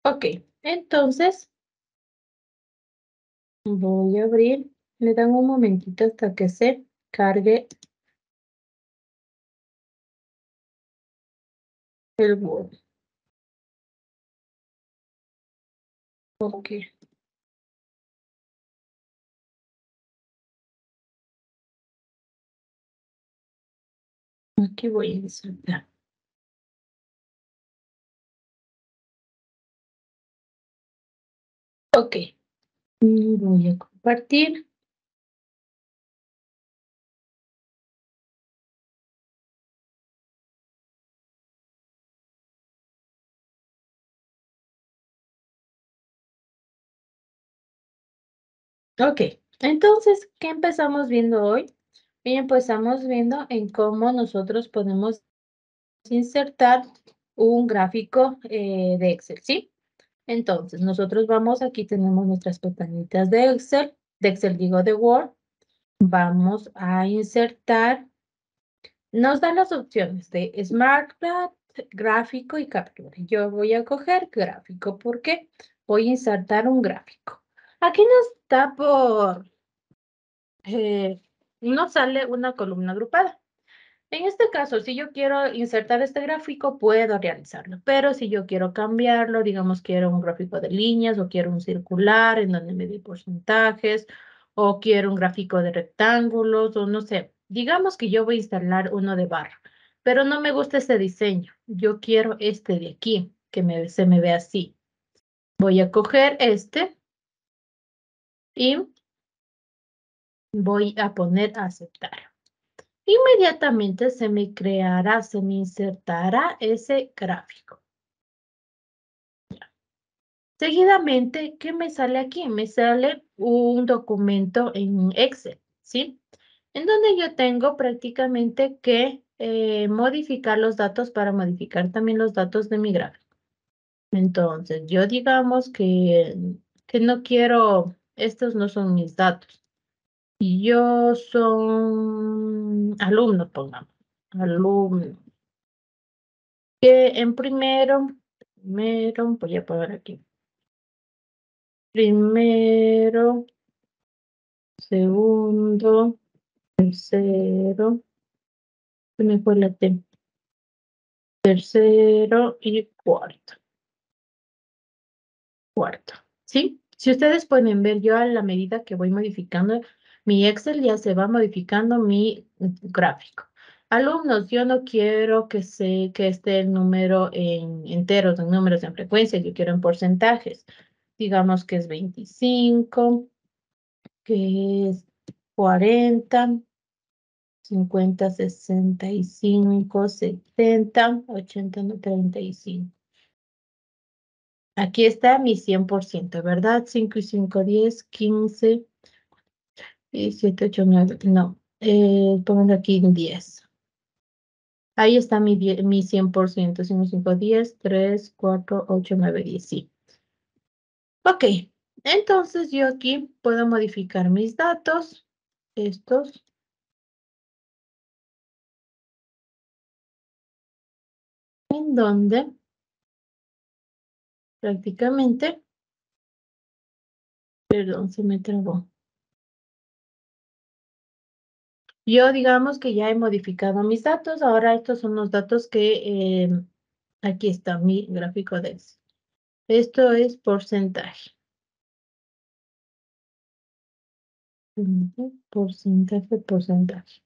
Ok, entonces voy a abrir. le dan un momentito hasta que se cargue word Ok. Aquí voy a insertar. Okay. Voy a compartir. Ok, entonces, ¿qué empezamos viendo hoy? Bien, pues estamos viendo en cómo nosotros podemos insertar un gráfico eh, de Excel, ¿sí? Entonces, nosotros vamos, aquí tenemos nuestras pestañitas de Excel, de Excel digo de Word. Vamos a insertar, nos dan las opciones de Smart gráfico y captura. Yo voy a coger gráfico porque voy a insertar un gráfico. Aquí nos está por, eh, no sale una columna agrupada. En este caso, si yo quiero insertar este gráfico, puedo realizarlo, pero si yo quiero cambiarlo, digamos, quiero un gráfico de líneas o quiero un circular en donde me dé porcentajes o quiero un gráfico de rectángulos o no sé, digamos que yo voy a instalar uno de barra, pero no me gusta este diseño, yo quiero este de aquí, que se me ve así. Voy a coger este y voy a poner aceptar. Inmediatamente se me creará, se me insertará ese gráfico. Seguidamente, ¿qué me sale aquí? Me sale un documento en Excel, ¿sí? En donde yo tengo prácticamente que eh, modificar los datos para modificar también los datos de mi gráfico. Entonces, yo digamos que no quiero estos no son mis datos. Y Yo soy alumno, pongamos, alumno. Que en primero, primero, voy pues a poner aquí. Primero, segundo, tercero, se me fue la T. Tercero y cuarto. Cuarto, ¿sí? Si ustedes pueden ver, yo a la medida que voy modificando mi Excel ya se va modificando mi gráfico. Alumnos, yo no quiero que, esté el número en enteros, en números en frecuencia, yo quiero en porcentajes. Digamos que es 25, que es 40, 50, 65, 70, 80, 35. Aquí está mi 100%, ¿verdad? 5 y 5, 10, 15, 7, 8, 9, no. Eh, pongo aquí 10. Ahí está mi, mi 100%, 5, 5, 10, 3, 4, 8, 9, 10, sí. Ok, entonces yo aquí puedo modificar mis datos, estos. En donde prácticamente. Perdón, se me trabó. Yo digamos que ya he modificado mis datos. Ahora estos son los datos que eh, aquí está mi gráfico de Esto es porcentaje. Porcentaje, porcentaje.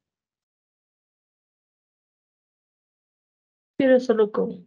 Pero solo con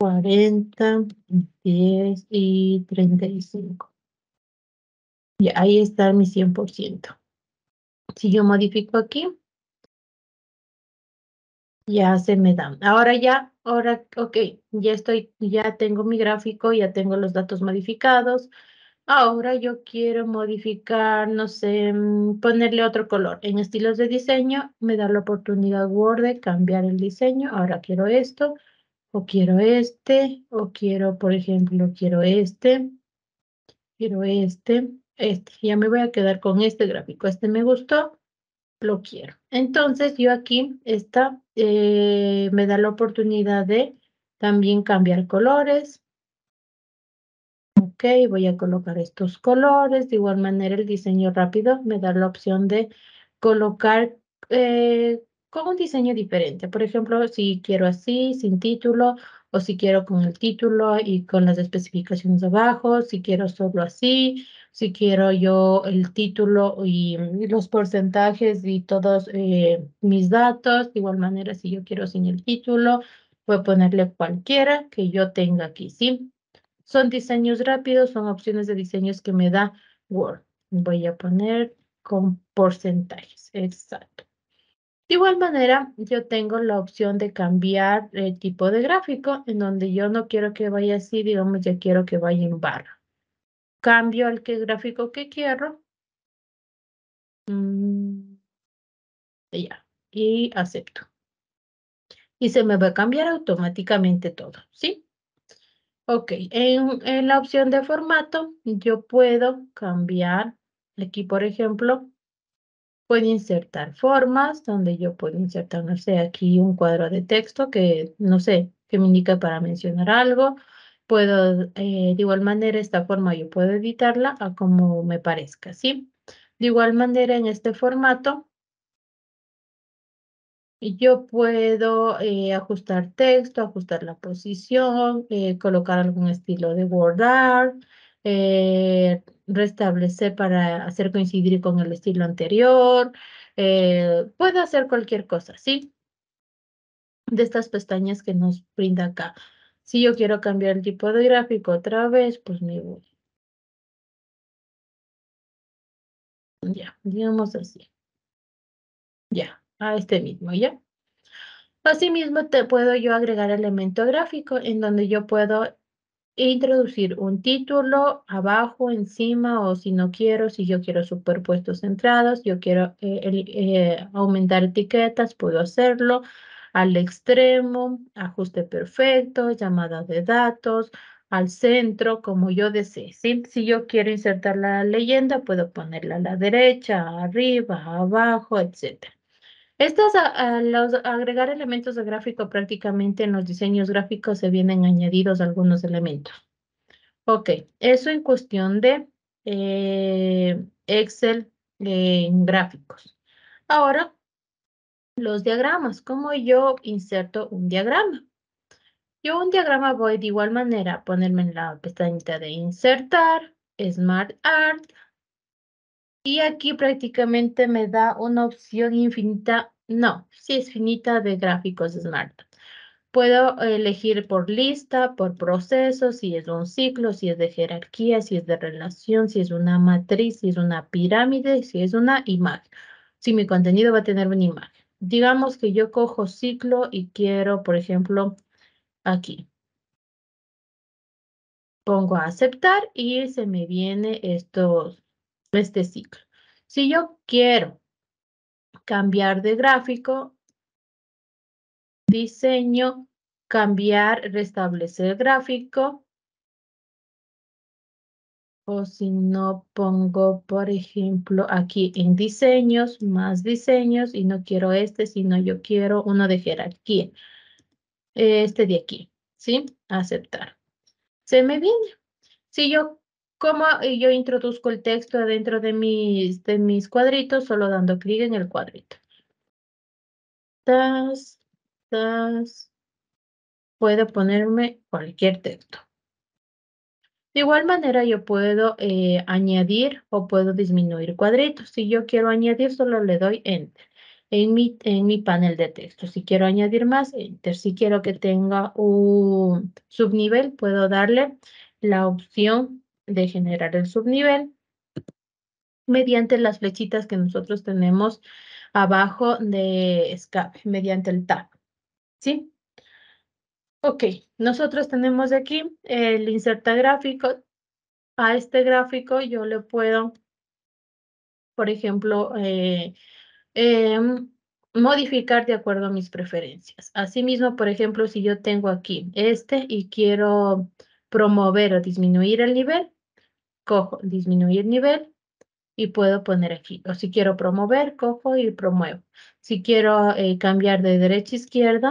40, 10 y 35. Y ahí está mi 100%. Si yo modifico aquí, ya se me da. Ahora ya, ahora, ok, ya estoy, ya tengo mi gráfico, ya tengo los datos modificados. Ahora yo quiero modificar, no sé, mm, ponerle otro color. En estilos de diseño me da la oportunidad Word de cambiar el diseño. Ahora quiero esto o quiero este, o quiero, por ejemplo, quiero este, quiero este, este. Ya me voy a quedar con este gráfico. Este me gustó, lo quiero. Entonces yo aquí, esta eh, me da la oportunidad de también cambiar colores. Ok, voy a colocar estos colores. De igual manera el diseño rápido me da la opción de colocar eh, con un diseño diferente. Por ejemplo, si quiero así, sin título, o si quiero con el título y con las especificaciones abajo, si quiero solo así, si quiero yo el título y, los porcentajes y todos eh, mis datos. De igual manera, si yo quiero sin el título, puedo ponerle cualquiera que yo tenga aquí, ¿sí? Son diseños rápidos, son opciones de diseños que me da Word. Voy a poner con porcentajes, exacto. De igual manera, yo tengo la opción de cambiar el tipo de gráfico en donde yo no quiero que vaya así, digamos, ya quiero que vaya en barra. Cambio al que gráfico que quiero. Mm, ya, y acepto. Y se me va a cambiar automáticamente todo, ¿sí? Ok, en la opción de formato yo puedo cambiar, aquí por ejemplo, Puedo insertar formas, donde yo puedo insertar, no sé, aquí un cuadro de texto que, no sé, que me indica para mencionar algo. Puedo, eh, de igual manera, esta forma yo puedo editarla a como me parezca, ¿sí? De igual manera, en este formato, yo puedo eh, ajustar texto, ajustar la posición, eh, colocar algún estilo de word art, restablecer para hacer coincidir con el estilo anterior. Eh, puedo hacer cualquier cosa, ¿sí? De estas pestañas que nos brinda acá. Si yo quiero cambiar el tipo de gráfico otra vez, pues me voy. Ya, digamos así. Ya, a este mismo, ¿ya? Asimismo, te puedo yo agregar elemento gráfico en donde yo puedo e introducir un título abajo, encima o si no quiero, si yo quiero superpuestos centrados, yo quiero eh, eh, aumentar etiquetas, puedo hacerlo al extremo, ajuste perfecto, llamada de datos, al centro, como yo desee. Si yo quiero insertar la leyenda, puedo ponerla a la derecha, arriba, abajo, etcétera. Estas, a, los, agregar elementos de gráfico prácticamente en los diseños gráficos se vienen añadidos algunos elementos. Ok, eso en cuestión de eh, Excel en gráficos. Ahora, los diagramas. ¿Cómo yo inserto un diagrama? Yo un diagrama voy de igual manera a ponerme en la pestañita de insertar, Smart Art, y aquí prácticamente me da una opción infinita, no, si es finita de gráficos Smart. Puedo elegir por lista, por proceso, si es un ciclo, si es de jerarquía, si es de relación, si es una matriz, si es una pirámide, si es una imagen. Si mi contenido va a tener una imagen. Digamos que yo cojo ciclo y quiero, por ejemplo, aquí. Pongo a aceptar y se me viene estos, este ciclo. Si yo quiero cambiar de gráfico, diseño, cambiar, restablecer gráfico, o si no pongo, por ejemplo, aquí en diseños, más diseños, y no quiero este, sino yo quiero uno de jerarquía. Este de aquí, ¿sí? Aceptar. Se me viene. Si yo cómo yo introduzco el texto adentro de mis, de cuadritos, solo dando clic en el cuadrito. Puedo ponerme cualquier texto. De igual manera yo puedo eh, añadir o puedo disminuir cuadritos. Si yo quiero añadir, solo le doy Enter en mi, en mi panel de texto. Si quiero añadir más, Enter. Si quiero que tenga un subnivel, puedo darle la opción de generar el subnivel mediante las flechitas que nosotros tenemos abajo de escape, mediante el tab. ¿Sí? Ok, nosotros tenemos aquí el inserta gráfico. A este gráfico yo le puedo, por ejemplo, eh, em, modificar de acuerdo a mis preferencias. Asimismo, por ejemplo, si yo tengo aquí este y quiero promover o disminuir el nivel, cojo, disminuye el nivel y puedo poner aquí. O si quiero promover, cojo y promuevo. Si quiero eh, cambiar de derecha a izquierda,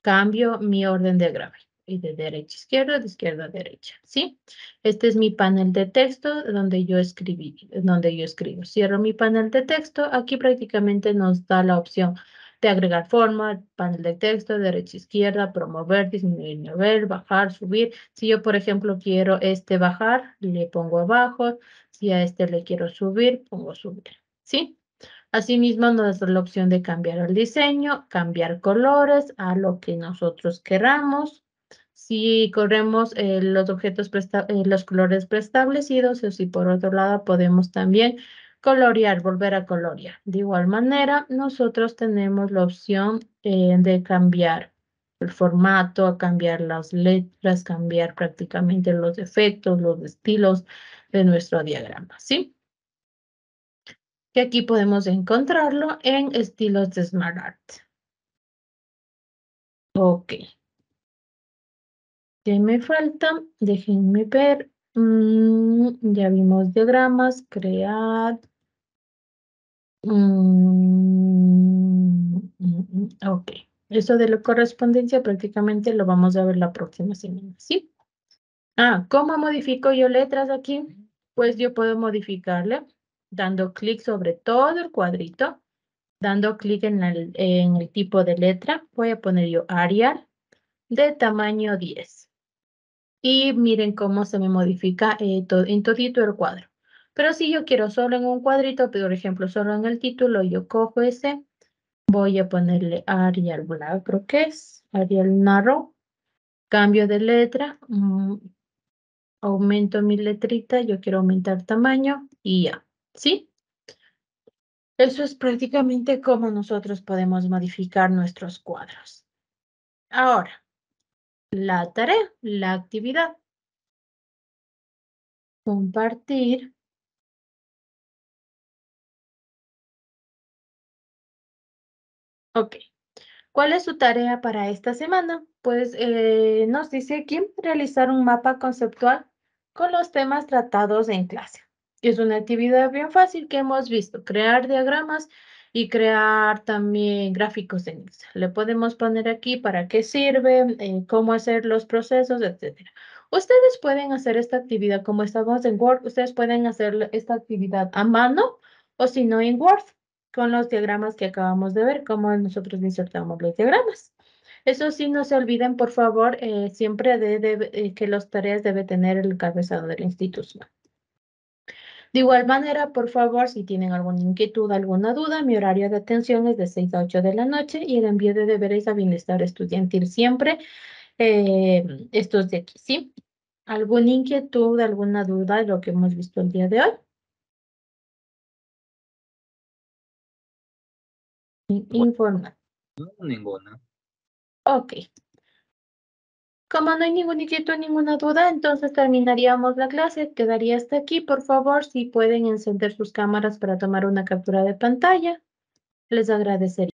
cambio mi orden de grave. Y de derecha a izquierda, de izquierda a derecha, ¿sí? Este es mi panel de texto donde yo escribí, donde yo escribo. Cierro mi panel de texto. Aquí prácticamente nos da la opción de agregar forma, panel de texto, derecha, izquierda, promover, disminuir nivel, bajar, subir. Si yo, por ejemplo, quiero este bajar, le pongo abajo. Si a este le quiero subir, pongo subir. ¿Sí? Asimismo, nos da la opción de cambiar el diseño, cambiar colores a lo que nosotros queramos. Si corremos eh, los objetos, eh, los colores preestablecidos o si por otro lado podemos también colorear, volver a colorear. De igual manera, nosotros tenemos la opción eh, de cambiar el formato, cambiar las letras, cambiar prácticamente los efectos, los estilos de nuestro diagrama, ¿sí? Que aquí podemos encontrarlo en estilos de SmartArt. Ok. ¿Qué me falta? Déjenme ver. Mm, ya vimos diagramas, crear, Mm, mm, mm, ok. Eso de la correspondencia prácticamente lo vamos a ver la próxima semana, ¿sí? Ah, ¿cómo modifico yo letras aquí? Pues yo puedo modificarle dando clic sobre todo el cuadrito, dando clic en, el tipo de letra. Voy a poner yo Arial de tamaño 10. Y miren cómo se me modifica eh, en todo el cuadro. Pero si yo quiero solo en un cuadrito, por ejemplo, solo en el título, yo cojo ese, voy a ponerle Arial Black, creo que es, Arial Narrow, cambio de letra, mm, aumento mi letrita, yo quiero aumentar tamaño y ya, ¿sí? Eso es prácticamente cómo nosotros podemos modificar nuestros cuadros. Ahora, la tarea, la actividad. Compartir Ok. ¿Cuál es su tarea para esta semana? Pues eh, nos dice aquí realizar un mapa conceptual con los temas tratados en clase. Es una actividad bien fácil que hemos visto, crear diagramas y crear también gráficos en Excel. Le podemos poner aquí para qué sirve, eh, cómo hacer los procesos, etc. Ustedes pueden hacer esta actividad, como estamos en Word, ustedes pueden hacer esta actividad a mano o si no en Word con los diagramas que acabamos de ver, cómo nosotros insertamos los diagramas. Eso sí, no se olviden, por favor, eh, siempre eh, que las tareas debe tener el cabezado de la institución. De igual manera, por favor, si tienen alguna inquietud, alguna duda, mi horario de atención es de 6 a 8 de la noche y el envío de deberes a bienestar estudiantil siempre eh, estos de aquí, ¿sí? ¿Alguna inquietud, alguna duda de lo que hemos visto el día de hoy? informa No, ninguna. Ok. Como no hay ningún inquieto ninguna duda, entonces terminaríamos la clase. Quedaría hasta aquí. Por favor, si pueden encender sus cámaras para tomar una captura de pantalla, les agradecería.